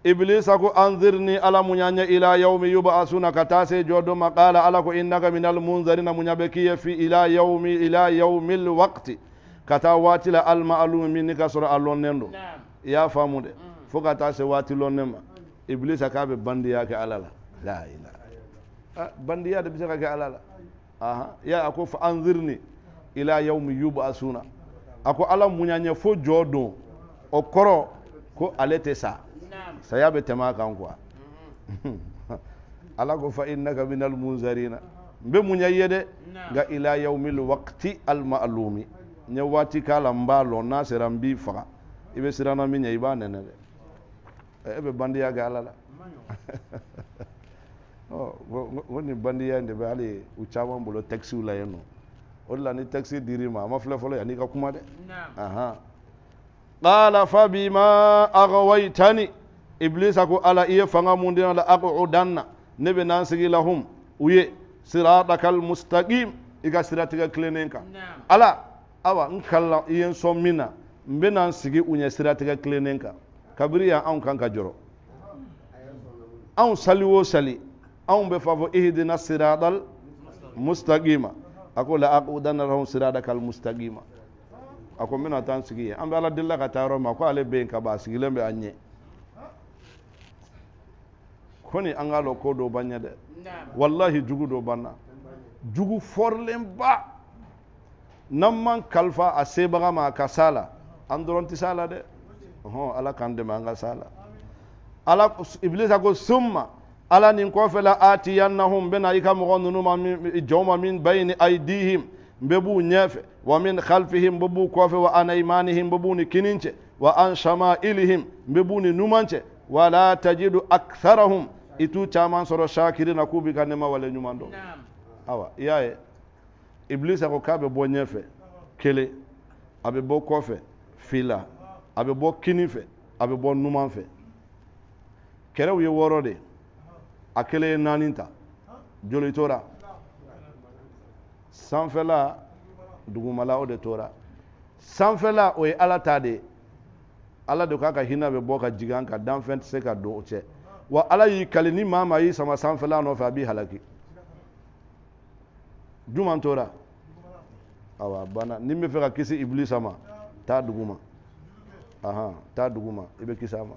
iblisa ko anzirni ala munyanya ila yaumi yub'asuna ka taa se jɔ dɔ ma qaala ala ko innaka minal munzarina munya bɛ k'i ye fi ila yaumi ila yaumil waqti ka taa waati la almaalumi min ni ka sɔrɔ a lɔnnen don i y'a faamu dɛ fo ka taa se waati lɔnnen ma iblisa k'a bɛ bandiya kɛ ala la la ilaha ah, bandiya da bisa ga alala aha ya ako fa anzirni ila yawmi yub'asuna ako ala munyanya fo jodo o kɔrɔ ko ale sa saya bɛ tɛmɛ kan kuwa ala ko fa innaka minal munzarina n bɛ munya i ila yawmil waqti al ma'lumi n ye waati k'a la b'a lɔn n'a sera n b'i faga i sirana siran na min e bɛ bandiya kɛ ala woni bandiyande ɓe ali u caman bolo taxi u layen no odela ni taxi dirima ama fle folo yani ka kuma de aha qala fa bima agwaytani iblisa ko ala iye fanga mundinala aqudanna ne ɓe nan sigi lahum uye siraɗakal mustaqim iga siratiga kilenenka ala awa n kalla iyen son mina n be nan sigi uye siratiga kilenenka kabiriya anw kan ka joro anw sali wo sali an be favo ihdina siratal mustaqima ako la aqudanna lahum siratakal mustaqima ako mina tan sigi an be ala dilla ka taa yɔrɔ ma ko ale be yen ka ba sigilen be an ɲɛ kɔni an k'a lɔn ko dɔ ban ɲɛ dɛ wallahi jugu dɔ banna jugu fɔrilenba n'an man kalifa a sebaga ma a ka s'a la an dɔrɔn tɛ s'a la summa ala nin kofe la atiyannahum bena i ka mɔgɔ ninnu ma jɔn ma min baini aidihim n bɛ b'u ɲɛfɛ wa min khalfihim n bɛ b'u kɔfɛ wa an imanihim n b'u ni kinin wa an shamailihim n bɛ b'u ni numan wala tajidu aktharahum i t'u caman sɔrɔ shakirina k'u b'i ka nɛma wale ɲuman dɔn awa i y'a ye ibilisa ko k'a bo bɔ ɲɛfɛ kelen a bɛ bɔ kɔfɛ fila a bɛ bɔ kini fɛ a bɛ bɔ numan fɛ kɛlɛw ye de a kelen ye naani ta joli tora sanfɛla dugumala o de tora sanfɛla o ye ala ta de ala de k'a ka hinɛ bɛ bɔ ka jigin ka danfɛn tɛ se ka don o cɛ wa ala y'i kali ni maa maa y'i sama sanfɛla nɔfɛ a b'i halaki juman tora awa banna ni n bɛ fɛ ka kisi ibilisa ma taa dugu ma ahan taa dugu ma i bɛ kisi a ma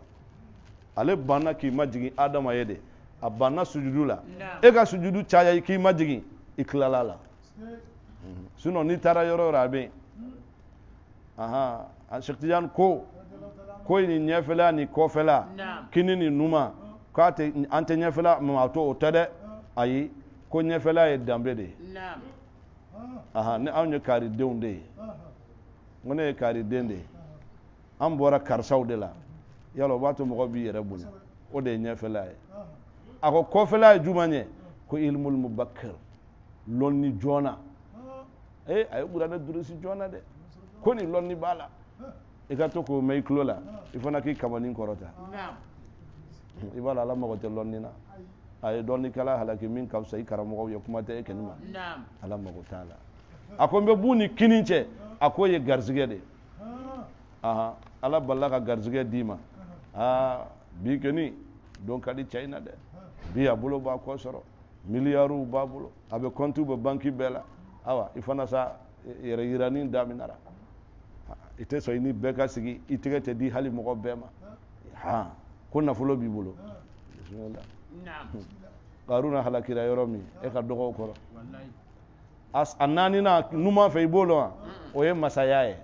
ale banna k'i majigin adama ye de a banna sujudu la e ka sujudu caya k'i ma jigin i tilala la sinɔn n'i taara yɔrɔ yɔrɔ a bɛ yen ahan a sɛkitijan ko ko nin ɲɛfɛla nin kɔfɛla kini nin numa hmm. k'a tɛ an tɛ ɲɛfɛla mɛ a to o tɛ dɛ ayi ko ɲɛfɛla ye danbe de hmm. hmm. ye ahan ne anw ye kaaridenw de ye n ko ne ye kaariden de ye an bɔra karisaw de la yala o b'a to mɔgɔ b'i yɛrɛ bonya o de ye ɲɛfɛla ye. a ko kɔfɛla ye juman ye ko ilmul mubakkir lɔnni joona ee a ye kuranɛ durusi joona dɛ ko nin lɔnni b'a la i ka to k'o mɛn i tulo la i fana k'i kamanin kɔrɔta i b'a la ala mago tɛ lɔnni na a ye dɔnnikɛla halaki min ka fisa i karamɔgɔw ye kuma tɛ e kɛni ma ala mago t'a la a ko n bɛ b'u ni kini cɛ a k'o ye garizigɛ de ahan ala balila ka garizigɛ d'i ma aa bi kɔni don ka di cɛ in na dɛ bi a bolo b'a kɔ sɔrɔ miliyariw b'a bolo a bɛ kɔntiw bɛ banki bɛɛ la awa i fana sa yɛrɛ e, e, yirani daminɛra i tɛ sɔn i ni bɛɛ ka sigi i tɛgɛ tɛ di hali mɔgɔ bɛɛ ma han ko nafolo b'i bolo karuna halakira yɔrɔ min e ka dɔgɔw kɔrɔ a naaninan numan fɛ i b'o dɔn wa mm. o ye masaya ye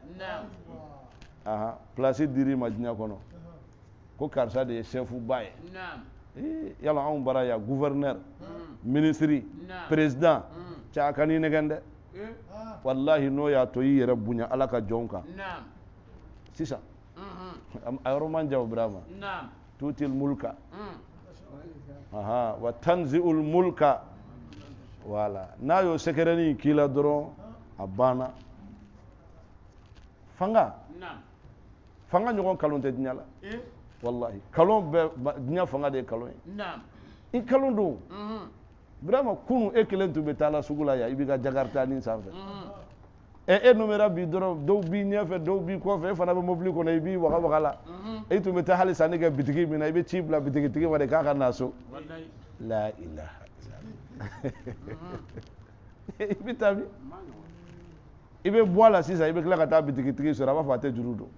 ahan pilasi dir'i ma diɲɛ kɔnɔ ko karisa de ye sɛfuba ye Eh, yala anw bara ya gouverneur hmm. ministre président hmm. cakani nɛgɛn dɛ eh? wallahi n'o y'a to i yɛrɛ bonya ala ka jɔn kan sisan hmm, man jaw birama tutil mulka aha wa tanziul mulka wala n'a y'o sɛkɛrɛnin k'i la dɔrɔn a banna fanga fanga ɲɔgɔn kalon tɛ wallahi kalon bɛɛ diɲɛ fanga de ye kalon ye i kalon don mhm. vraiment kunu e kelen tun bɛ taa la sugu la yan i b'i ka jakarita nin sanfɛ ɛ mhm. e, e numera bi dɔrɔn dɔw b'i ɲɛfɛ dɔw b'i kɔfɛ e fana bɛ mobili kɔnɔ i b'i waga waga la mhm. e tun bɛ taa hali sanni kɛ bitigi min na i bɛ ci bila bitigitigi ma de k'a ka na so la ilaha i bɛ taa min i bɛ bɔ a la sisan i bɛ tila ka taa bitigitigi sɔrɔ a b'a fɔ a tɛ juru don.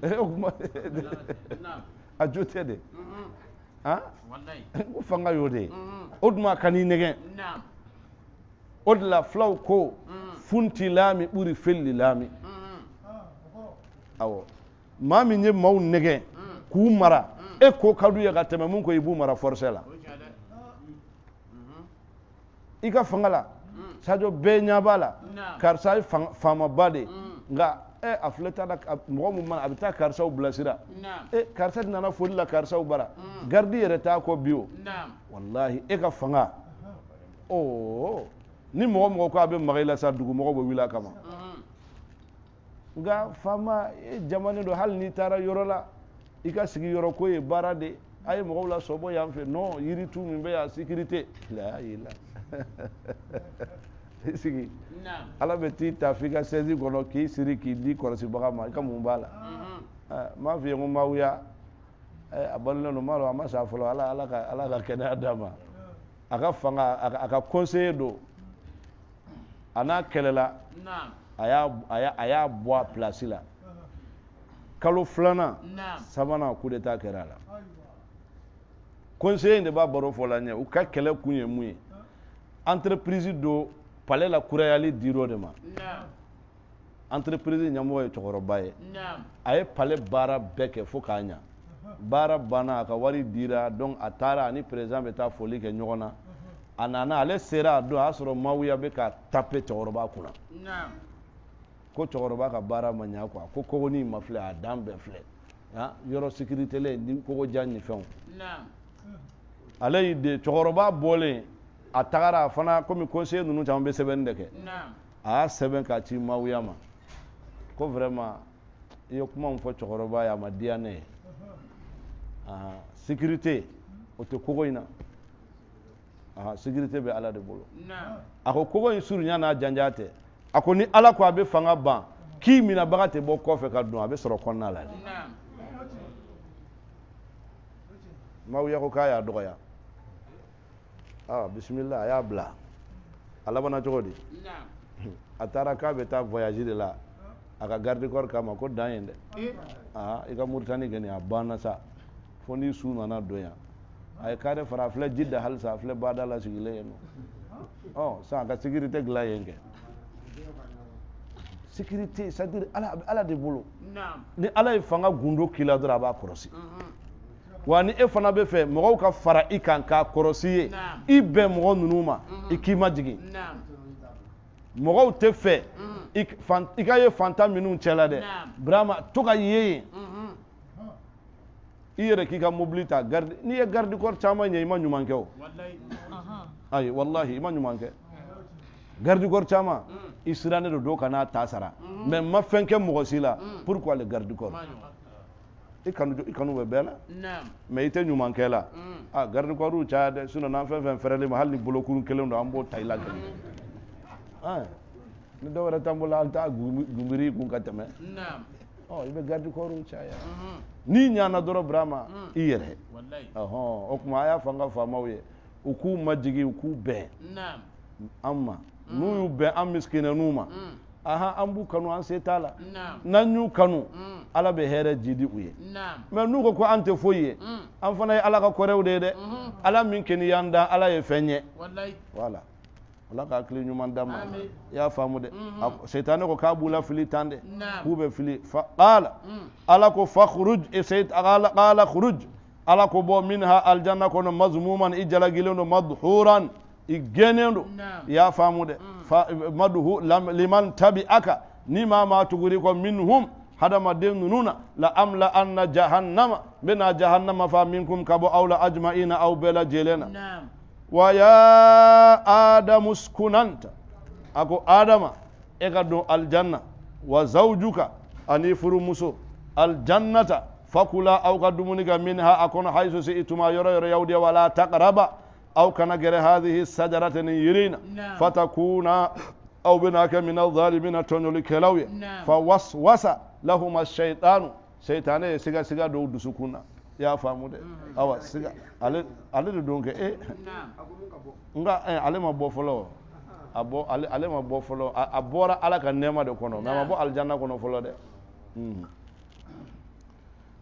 Eh, ajotɛ de mm-hmm. mm-hmm. ko fanga y'o de ye o duma ka n'i nɛgɛn o ko funti laami uri felli laami mm-hmm. awo mami min ye nege nɛgɛn mm. k'u mara mm. e ko ka d'u ye ka tɛmɛ mara forcé la i ka fanga la mm. sajo bɛɛ ɲɛ b'a la karisa ye faamaba e eh, a filɛ ta da mɔgɔ mun mana a bɛ taa karisaw bilasira e karisa nana foli la karisaw bara mm. garidi yɛrɛ t'a kɔ bi o walahi e ka fanga oo ni mɔgɔ mɔgɔ ko a bɛ maga i la sa dugu mɔgɔ bɛ wuli a kama mm. nka faama e jamanen don hali n'i taara yɔrɔ la i ka sigi yɔrɔ ko ye baara de a ye mɔgɔw la sɔbɔ yan fɛ non yiri tu min bɛ yan sécurité la ilaha sigi ala bɛ t'i ta f'i ka sɛzi kɔnɔ k'i siri k'i di kɔlɔsibaga ma i ka mun b'a la mhm. ah, m'a f'i ye ko mawuya eh, a balolen don m'a dɔn a ma sa fɔlɔ ala ala ka ala ka kɛnɛya d'a ma a ka fanga a ka conseiller don a n'a kɛlɛla a y'a a y'a a y'a bɔ a place la kalo filanan sabanan coup d'état kɛra a la conseiller in de b'a baro fɔ la ɲɛ u ka kɛlɛ kun ye mun ye entreprise don pale la kurayali dir'o de ma entreprise ɲɛmɔgɔ ye cɛkɔrɔba ye a ye pale baara bɛɛ kɛ fo k'a ɲa baara banna a ka wari dira donc a taara ani président bɛ taa foli kɛ ɲɔgɔn na a nana ale sera a don a y'a sɔrɔ mawuya bɛ ka tape cɛkɔrɔba kunna ko cɛkɔrɔba ka baara ma ɲa quoi ko kogoni ma filɛ a dan bɛɛ filɛ ah, yɔrɔ sécurité ni kogojan ni fɛnw ale y'i de cɛkɔrɔba bɔlen a tagara fana komi conseiller nunu caman be sɛbɛnni de kɛ a y'a sɛbɛn k'a ci mawuya ma ko vraiment i ye kuma min fɔ cɛkɔrɔba ye a ma diya ne ye aa sécurité o tɛ kogo in na sécurité bɛ ala de bolo a ko kogo in surunya n'a janja tɛ a ko ni ala ko a be fanga ban k'i minabaga tɛ bɔ kɔfɛ ka don a be sɔrɔ kɔnɔna la de mawuya ko k'a y'a dɔgɔya. ah bisimila a y'a bila a labanna cogo di a taara k'a bɛ taa voyage de la a ka garde corps k'a ma ko dan yen dɛ eh? aa ah, i ka Mauritanie kɔni a banna sa fo n'i su nana don yan a ye carré fara a filɛ ji da halisa a filɛ bada la sigilen yen nɔ oh, ɔ sisan a ka sécurité dilan yen kɛ sécurité c'est à dire ala ala de bolo ni ala ye fanga gundo k'i la dɔrɔn a b'a kɔrɔsi. Mhm wa ni e fana bɛ fɛ mɔgɔw ka fara i kan k'a kɔrɔsi ye i bɛn mɔgɔ ninnu ma i mhm. k'i ma jigin mɔgɔw tɛ fɛ mhm. i ka ye fantan minnu cɛla dɛ burama to ka ye yen mhm. i yɛrɛ k'i ka mobili ta garde n'i ye garde corps caman ɲɛ i ma ɲuman kɛ o ayi walahi i ma ɲuman kɛ garde corps caman i sirannen don dɔw ka n'a ta sara mɛ n ma fɛn kɛ mɔgɔ si la pourquoi le garde corps i kanu i kanu bɛ bɛɛ la mɛ i tɛ ɲumankɛ la a ah, garde corps caya ah, dɛ sinon n'an fɛn fɛn fɛrɛlen ma hali mm. ah, ni bolokuru kelen don an b'o ta i la gɛlɛn ni dɔw wɛrɛ t'an bolo an t'a gunbiri i kun ka tɛmɛ ɔ oh, i bɛ garde corps caya mm-hmm. n'i ɲana dɔrɔn Burama mm. i yɛrɛ ɔhɔn o tuma a y'a fɔ an ka faamaw ye u k'u majigin u k'u bɛn an ma mm. n'u y'u bɛn an misikinɛninw ma aha an b'u kanu an se t'a la n'an y'u kanu mm. ala bɛ hɛrɛ ji di u ye mɛ n'u ko ko an tɛ foyi ye mm. an fana ye ala ka kɔrɛw de ye dɛ ala min kɛnɛ y'an dan ala ye fɛn ye wala ala ka hakili ɲuman d'a ma i y'a faamu dɛ mm-hmm. setan ko k'a b'u la fili tan dɛ k'u bɛ fili fa ala mm. ala ko fa khuruj e ala khuruj ala ko bɔ minha aljanna kɔnɔ mazmuman i jalagilen don madhuran iggenenɗo ya famude maduhu liman tabi aka nima ma tuguri ko minhum hadama dendu nuna la amla anna jahannama bina jahannama fa minkum kabo awla ajmaina au bela jelena wa ya adamu skunanta ako adama e ka ɗum aljanna wa zawjuka ani furu aljannata fakula aw ka dumuni ka min ha akono si ituma yoro yoro yawdi wala takaraba au kana gere hadhihi sajaratin yirina fatakuna au binaka min adh-dhalimin tonyoli kelawya fawaswasa lahuma ash-shaytanu shaytane siga siga do dusukuna ya famu de awa siga ale ale do donke e nga ale ma bo folo abo ale ale ma bo folo abora ala ka nema de kono ma bo aljanna kono folo de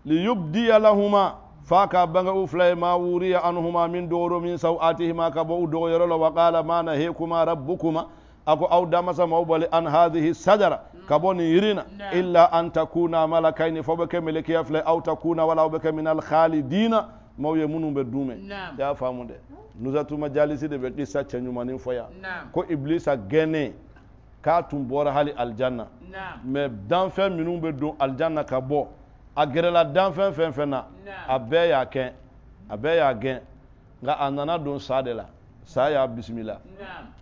liyubdiya lahuma faka banga u fila ma wuriya anhuma min doro min sawatihima ka bo u dogoyɔrɔ la wa qala ma nahikuma rabbukuma ako aw damasa maw bali an hadhihi sajara ka bɔ nin yirina illa an takuna malakaini fɔ bɛ kɛ melekiya filɛ aw takuna wala aw bɛ kɛ min alkhalidina maw ye minnu bɛ dumɛ y'a faamu dɛ nusatuma jalisi de bɛ isa cɛɲumanin fɔ ko iblisa gɛnnen k'a tun bɔra hali mais dans danfɛn minnu bɛ don aljanna ka bo agerela gɛrɛla dan fɛn fɛn fɛn na a bɛɛ y'a kɛ a bɛɛ y'a gɛn nka a nana don sa de la sa y'a bisimila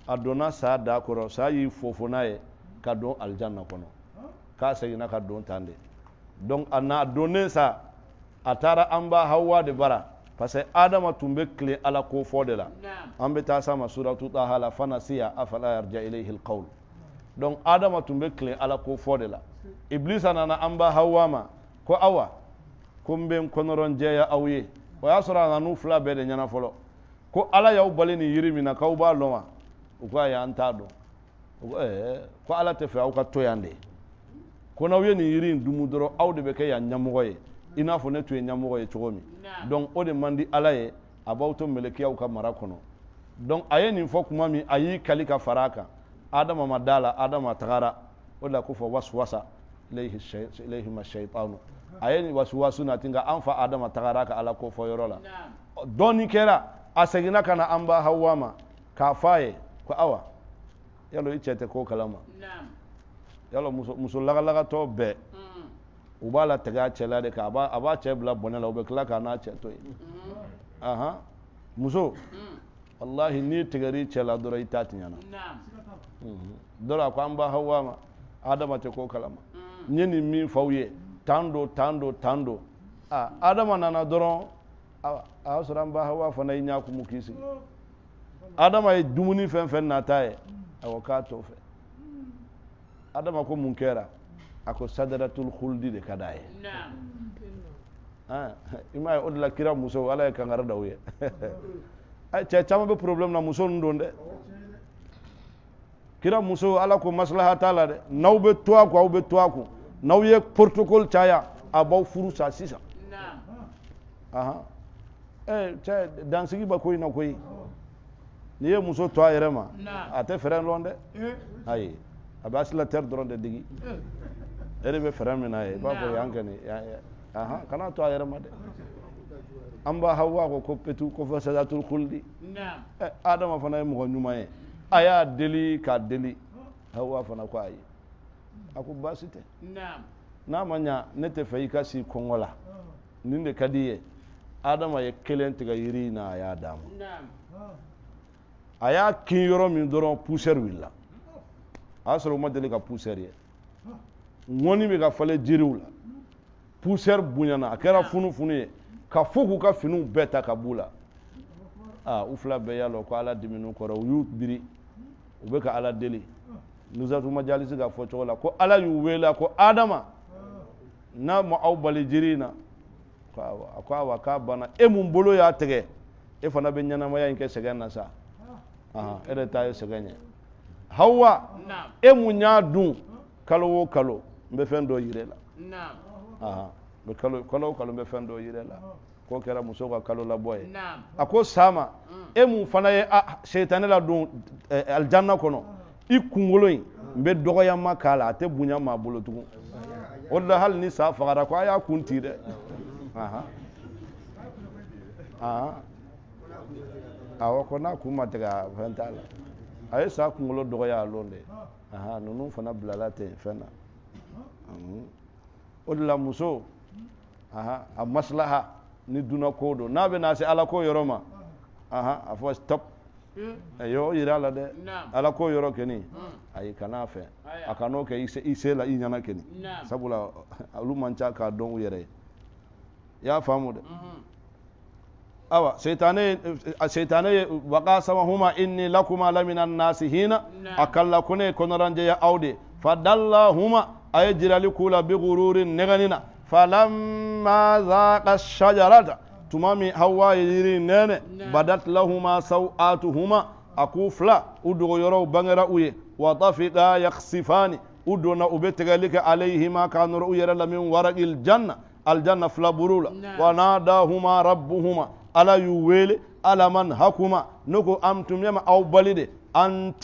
a donna sa da kɔrɔ sa y'i fofo n'a ye ka don alijanna kɔnɔ k'a seginna ka don tan de donc a na donnen sa a taara an ba hawa de bara parce que adama tun bɛ tile ala ko fɔ de la an bɛ taa s'a suratu taha la fana siya afala yarja ilayhi alqawl donc adama tun bɛ tile ala ko fɔ de la iblisa nana an ba hawa ma ko awa ko n be n kɔnɔrɔnjɛya aw o y'a sura na nufla be de nyana folo ko ala y'aw bali nin yiri min na k'aw b'a lɔn wa u ko ya an t'a dɔn ko eh, eh ko ala te fɛ aw ka to yande ko na ye nin yiri in dumu dɔrɔn aw de bɛ kɛ yan ɲɛmɔgɔ ye ina fo fɔ ne tun ye ɲɛmɔgɔ ye cogo min donc o de mandi ala ye a b'aw to melekiyaw ka mara kɔnɔ donc a ye nin fɔ kuma min a y'i kali adama madala adama tagara o la ko fo waswasa ilayhi a yi wasu wasu na tinga an fa adama tagara ka ala ko yɔrɔ la doni kera a segina na an ba hawa ma ka faye ko awa yalo cɛ tɛ ko kalama yalo muso lagalaga to bɛɛ mm. u b'a la tɛgɛ a cɛ la de ka a b'a cɛ bila bɔnɛ la u bɛ tila k'a n'a cɛ to yen mm. ahan muso mm. walahi n'i tigɛr'i cɛ la dɔrɔn i t'a tiɲɛna mm-hmm. dɔrɔn a ko an ba hawa ma adama tɛ ko kalama n ni nin min f'aw ye tan don tan do tan a adama nana dɔrɔn a y'a sɔrɔ an ba hawa fana ye ɲa kumu k'i sigi adama ye dumuni fɛn fɛn nata ye awɔ k'a t'o fɛ adama ko mun kɛra a ko sadaratul khuldi de ka d'a ye i m'a ye o de la kira muso ala ye kankari da u ye cɛ caman bɛ problème na muso ninnu don dɛ kira muso ala ko maslaha t'a la dɛ n'aw bɛ to a kun aw bɛ to a kun n'aw ye protocole caya a b'aw furu sa sisan ahan ee eh, cɛ dansigi bɛ ko na koyi eh. eh. n'i ye muso to a yɛrɛ ma a tɛ fɛrɛ lɔn dɛ ayi a bɛ dɔrɔn de digi e de bɛ fɛrɛ min n'a ye b'a fɔ yan kɛ kana to a yɛrɛ ma dɛ an b'a hawa ko ko petu sadatul kuldi adama fana ye mɔgɔ ɲuman ye a y'a deli k'a deli hawa fana ko ayi a ko baasi tɛ n'a ma ɲa ne tɛ fɛ i ka si kɔngɔ la nin de ka di i ye adama ye kelen tigɛ yiri in na a y'a d'a ma a y'a kin yɔrɔ min dɔrɔn pusɛri wulila a y'a sɔrɔ u ma deli ka pusɛri ye ŋɔni bɛ ka falen jiriw la pusɛri bonyana a kɛra funufunu ye ka fo k'u ka finiw bɛɛ ta ka b'u la aa ah, u fila bɛɛ y'a lɔ ko ala dimin'u kɔrɔ u y'u biri u bɛ ka ala deli nusatu majalisi k'a fɔ cogo la ko ala y'u wele ko adama n'a ma aw bali jiri in na mm. a ko awa k'a banna e mun bolo y'a tigɛ e fana bɛ ɲɛnamaya in kɛ sɛgɛn na sa e yɛrɛ ta ye ah, sɛgɛn ye hawa e mun y'a dun kalo o kalo n bɛ fɛn dɔ yira e la kalo o kalo n bɛ fɛn dɔ yira e la k'o kɛra muso ka kalo labɔ ye a ko sama e mun fana ye aljanna kono kɔnɔ i kunkolo in n bɛ dɔgɔyama k'a la a tɛ bonya maa bolo tugun o de la hali ni sa fagara ko a y'a kun ti dɛ awɔ ko n'a kun ma tigɛ fɛn t'a la a ye sa kunkolo dɔgɔya a lon de ninnu fana bilala ten fɛn na o de la muso a maslaha ni dunna ko don n'a bɛ na se ala ko yɔrɔ ma a fɔ stop ɛ hmm. eh, yɔrɔ yira la dɛ ala k'o yɔrɔ kɛni hmm. ayi kan'a fɛ a kan'o kɛ i se la i ɲɛna kɛni sabula olu man ca k'a dɔn u yɛrɛ ye i y'a faamu dɛ hmm, awa seitane eh, seitane ye waga huma inni lakuma lamina nasi hina akalla kone konoranje ya aude fadalla huma aye jirali kula bi ghururin neganina falamma zaqa sajarata tumami hawa yiri nene badat lahuma sawatuhuma aku fla udugo yoro bangara uye wa udu na udona ubetegalika alayhima kanur uyara lamin waraqil janna aljanna fla burula wa nadahuma rabbuhuma ala yuwele ala man hakuma nuku amtumyama au balide an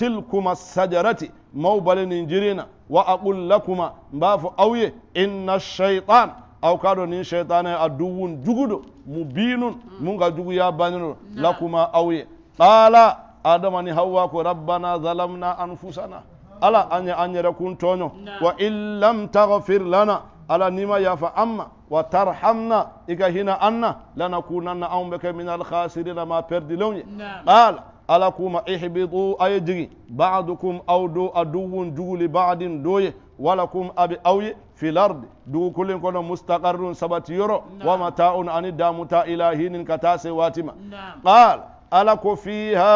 sajarati mau balini wa aqul lakuma mbafu auye inna shaitan aw k'a dɔn nin sɛtanɛ a dugun jugu don mubinun mun ka juguya bannen don lakuma aw ye qaala adama ni hawa ko rabbana zalamna anfusana ala an ye an yɛrɛ kun tɔɲɔ wa in lam taghfir lana ala n'i ma yafa an ma wa tarhamna i ka hinɛ an na lanakunanna anw bɛ kɛ min alkhasirina ma pɛrdilenw ye qaala ala kuma ihbidu a ye jigi ba'dukum aw do aduwun jugu li ba'din do ye walakum a bɛ aw ye في الأرض دو كل كون مستقر سبت يرو نعم. ومتاع أن دامتا إلى حين كتاس واتما نعم. قال ألك فيها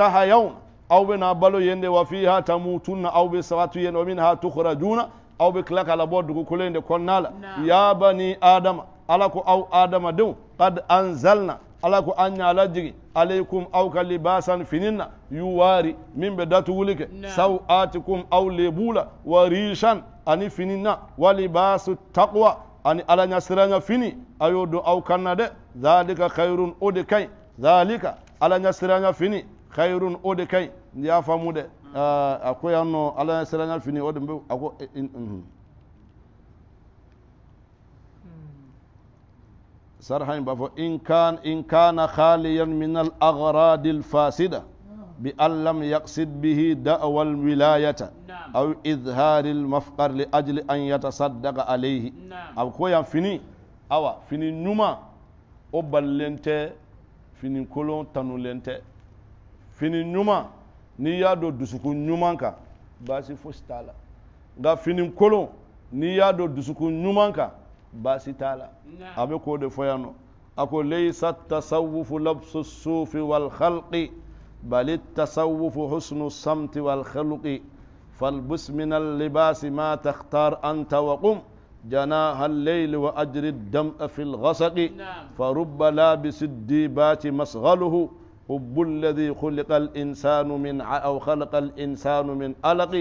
تحيون أو بنا بلو يند وفيها تموتون أو بسوات يند ومنها تخرجون أو بكلك على بود دو كل يند كون نعم. يا بني آدم ألك أو آدم دو قد أنزلنا ala ko an ɲa ala jigi alaykum aw ka libasan finin na yuwari min bɛ datuguli kɛ sau atikum aw lebu la wa rishan ani fini na wa libasu taqwa ani ala ɲa siranya fini a y'o don aw kan na dɛ zalika khairun o de kaɲi zalika ala ɲa siranya fini khairun o de kaɲi n y'a faamu dɛ hmm. uh, a ko yan nɔ ala ɲa siranya fini o de bɛ a ko صرحا بفو إن كان إن كان خاليا من الأغراض الفاسدة بأن لم يقصد به دعوى الولاية نعم. أو إظهار المفقر لأجل أن يتصدق عليه نعم. أو كويا فيني أو فيني نما أبلنت fini kolon tanulen tɛ fini ɲuman n'i y'a don dusukun ɲuman kan baasi fosi t'a la nka fini kolon n'i dusukun ɲuman baasi t'a la a bɛ k'o de fɔ yan nɔ a ko leisa tasawufu labsu sufi wal khalqi bali tasawufu husnu samti wal khalqi فالبس من اللباس ما تختار أنت وقم جناها الليل وأجر الدم في الغسق فرب لابس الديبات مسغله حب الذي خلق الإنسان من أو خلق الإنسان من ألق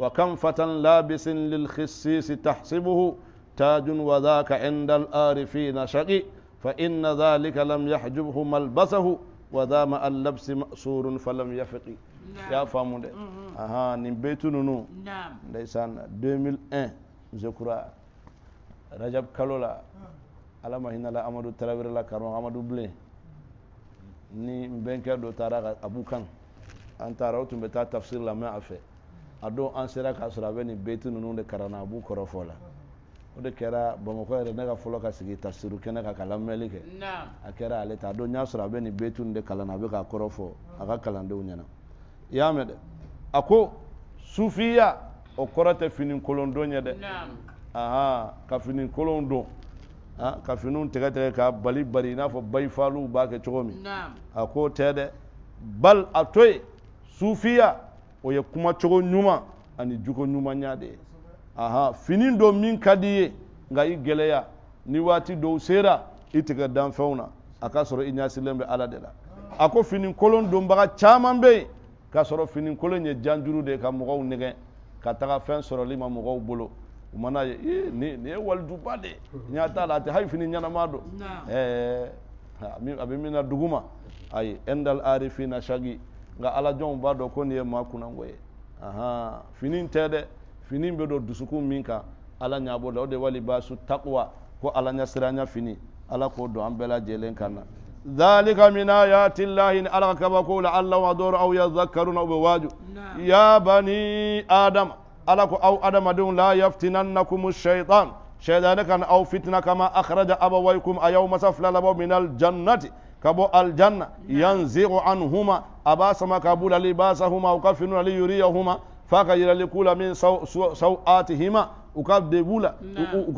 وكم فتى لابس للخسيس تحسبه تاج وذاك عند الآرفين شقي فإن ذلك لم يحجبه ملبسه ما اللبس مأسور فلم يفق نعم. يا فامو اها نيمبيتو نو نعم ديسان 2001 je رجب كالولا على ما هنا لا امدو ترابير لا كارو امدو بلي ني مبنكر دو تارا ابو كان انت راو تمتا تفسير لا ما افي ادو ان سيرا كاسرا بني بيتو نو دي كارنا ابو كروفولا o de kɛra bamakɔ yɛrɛ ne ka fɔlɔ ka sigi tasiru kɛnɛ kan ka lamɛnli kɛ a kɛra ale ta a don n y'a sɔrɔ a bɛ nin betu de kalan na a bɛ k'a kɔrɔ fɔ a ka kalandenw ɲɛna i y'a mɛn dɛ a ko sufiya o kɔrɔ tɛ finikolon don ye dɛ ahan ka finikolon don ka finiw tigɛ tigɛ k'a bali bari i n'a fɔ bayifaliw b'a kɛ cogo min a k'o tɛ dɛ bali a to yen sufiya o ye kumacogo ɲuman ani jogo ɲumanya de ye aha fini dɔ min ka di i ye nka i gɛlɛya ni waati dɔw sera i tigɛ danfɛnw na a ka sɔrɔ i ɲɛsilen bɛ ala de la a ko fini kolon donbaga caman bɛ yen k'a sɔrɔ fini kolon ye janjuru de ye ka mɔgɔw nɛgɛ ka taga fɛn sɔrɔli ma mɔgɔw bolo u mana ye ee nin nin ye walijuba de ye n y'a t'a la a tɛ hali fini ɲɛnama don ɛɛ a bɛ min na dugu ma ayi ɛndal arifina sagi nka ala b'a dɔn ko nin ye maa kunnango ye fini tɛ dɛ. fini bɛ don dusukun min kan ala ɲɛ b'o la o de wali baasu taqwa ko ala ɲɛ siranya fini ala k'o don an bɛɛ lajɛlen kan na ذلك من آيات الله إن ألغى كما قول الله ودور أو يذكرون أو بواجه يا بني آدم ألك أو آدم دون لا يفتننكم الشيطان شيطان كان أو فتنة كما أخرج أبويكم أيوم سفل لبو من الجنة كبو الجنة ينزغ عنهما أباسما كبول لباسهما وكفنون ليريهما fakajirali kula min sawatihima u ka debu la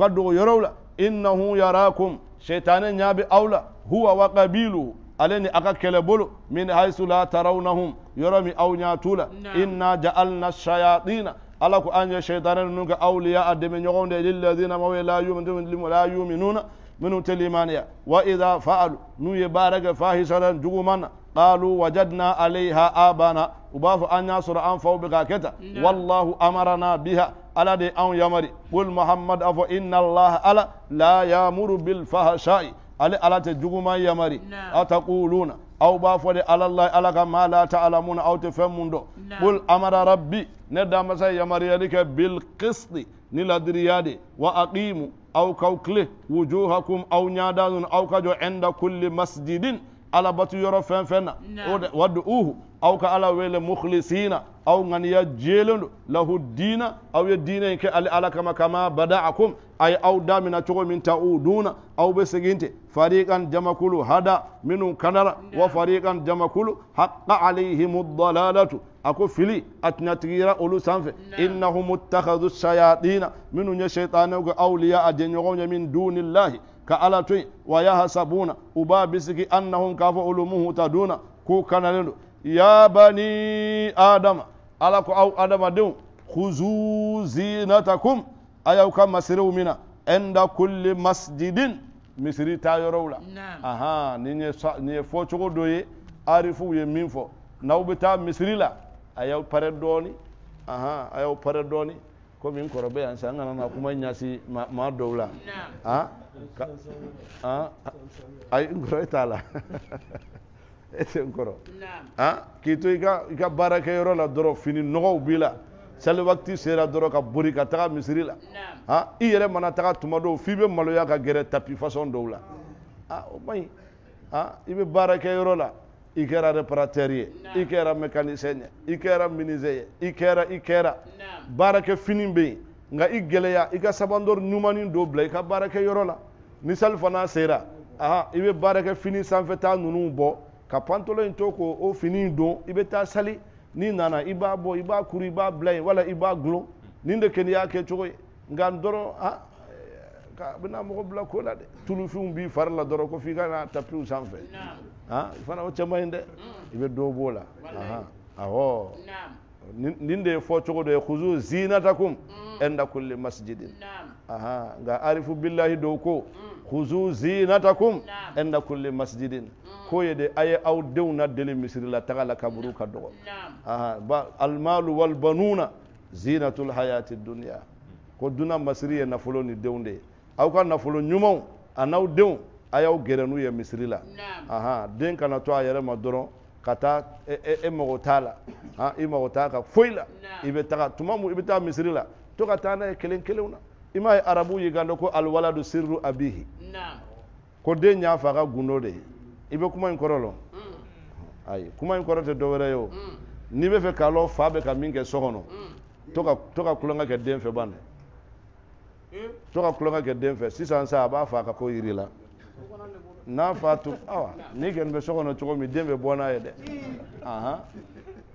dogo yɔrɔw la innahu yarakum shetane ɲa be aw la huwa wa qabiluhu ale ni a ka min haisu la tarawnahum yɔrɔ aw ɲa inna ja'alna shayatina ala ko an ye shaitane nunu awliya a dɛmɛ ɲɔgɔn de lilladina mawe la yuminuna minnu tɛ limaniya wa ida fa'alu n'u ye baara kɛ fahisatan قالوا وجدنا عليها آبانا وباف أن يصر أن فو بقاكتا نعم. والله أمرنا بها ألا دي أن يمري قل محمد أفو إن الله ألا لا يامر بالفهشاء ألا ألا تجوغ ما يمري نعم. أتقولون أو باف دي ألا الله ألا ما لا تعلمون أو تفهمون دو نعم. قل أمر ربي ندام سي يمري لك بالقسط دريادي وأقيم أو كوكله وجوهكم أو نيادان أو كجو عند كل مسجدين ala batu yɔrɔ fɛn fɛn na o de wadu uhu aw ka ala wele mukhlisina aw ŋaniya jɛlen do lahu diina aw ye diinɛ in kɛ ala kama kama bada'akum a ye aw damina cogo min ta u duna aw be segin te fariqan jamakulu hada minu kanara wa fariqan jamakulu haqqa alayhim dalalatu a fili a tɛna tigira olu sanfɛ innahum ittakhadu shayatina minnu ye shayitanew awliya a jɛɲɔgɔnw ye min dunillahi ka'ala tuy wa yahsabuna ubabisiki annahum kafa ulumuhu taduna ku kana ya bani adama ala ko aw adama dew khuzu zinatakum ayaw ka masirew mina inda kulli masjidin misiri ta yɔrɔw aha nin ye nin ye fɔcogo ye arifuw ye min n'aw misiri la a y'aw pɛrɛ aha ayaw y'aw pɛrɛ dɔɔni komi n kɔrɔ na kuma ɲɛsi ma dɔw la ay nkɔrɔ e t'a la e tɛ nkɔrɔ k'i to i ka baarakɛyɔrɔ la dɔrɔn fini nɔgɔw b'i la saliwagati sera dɔrɔn ka bori ka taga misiri la i yɛrɛ mana taga tuma dɔw f'i bɛ maloya ka gɛrɛ tapi fasɔn dɔw la ah, o ma ɲi i bɛ baarakɛyɔrɔ la i kɛra réparatɛri ye i kɛra mécanicien ye i kɛra minisier ye i kɛra i kɛra baarakɛ fini bɛ yen nka i gɛlɛya i ka sabandɔri ɲumanin dɔ bila i ka baarakɛ yɔrɔ la ni sali fana sera aha i bɛ baarakɛ fini sanfɛta ninnu bɔ ka pantɔlɔ in to k'o fini don i bɛ taa sali n'i nana i b'a bɔ i b'a kuru i b'a bila yen wala i b'a gulon nin de kɛ n'i y'a kɛ cogo ye nka n dɔrɔn a ka a bɛna mɔgɔ bila ko la dɛ tulufinw b'i fari la dɔrɔn ko f'i ka na tapiw sanfɛ ah fana o cɛ man ɲi dɛ mm. i bɛ dɔ b'o la awɔ. nin de fɔ cogo dɔ ye huzu zinatakum mm. inda kulli masjidin aha nga arifu billahi dow ko mm. huzu zinatakum inda kulli masjidin mm. ko ye de aye aw dew na deli misiri la taga la kaburu ka dɔgɔ aha ba almalu wal banuna zinatul hayati dunya ko duna masiri ye nafolo ni dew de aw ka nafolo ɲumanw anaw dew ayaw a y'aw gɛrɛ ye misiri la aha den kana to a yɛrɛ ma ka taa e, e, e mago t'a la i mago t'a ka foyi la i bɛ taga tuma min i bɛ taa misiri la to ka taa n'a ye kelen kelenw na i m'a ye arabu y'i kan dɔ ko aliwaladu siriru abihi ko den y'a fa ka gundo de ye i bɛ kuma in kɔrɔ lɔ mm. ayi kuma in kɔrɔ tɛ dɔwɛrɛ ye o mm. n'i bɛ fɛ k'a lɔ fa bɛ ka min kɛ so kɔnɔ mm. to ka to ka kulonkɛ kɛ den fɛ ban dɛ to ka kulonkɛ kɛ den fɛ sisan sa a b'a fa ka ko yiri la. n'a fa tun awa ni kɔni bɛ so kɔnɔ cogo min den bɛ bɔ n'a ye dɛ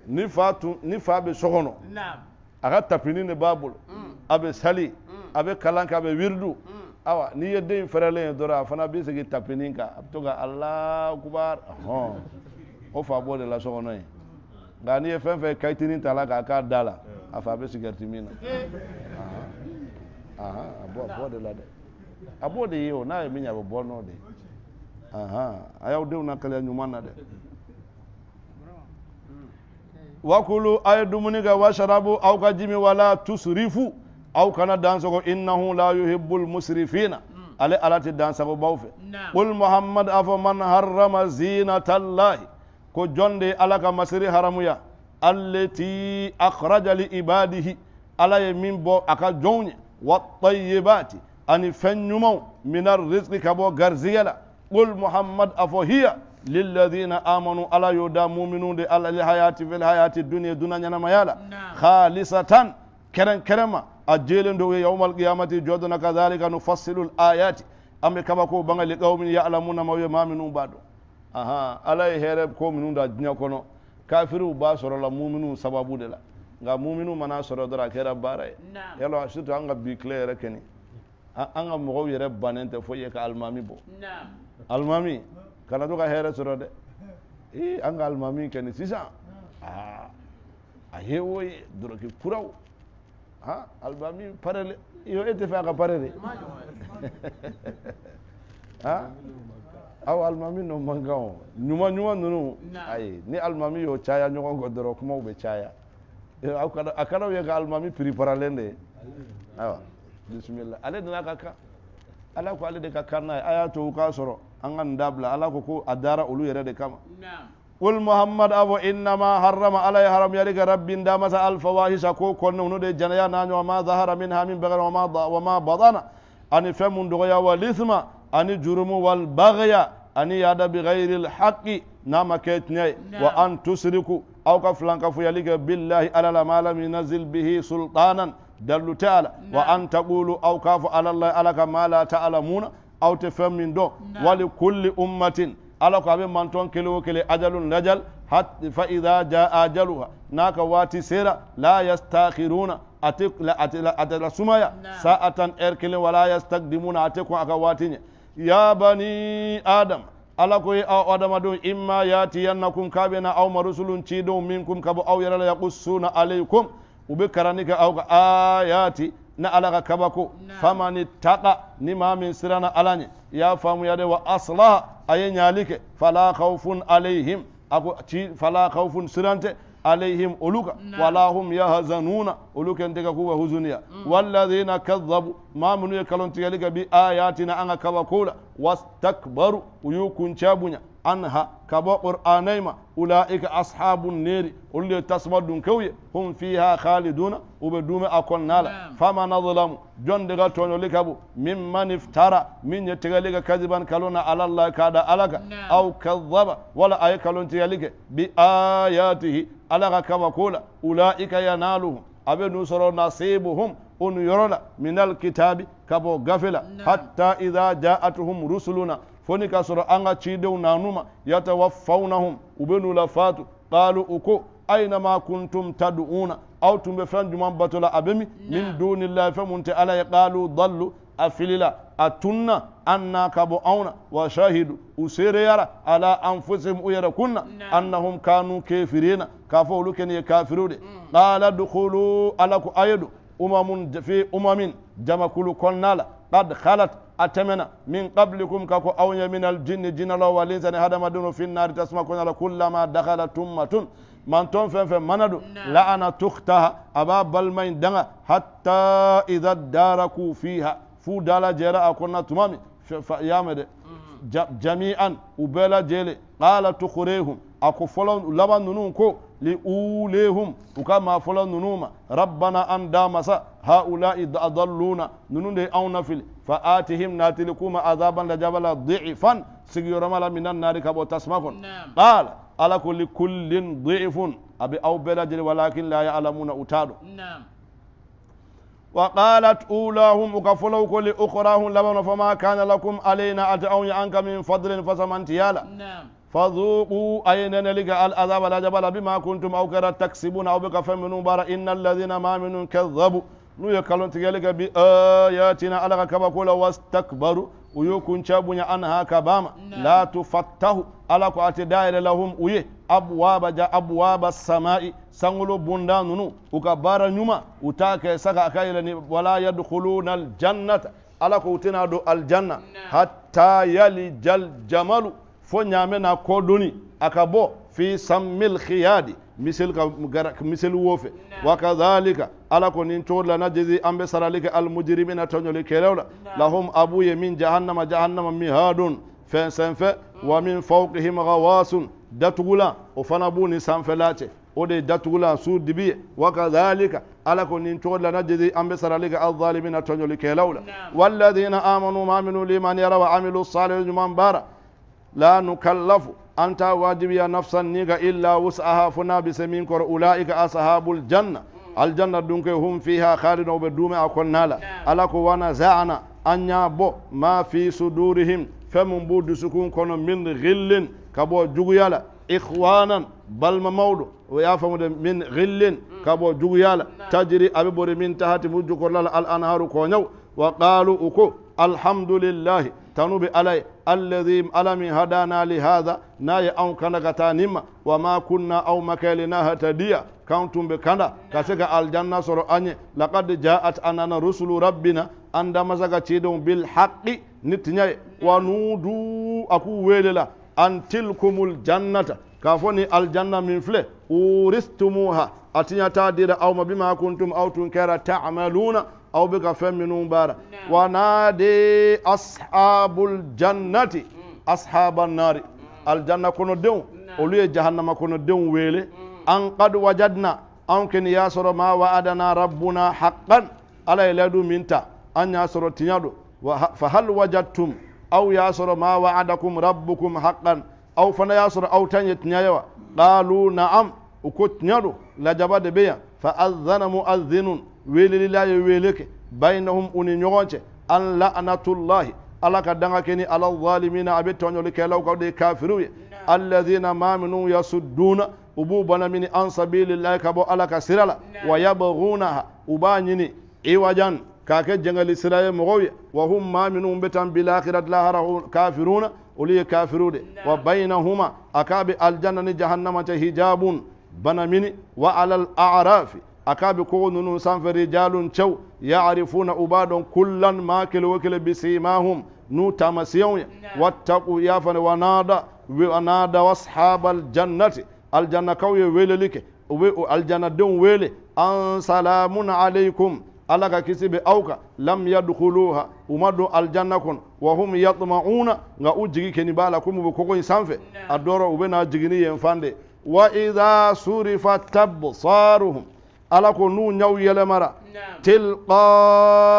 ni fa tun ni fa bɛ so kɔnɔ a ka tapini de b'a bolo a bɛ sali mm. a bɛ kalan kɛ a bɛ wiridu mm. awa n'i ye den fɛrɛlen ye dɔrɔn a fana bɛ segin tapini kan a bɛ to ka alakubar hɔn o fa b'o de la so kɔnɔ yen nka n'i ye fɛn fɛn kayitini ta la k'a k'a da la a fa bɛ sigɛriti min na a b'o de la dɛ a b'o de ye o n'a ye min ye a bɛ bɔ n'o de ye. a y'aw denw na kɛlɛ ɲuman wakulu a ye dumuni kɛ wasarabu aw ka ji min wala tusrifu aw kana dansago innahu la yuhibbul musrifina ale ala tɛ dansagobaw fɛ qul muhammad a fɔ man harrama zinatallahi ko jɔn de ala ka masiri haramuya allati akhraja li ibadihi ala ye min bɔ a ka jɔnw ye wa ani fɛn ɲumanw minar rizqi ka bɔ garizigɛ la qul muhammad afo hiya lilladhina amanu ala yoda muminude ala li hayati fel hayati duniya duna ñanama yaala halisatan keren kerema a jeelendo we yawmal qiyamati jodona kadhalika nufassilu l ayati ambe kaba ko baŋa li qawmin yalamuna ma wiye maminum baɗo aha ala ye heere ko minunda duniya kono kafiriw b'a sɔrɔ muminu sababu de muminu mana sɔrɔ dɔrɔn a kɛra baara ye yala surtout an ka bi tile yɛrɛ kɛni an ka mɔgɔw yɛrɛ bannen tɛ foyi ye ka alimami bɔ alimami eh, ah, eh, kana to ka hɛrɛ sɔrɔ dɛ ee an ka alimami kɔni sisan aa a ye o ye dɔrɔki kuraw han alimami parɛlɛ yɔ e tɛ fɛ a ka parɛ de han aw alimami nɔ man kan o ɲuman ɲuman ninnu ayi ni alimami y'o caya ɲɔgɔn kɔ dɔrɔn kumaw bɛ caya aw kana a kana aw ye ka alimami piri paralen de ye ayiwa bisimila ale nana ka kan. ala ko ale de ka kan n'a ye a y'a to u k'a sɔrɔ an ka nin dabila ala ko ko a dara olu yɛrɛ de kama قل محمد أبو إنما حرم علي حرم يلك رب دامس الفواحش كو كن ونود جنيا نان وما ظهر منها من بغير وما وما بطن أن فم دغيا والإثم أن جرم والبغي أن يد بغير الحق نما كتني وأن تشركوا أو كفلان كفو يلك بالله على ما لم ينزل به سلطانا dallu taala wa an taqulu aw kafu ala allah ala kama la ta'lamuna aw min do wali kulli ummatin ala ko be manton kele o kele ajalun najal hat fa idha jaa ajaluha naka wati sira la yastakhiruna atik la sumaya sa'atan erkele wala yastaqdimuna atiku aka ya bani adam ala ko ya adam do imma yati yanakum kabe na aw marusulun chido minkum kabu aw yarala yaqussuna alaykum وبكرانيك أو آياتي na alaga kabako famani taqa ni ma min sirana alani ya famu yade wa asla aye nyalike fala khawfun alaihim ako ci fala khawfun sirante alaihim uluka wala hum yahzanuna uluka ndega kuwa huzunia walladhina kadhabu ma munu kalon tigalika bi ayatina anga kabakula wastakbaru uyukun chabunya عنها كبو قرآنيما أولئك أصحاب النير اللي تسمدون كوي هم فيها خالدون وبدوم أكون نالا نعم. فما نظلم جون دغا تونو لكبو ممن افترى من يتغلق كذبا كالونا على الله كادا ألك نعم. أو كذب ولا أي كالون تغلق بآياته ألغا كما قول أولئك ينالهم أبي نصر نصيبهم أن يرون من الكتاب كبو غفلا نعم. حتى إذا جاءتهم رسلنا fo ni k'a sɔrɔ an ka cidenw nanu ma yatawafawnahum u be n'u lafatu qalu u ko aynama kuntum tad'una aw tun be fɛn juman bato la a be min min dunillahi fɛn mun tɛ ala ye qalu dallu a filila a tunna anna ka bɔ anw na wa shahidu u seereyara ala anfusihim u yɛrɛ kunna annahum kanu kefirina k'a fɔ olu kɛni ye kafiriw de qala dukulu ala ko aye do umamun fi umamin jamakulu kɔnna la qad halat أتمنى من قبلكم كاكو أوني من الجن جن الله والإنسان هذا ما دونه في النار تسمع كنا كلما دخلت أمة من تون فين فين مندو نعم. لعن تختها أبا بالمين دنا حتى إذا داركوا فيها فو دالا جراء كنا تمامي فيامد جميعا وبلا جيلي قال تخريهم أكو فلون لبا ننونكو لأوليهم وكما فلون ننوما ربنا أن دامسا هؤلاء أضلونا ننون دي أونا فيلي فآتهم ناتلكم عذابا لجبل ضعفا سيغيرما من النار كبو تسمكن نعم. قال على كل كل ضعف أبي أو بلجل ولكن لا يعلمون أتادو نعم وقالت أولاهم أكفلوا كل أخراهم لما فما كان لكم علينا أتعون عنك من فضل فسمنتيالا نعم فذوقوا أين نلقى العذاب لجبل بما كنتم أو كرت تكسبون أو بكفر من بار إن الذين ما منهم كذبوا nuya kalon tigelega bi ayatina alaga kaba kula wastakbaru uyu kunca bunya an haka bama la tufattahu ala ko ate daire lahum uye abwaba ja abwaba samai sangulo bunda nunu uka bara nyuma utake saka akaila ni wala yadkhuluna aljannata ala ko utina do aljanna hatta yalijal jamalu fo nyame na kodoni akabo fi sammil khiyadi misel ka gara misel wofe wa kadhalika ala ko nin coodla na jesi amɓe sarali ke almujrimina toñoli kelewla lahum abuye min jahannama jahannama mihadun fen senfe wa min fawqihim gawasun datugula o fana buni sanfelace o de datugula su dibiye wa kadhalika ala ko nin coodla na jesi amɓe sarali ke alzalimina toñoli kelewla walladina amanu ma aminu liman yara wa amilu salihu juman bara la nukallafu أنت واجب يا نفسا نيغا إلا وسعها فنا بسمين كور أولئك أصحاب الجنة الجنة دونك هم فيها خالدون وبدوم أكون نالا نعم. ألا كوانا زعنا أن يابو ما في صدورهم فمن بود سكون كون من غل كبو جوغيالا إخوانا بل ما ممودو ويافهم من غل كبو جوغيالا نعم. تجري أبي من تحت مجوكو لال الأنهار كونيو وقالوا أكو الحمد لله تنوب علي الذي ألم هدانا لهذا ناي أو كان تانيما وما كنا أو مكالنا هتديا كنتم بكنا كسك الجنة سر أني لقد جاءت أننا رسل ربنا عندما سكتيدهم بالحق نتنيا ونودو أكو ويللا أن تلكم الجنة كافوني الجنة من فله ورستموها أتنيا تادير أو ما بما كنتم أو تنكر تعملون أو بغفر منه بارا نعم. ونادي أصحاب الجنة أصحاب النار الجنة كنو دون نعم. أولي جهنم كنو دون ويلي أن قد وجدنا أن كن ياسر ما وعدنا ربنا حقا على يلدو منتا أن ياسر تنيادو فهل وجدتم أو ياسر ما وعدكم ربكم حقا أو فنا ياسر أو تنيت نيايوا قالوا نعم وكت نيادو لجباد بيان فأذن مؤذن ويل لله ويلك بينهم أني نيونش أن لعنة الله ألا كدنا كني على الظالمين أبي تونيو لكلاو كودي كافروي نعم. الذين ما منو يسدون أبوبنا من أن سبيل الله كبو ألا كسرلا نعم. ويبغونها أبانيني إيواجان كاكي جنجل إسرائيل مغوي وهم ما منهم بتن بالآخرة لا كافرون أولي كافرون نعم. وبينهما أكاب الجنة جهنم تهجابون banamini wa alal a'rafi akabi ko nunu sanfɛ rijalun cew ya'rifuna ubadon kullan ma kele wo kele bisimahum nu tamasiyɛw ye wattaqu ya fana wanada wanada washabal jannati aljannakaw ye weleli kɛ u be aljannadenw wele an salamun alaykum ala ka kisi be aw kan lam yadkhuluha u ma don aljanna kɔnɔ wa hum yatma'una nka u jigi kɛni b'a la komi u be kogo yi sanfɛ a dɔrɔ u be n'a jigini yen fan de وإذا صرفت أبصارهم ألكو نو نيو يلمرا نعم. تلقى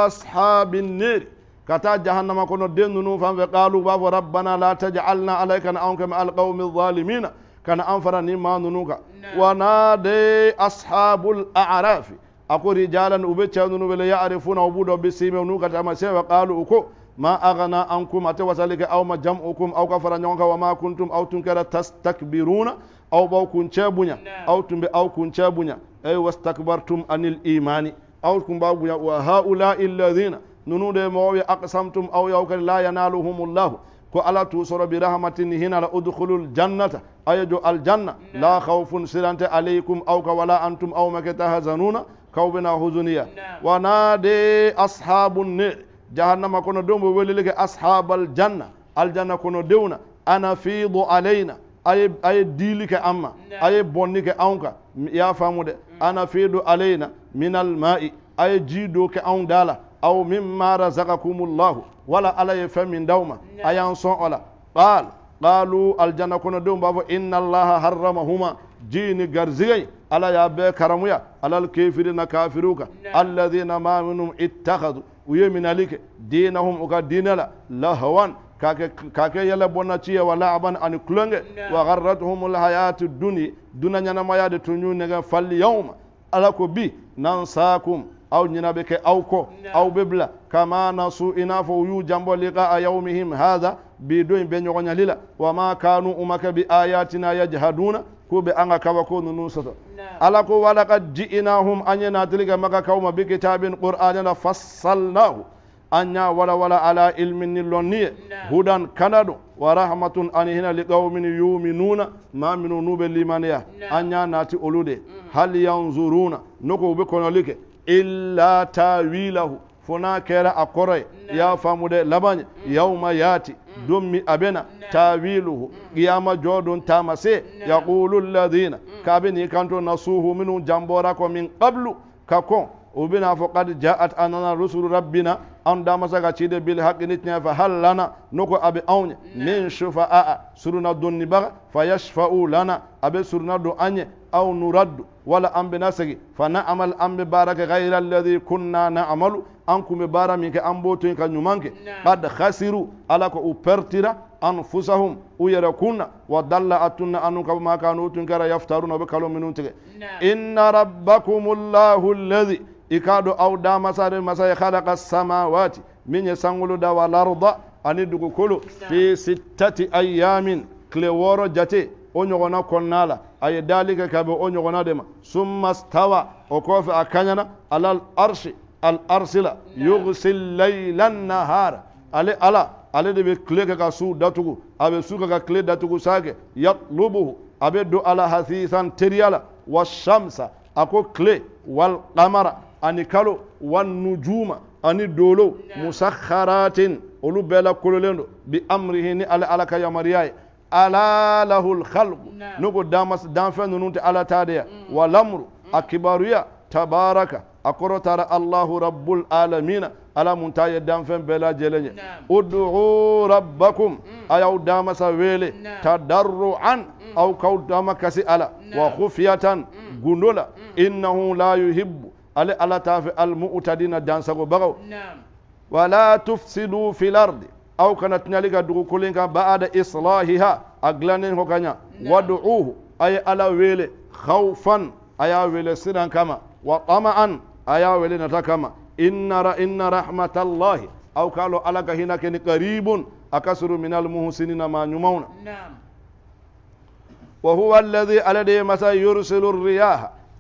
أصحاب النير كتا جهنم كنو دين نو فان فقالوا باب ربنا لا تجعلنا عليك نعونك مع القوم الظالمين كان أنفر نيما نوكا نعم. ونادي أصحاب الأعراف أكو رجالا أبتشا نو بلا يعرفون عبودا بسيم نوكا تمسي وقالوا أكو ما أغنى أنكم أتوسلك أو ما جمعكم أو كفر نيونك وما كنتم أو تنكر تستكبرون aw baw kun cebunya aw tumbe aw kun cebunya ay wastakbartum anil imani aw kun baw bunya wa haula alladhina nunude mawya aqsamtum aw yawkan la yanaluhumullahu ko ala tusoro bi rahmatin hina la udkhulul jannata ayaju al janna la khawfun sirante alaykum aw ka wala antum aw makatahzanuna kawbina huzuniya wa nade ashabun ni jahannama kono dombo welileke ashabal janna al janna kono dewna ana fiidu alayna a ye a ye diili kɛ an ma a ye bɔnni kɛ anw kan y'a faamu ana feedu alayna minal ma'i a ye ji do kɛ anw da aw mimma razaqakumullahu wala ala ye fɛn min d'aw ma a y'an sɔn o la qaal qaalu aljanna kɔnɔdenw b'a fɔ inna allaha harramahuma ji ni garizigɛ in ala y'a bɛɛ karamuya alal kefirina kafiriw kan alladhina ma minhum ittakhadu u lahawan kake yele bona ciye wala aban ani kulonge wa garratuhum alhayatu dunya duna nyana maya de tunyu nega fal yawm alako bi nansakum aw nyina be kɛ aw kɔ aw be kama nasu i n'a fɔ u y'u janbɔ liqaa yawmihim hadha bi don be lila wa ma kanu u bi ayatina yajhaduna ko be anga ka ko nunu sɔsɔ alako wala walakad ji'inahum anyana ye maka kaw bi kitabin qur'anina fassalnahu أنيا ولا ولا على علم اللونية هدى كندا ورحمة أنهنا لقوم يؤمنون ما من نوب لمانيا أنيا ناتي أولودي هل ينظرون نكو بكون لك إلا تاويله funa kera a korai ya famu da laban yau ma yati don mi abina tawiluhu kiyama jodun tamase ya kulun ladina kabi ni kanto na suhu minu jambora ko min qablu ka kon ubina faqad ja'at anana rusulu rabbina an da masa ka ci de bil haqqi ni tiɲɛ fɛ hali lana n'o ko a bɛ anw ye min sufa a a suruna donibaga fa yashfa'u lana a bɛ suruna don an ye aw nuraddu wala an bɛna segin fa na amal an bɛ baara kɛ ghayra alladhi kunna na amalu an kun bɛ baara min kɛ an b'o to yen ka ɲuman kɛ qad khasiru ala ko u pɛrtira anfusahum u yɛrɛ kunna wa dalla atunna anu kama ma kanu tun kɛra yaftaruna u bɛ kalo minnu tigɛ inna rabbakumullahu alladhi ikado au da masare masaya khalaqa samawati minye sangulu da wal arda ani kulu fi sittati ayamin kleworo jate onyo gona kɔnɔna ay dalika ye dali kɛ ka summa stawa o kɔfɛ a kaɲana arshi al arsila yughsil laylan nahar nahara ale ala ale de be kle ka su datugu a bɛ su ka kle datugu sake kɛ yatlubuhu a bɛ don ala hasisan teriala la wa shamsa wal qamara ani kalo wannujuma ani dolo musakharatin olu bɛɛ la kololen do bi amrihi ni ale ala ka yamariya ye ala lahul khalqu ne ko danfɛn ninnu tɛ ala ta de ya wa lamru a kibaruya tabaraka a kɔrɔ taara allahu rabbul alamina ala mun ta ye danfɛn bɛɛ lajɛlen ye uduu rabbakum a y'aw damasa wele tadarruan aw k'aw dama kasi ala wa khufiyatan gundo la innahu la yuhibbu ale ala t'a fɛ almu'tadina dansagobagaw wala tufsidu fil ardi aw kana tiɲɛli ka dugukolo ba'ada islahiha a dilannen kɔ ka ɲa wad'uhu a ala wele khawfan a y'a wele siran kama wa tama'an a y'a wele nata kama inna inna rahmatallahi aw k'a lɔn ala ka qaribun a ka surun muhsinina maa ɲumanw na wa huwa alladhi ala de ye masa yursilu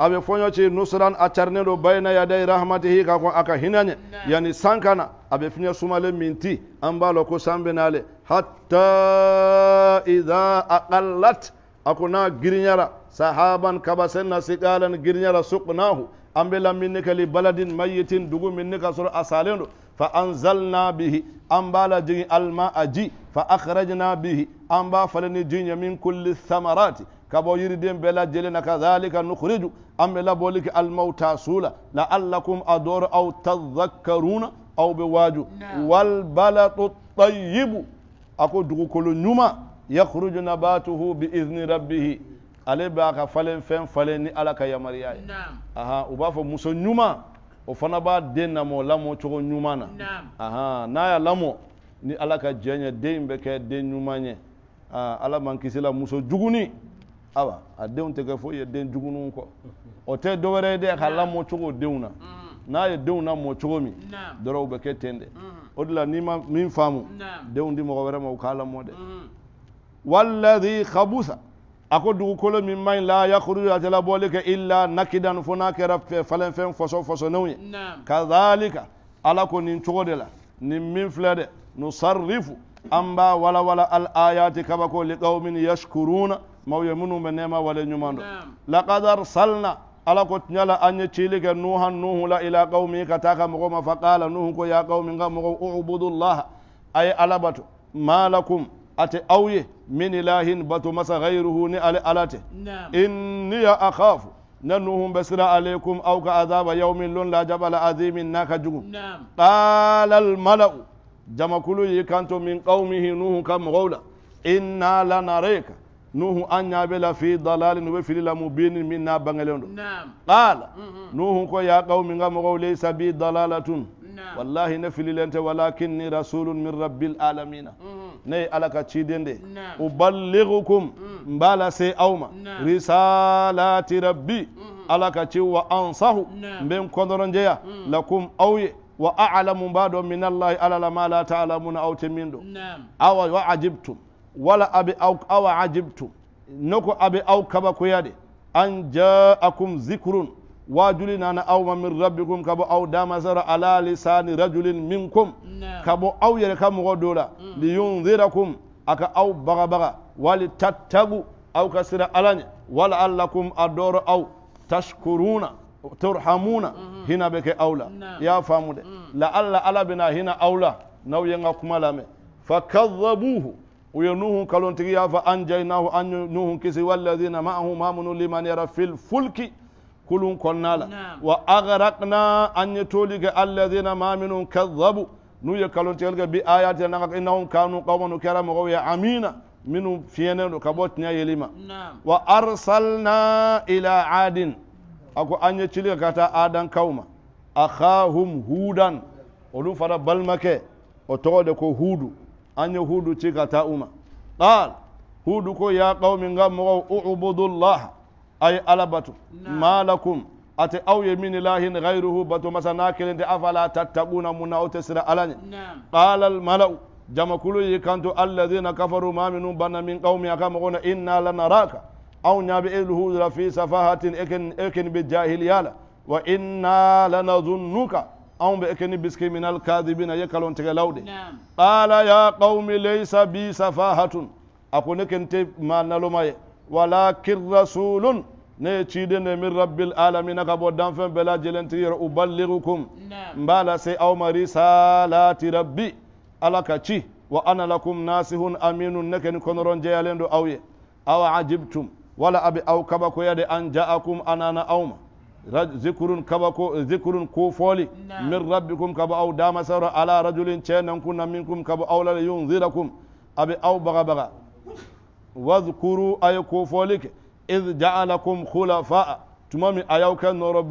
aɓe foñoci nusran accarneɗo bayna yaday rahmatihi ka kon aka hinañe yani sankana aɓe fiña sumale min ti an ko sambenale hatta ida aqallat akuna na sahaban kaba sigalan siqalan girñara suqnahu an be lamminni baladin mayitin dugu minni ka soro a fa anzalna bihi ambala bala jigi alma aji fa akhrajna bihi amba ba falani jiña min kulli thamarati kabo yiriden bɛɛ lajɛlen na kadhalika nukhriju an bɛ labɔli kɛ almauta su la laallakum adɔr aw tadhakkaruna aw bɛ waaju walbalatu tayibu a ko dugukolo ɲuman yakhruju nabatuhu biizni rabbihi ale b'a ka falen fɛn falen ni ala ka yamariya ye ahan u b'a fɔ muso ɲuman o fana b'a den lamɔ lamɔ cogo ɲuman na ahan n'a y'a lamɔ ni ala ka jɛn ye den bɛ kɛ den ɲuman ye ala man kisila muso juguni awa a denw tɛ kɛ ye den jugunu ko o te do ye de kala mo chugo deuna na ye deuna mo chugo mi dɔrɔn u bɛ kɛ ten o dilla n'i ma min famu deun di mɔgɔ wɛrɛ ma u k'a lamɔ dɛ khabusa ako du ko lo min man ɲi la yakuru a tɛla bɔli kɛ illa nakidan fo n'a kɛra falenfɛn fɔsɔ fɔsɔnenw ye kazalika ala ko nin chugo de la ni min filɛ dɛ nusarifu amba wala wala al ayati kabako qaumin yashkuruna mawye minnu bɛ nɛɛma wale ɲuman dɔn laqad arsalna ala ko tiɲɛ la an ye cili kɛ nuhan nuhu la ila qaumi ka taa ka mɔgɔ ma fa qala nuhu ko ya qaumi ka mɔgɔ ubudullaha a ye ala bato ma lakum a tɛ aw ye min ilahin bato masa ghayruhu ni ale ala tɛ inni ya akhafu ne nuhu bɛ sira alaykum aw ka azaba yawmin lon la jabala azimin n'a ka jugu qala al mala'u jamakulu y'i kanto min qaumihi nuhu ka mɔgɔw la inna lanareka nuhu an ya bɛ fi dalalin u bɛ fili la mubinin min n'a bangelen do. qala mm-hmm. nuhu ko ya qawmi nka mɔgɔw laysa bi dalalatun wallahi na fililen tɛ walakin ni rasulun min rabbil alamina mm-hmm. ne ye ala ka uballighukum n b'a lase risalati rabbi mm-hmm. ala ci wa ansahu n bɛ n kɔndɔrɔnjɛya lakum aw wa a'lamu n b'a dɔn min allahi ala la ma la ta'lamuna aw awa wa ajibtum wala abi aw awa ajibtu noko abi aw kaba ko yade an ja'akum zikrun wajulin ana aw min rabbikum kabo aw damasara ala lisani rajulin minkum kabo aw yere kam go dola li yunzirakum aka aw baga baga wali tattagu aw kasira alani wala allakum adoro aw tashkuruna turhamuna hina beke awla ya famude la alla ala bina hina awla naw yenga kuma fakadhabuhu وينوه كلون تجيا فأنجيناه أنجنوه كسي والذين معه ما من لمن يرى في الفلك كلهم كنالا نعم. وأغرقنا أن يتولك الذين ما من كذبوا نويا كالونتيا بآيات إنهم كانوا قوما كرام وغوية عمينا من فينا كبوت نيا يلما نعم. وأرسلنا إلى عاد أكو أن يتولك كتا آدم كوما أخاهم هودا ولو فرا بلمكي وتغدكو هودو أن يهود تيكا تاوما قال هود يا قوم غمغو اعبدوا الله أي ألبتوا نعم. ما لكم أتي أو يمين الله غيره بتو مثلا كلنت أفلا تتقون منا وتسر ألاني نعم. قال الملأ جمع كل يكانتو الذين كفروا ما منهم بنا من قوم يقامون إنا لنراك أو نبئله في سفاهة إكن, إكن بالجاهلية وإنا لنظنك an be ekeni biski min alkadibina ye kalon tege lawde qala ya qaumi laysa bi safahatun akone kente ma naloma ye walakin rasulun ne cidende min rabbil alamina ka bɔ danfɛn bɛɛ lajɛlen tigi yɛrɛ ubaligukum n b'a lase aw ma risalati rabbi ala ka ci wa ana lakum nasihun aminu ne kɛ ni kɔnɔrɔn jɛyalen don aw ye aw ajibtum wala a bɛ aw kabakoya de an ja'akum anana aw ma zikurun kaba ko zikurun ko foli min rabbikum kaba aw dama sara ala rajulin chenan kunna minkum kaba aw la yunzirakum abi aw baga baga wadhkuru ay ko folik id ja'alakum khulafa tumami ayaw kan noro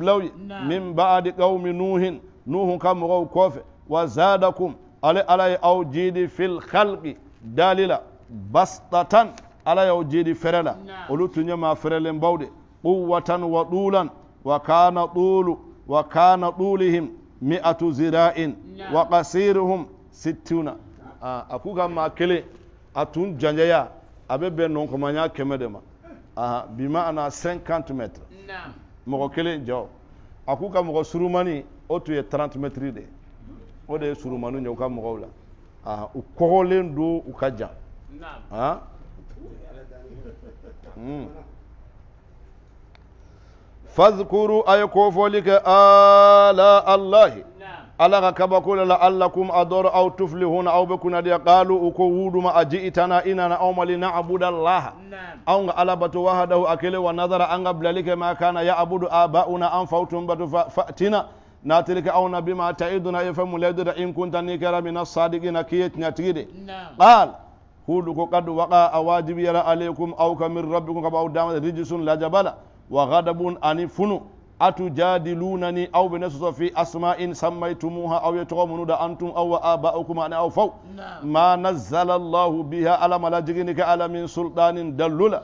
min ba'di qaumi nuhin nuhun kam ko kofe wa zadakum ala ala aw jidi fil khalqi dalila bastatan ala aw jidi ferela olutunya ma ferelen bawde quwwatan wa dulan وكان طول وكان طولهم مئة زراء وقصيرهم ستون أكوكا ما كلي أتون جنجيا أبي نونكو مانيا كمدما بمعنى 50 متر mɔgɔ kelen jaw a k'u ka mɔgɔ surumani o tun ye 30 mɛtiri de o de ye surumani ye u ka mɔgɔw la ah, u kɔgɔlen do u ka jan ah? فاذكروا أي كوفولك آلاء الله نعم. ألا كما قول لعلكم أدور أو تفلحون أو بكون دي قالوا اكو ودما أجئتنا إننا نعم. أو نعبد الله أو ألا بتوهده أكل ونظر أن قبل لك ما كان يعبد آباؤنا أن فوتهم فأتنا ناتلك أو نبي ما تعيدنا يفهم لدر إن كنت نكر من الصادقين كيت نتغيري نعم. قال هودك قد وقع اواجب يرى عليكم أو كمن ربكم كباو دام رجس لا جبل وغضب فنو أتجادلونني أو بنصف في أسماء سميتموها أو يتغمون أنتم أو آباؤكم أنا أو فو نعم. ما نزل الله بها على ملاجئنك على من سلطان دلولا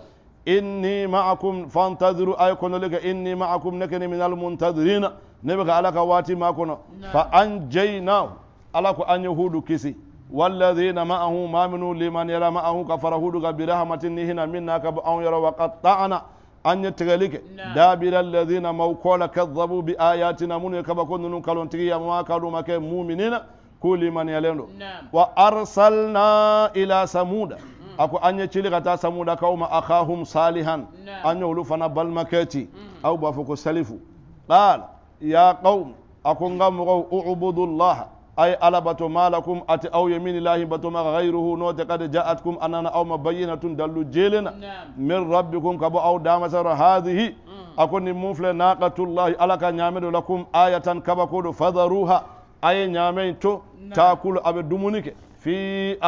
إني معكم فانتظروا أيكون لك إني معكم نكن من المنتظرين نبغى على كواتي ما كنا نعم. فأنجيناه على أن يهود كسي والذين معه ما منوا لمن يرى معه كفرهود برحمة هنا منا كبأن يرى وقد طعنا أن يتغلق نعم. دابر الذين موكولا كذبوا بآياتنا من يكبكون ننكالون تغيى ما كانوا مكي مؤمنين كل من يلينو نعم. وأرسلنا إلى سمود أكو أن يتشلق تا سمود كوم أخاهم صالحا نعم. أن يولفنا بالمكاتي أو بفكو سلفو قال يا قوم أكو نغمغو اعبدوا الله أي على بتما لكم أت أو يمين الله بتما غيره نو قد جاءتكم أننا أو مبينة دلو جيلنا نعم. من ربكم كبو أو دامسر هذه أكون مفل ناقة الله ألا كان يعمل لكم آية كبكود فذروها أي نعمين تو نعم. تأكل أبي دمونيك في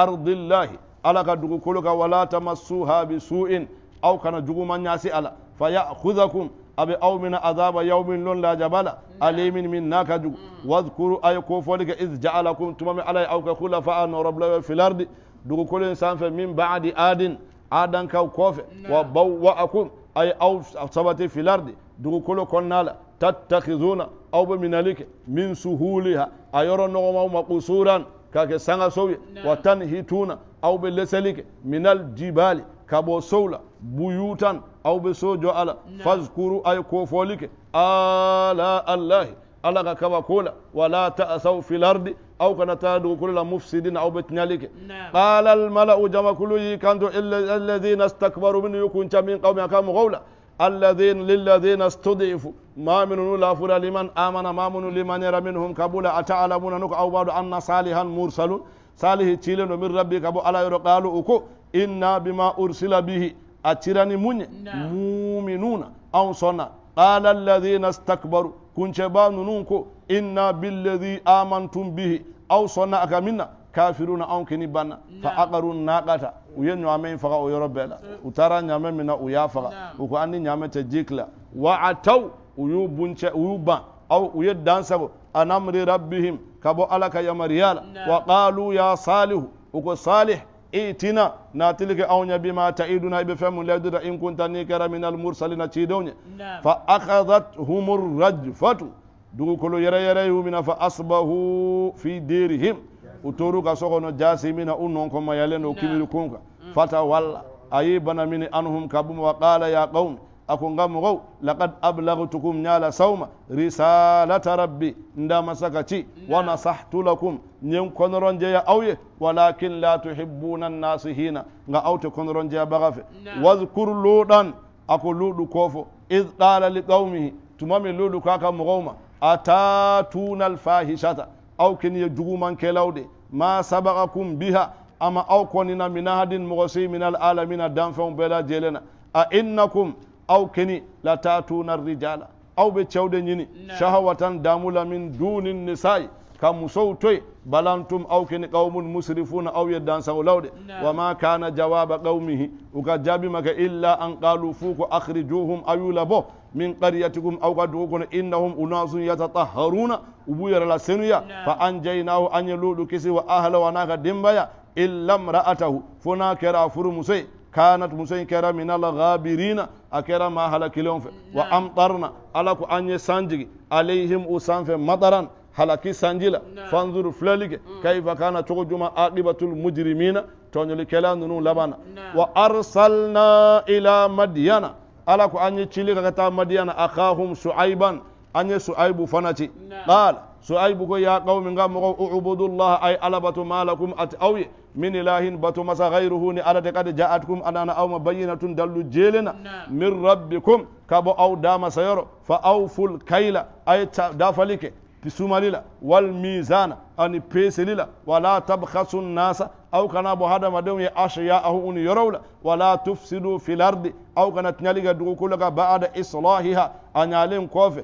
أرض الله ألا كدوكولك ولا تمسوها بسوء أو كان جوما ناسي ألا فيأخذكم aɓe awmina adaba yawmin lon la jabala alimin min naka jugu wadkuru ay ko folike id jaalakum tumami alay awka khulafa'a noroblawe filardi dugu kolen sanfɛ min ba'di adin adan kaw kɔfɛ wa bawwa'akum ay aw sabati filardi dugukolo kɔnna la tattakizuna aw bɛ minali kɛ min suhuliha a yɔrɔ nɔgɔmaw ma kusuran ka kɛ sangasow ye wa tanhituna aw bɛ lɛsɛli kɛ minal jibali ka bɔ sow la buyutan aw be so jɔ ala fazkuru a ye kofɔli kɛ ala allahi ala ka kabako la wala ta'asaw fil ardi aw kana taa dugukolo la mufsidina aw be tiɲali kɛ qala almalau jamakulu y'i kanto alladhina istakbaru min y'u kunca min qawmi a ka mɔgɔw la الذين للذين استضعفوا ما من لا فر لمن آمن ما من لمن يرى منهم قبول أتعلمون نك أو بعد أن صالحا مرسل صالح تشيلن من ربك أبو على يقال أكو إنا بما أرسل به atirani munye muminuna an sonna qala alladhina istakbaru kunce ba nunun ko inna billadhi amantum bihi aw sonna aka minna kafiruna an kini banna fa aqaru naqata u ye ɲaamɛ faga o yɔrɔ bɛɛ la u taara ɲaamɛ min na u y'a faga u ko an ni ɲaamɛ tɛ jikila wa ataw u y'u buncɛ u y'u ban aw u ye dansago an amri rabbihim ka bɔ ala ka yamariya la wa qalu ya salihu u ko salih itina na tilke awnya bima ta'iduna ibe famu ladura in kunta ni kara min al mursalina cidonya fa akhadhathum ar rajfatu dugu kolo yere yere yumina fa asbahu fi dirihim utoru ka sogono jasimina unnon ko mayalen o kimiru kunka fata walla ayi bana min anhum kabum wa qala ya qaum akunga mugo laqad ablagtukum nyala sauma risalata rabbi nda masakaci wa nasahtu lakum nyen konoron je ya auye walakin la tuhibbuna an-nasihina nga auto konoron je ya bagafe wadhkur ludan ako ludu kofo iz qala liqaumihi tumami ludu kaka mugoma atatuna al-fahishata aw kin yajuman kelawde ma sabaqakum biha ama aw konina min ahadin mughsi min al-alamin dan fa bela jelena a innakum aw keni la tatuna rijala aw be cewde ñini shahawatan damula min duni nisa'i ka musow toy balantum aw keni qawmun musrifuna aw yeddan sawo lawde wa ma kana jawaba qawmihi uka jaabi maka illa an qalu fuko akhrijuhum ayula bo min qaryatikum aw kadugo kono innahum unasun yatatahharuna ubuyarala senuya fa anjaynahu anye luɗu kisi wa ahla wanaka dimbaya illa mra'atahu fona kera furu musoy كانت موسى كرا من الغابرين أكرا ما هلك لهم وأمطرنا على أني سانجي عليهم أسان في مطرا halaki sanjila fanzuru flalike kayfa kana cogo juma aqibatul mujrimina toñoli kela nunu labana wa arsalna ila madyana ala ko an ye cili ka ka taa madyana akahum suaiban an ye suaibu fana ci qala شعيب يا قوم غم اعبدوا الله اي البتوا ما لكم اتاوي من اله مس غيره ني على قد جاءتكم انا او مبينه دل جيلنا نعم. من ربكم كبو او دام سيرو فاوفوا الكيل اي دافلك بسوماليلا والميزان ان بيسليلا ولا تبخسوا الناس او kana bo hadamadenw ye ashyaahu uni yɔrɔw la wala tufsidu fi lardi aw kana tiɲɛli kɛ dugukolo kan ba'ada islahiha a ɲalen kɔfɛ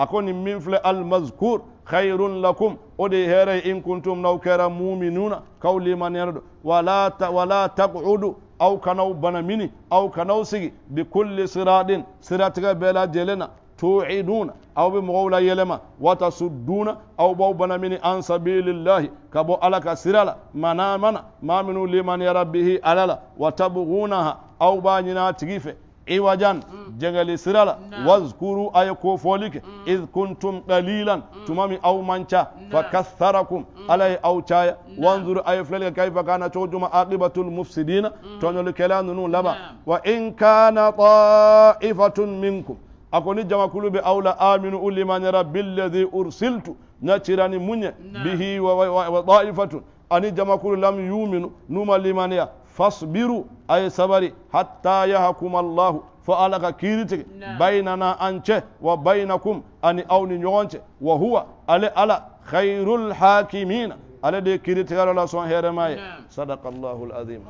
akoni min filɛ almazkur khayrun lakum o de ye hɛrɛ ye in kuntum n'aw kɛra muminuna k'aw limaniyalen don wala ta wala taqudu aw kanaw banamini aw kanaw sigi bi kulli siradin siratigɛ bɛɛ lajɛlen na توعدون أو بمغولا يلما وتصدون أو بو بنمين عن سبيل الله كبو ألك سرالا منامنا ما منو لمن يربه أللا وتبغونها أو بانينا تغيفه iwajan jagali sirala wazkuru aya ko folike iz kuntum qalilan tumami aw manca fakatharakum alay aw chaya wanzur aya flalika kayfa kana chojuma aqibatul mufsidina tonyol kelanu nu laba wa in kana ta'ifatun minkum akoni jama kulube awla aminu ulimanyara billadhi ursiltu nachirani munye bihi wa, wa, wa, wa ta'ifatun ani jama kulu lam yuminu numa limaniya فاصبروا أي صبري حتى يحكم الله فألغ كيرتك نعم. بيننا أنت وبينكم أن أو نيونت وهو على على خير الحاكمين على دي كيرتك على سون هيرماي نعم. صدق الله العظيم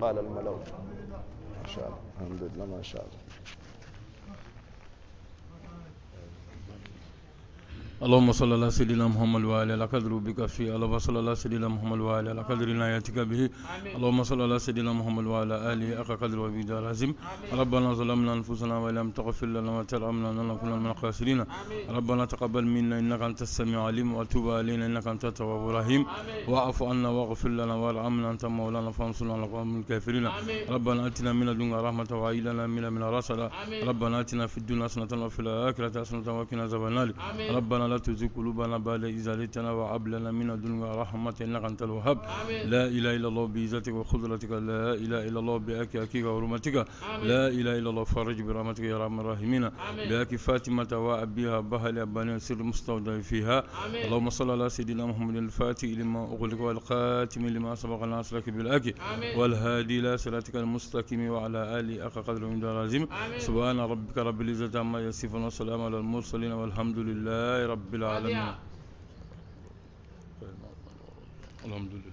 قال الملوك ما شاء الله الحمد لله ما شاء الله اللهم صل على سيدنا محمد وعلى على قدر بك في اللهم صل على سيدنا محمد وعلى على قدر ياتيك به اللهم صل على سيدنا محمد وعلى اله اق قدر وبيد لازم ربنا ظلمنا انفسنا ولم تغفر لنا وترحمنا لنكن من الخاسرين ربنا تقبل منا انك انت السميع العليم وتوب علينا انك انت التواب الرحيم واعف عنا واغفر لنا وارحمنا انت مولانا فانصرنا على القوم الكافرين ربنا اتنا من لدنك رحمه وهب لنا من من رشدا ربنا اتنا في الدنيا حسنه وفي الاخره حسنه وقنا عذاب النار ربنا لا تزغ قلوبنا بعد إذ هديتنا وهب لنا من لدنك رحمة إنك أنت الوهاب لا إله إلا الله بعزتك وقدرتك لا إله إلا الله بأكاكيك وحرمتك لا إله إلا الله فرج برحمتك يا أرحم الراحمين بأك فاطمة وأبيها بهل أبان سر مستودع فيها اللهم صل على سيدنا محمد الفاتح لما أغلق والقاتم لما سبق ناصرك بالأك والهادي إلى صراطك المستقيم وعلى آله أخ قدر من دار سبحان ربك رب العزة عما يصفون وسلام على المرسلين والحمد لله رب Rabbil alemin. Elhamdülillah.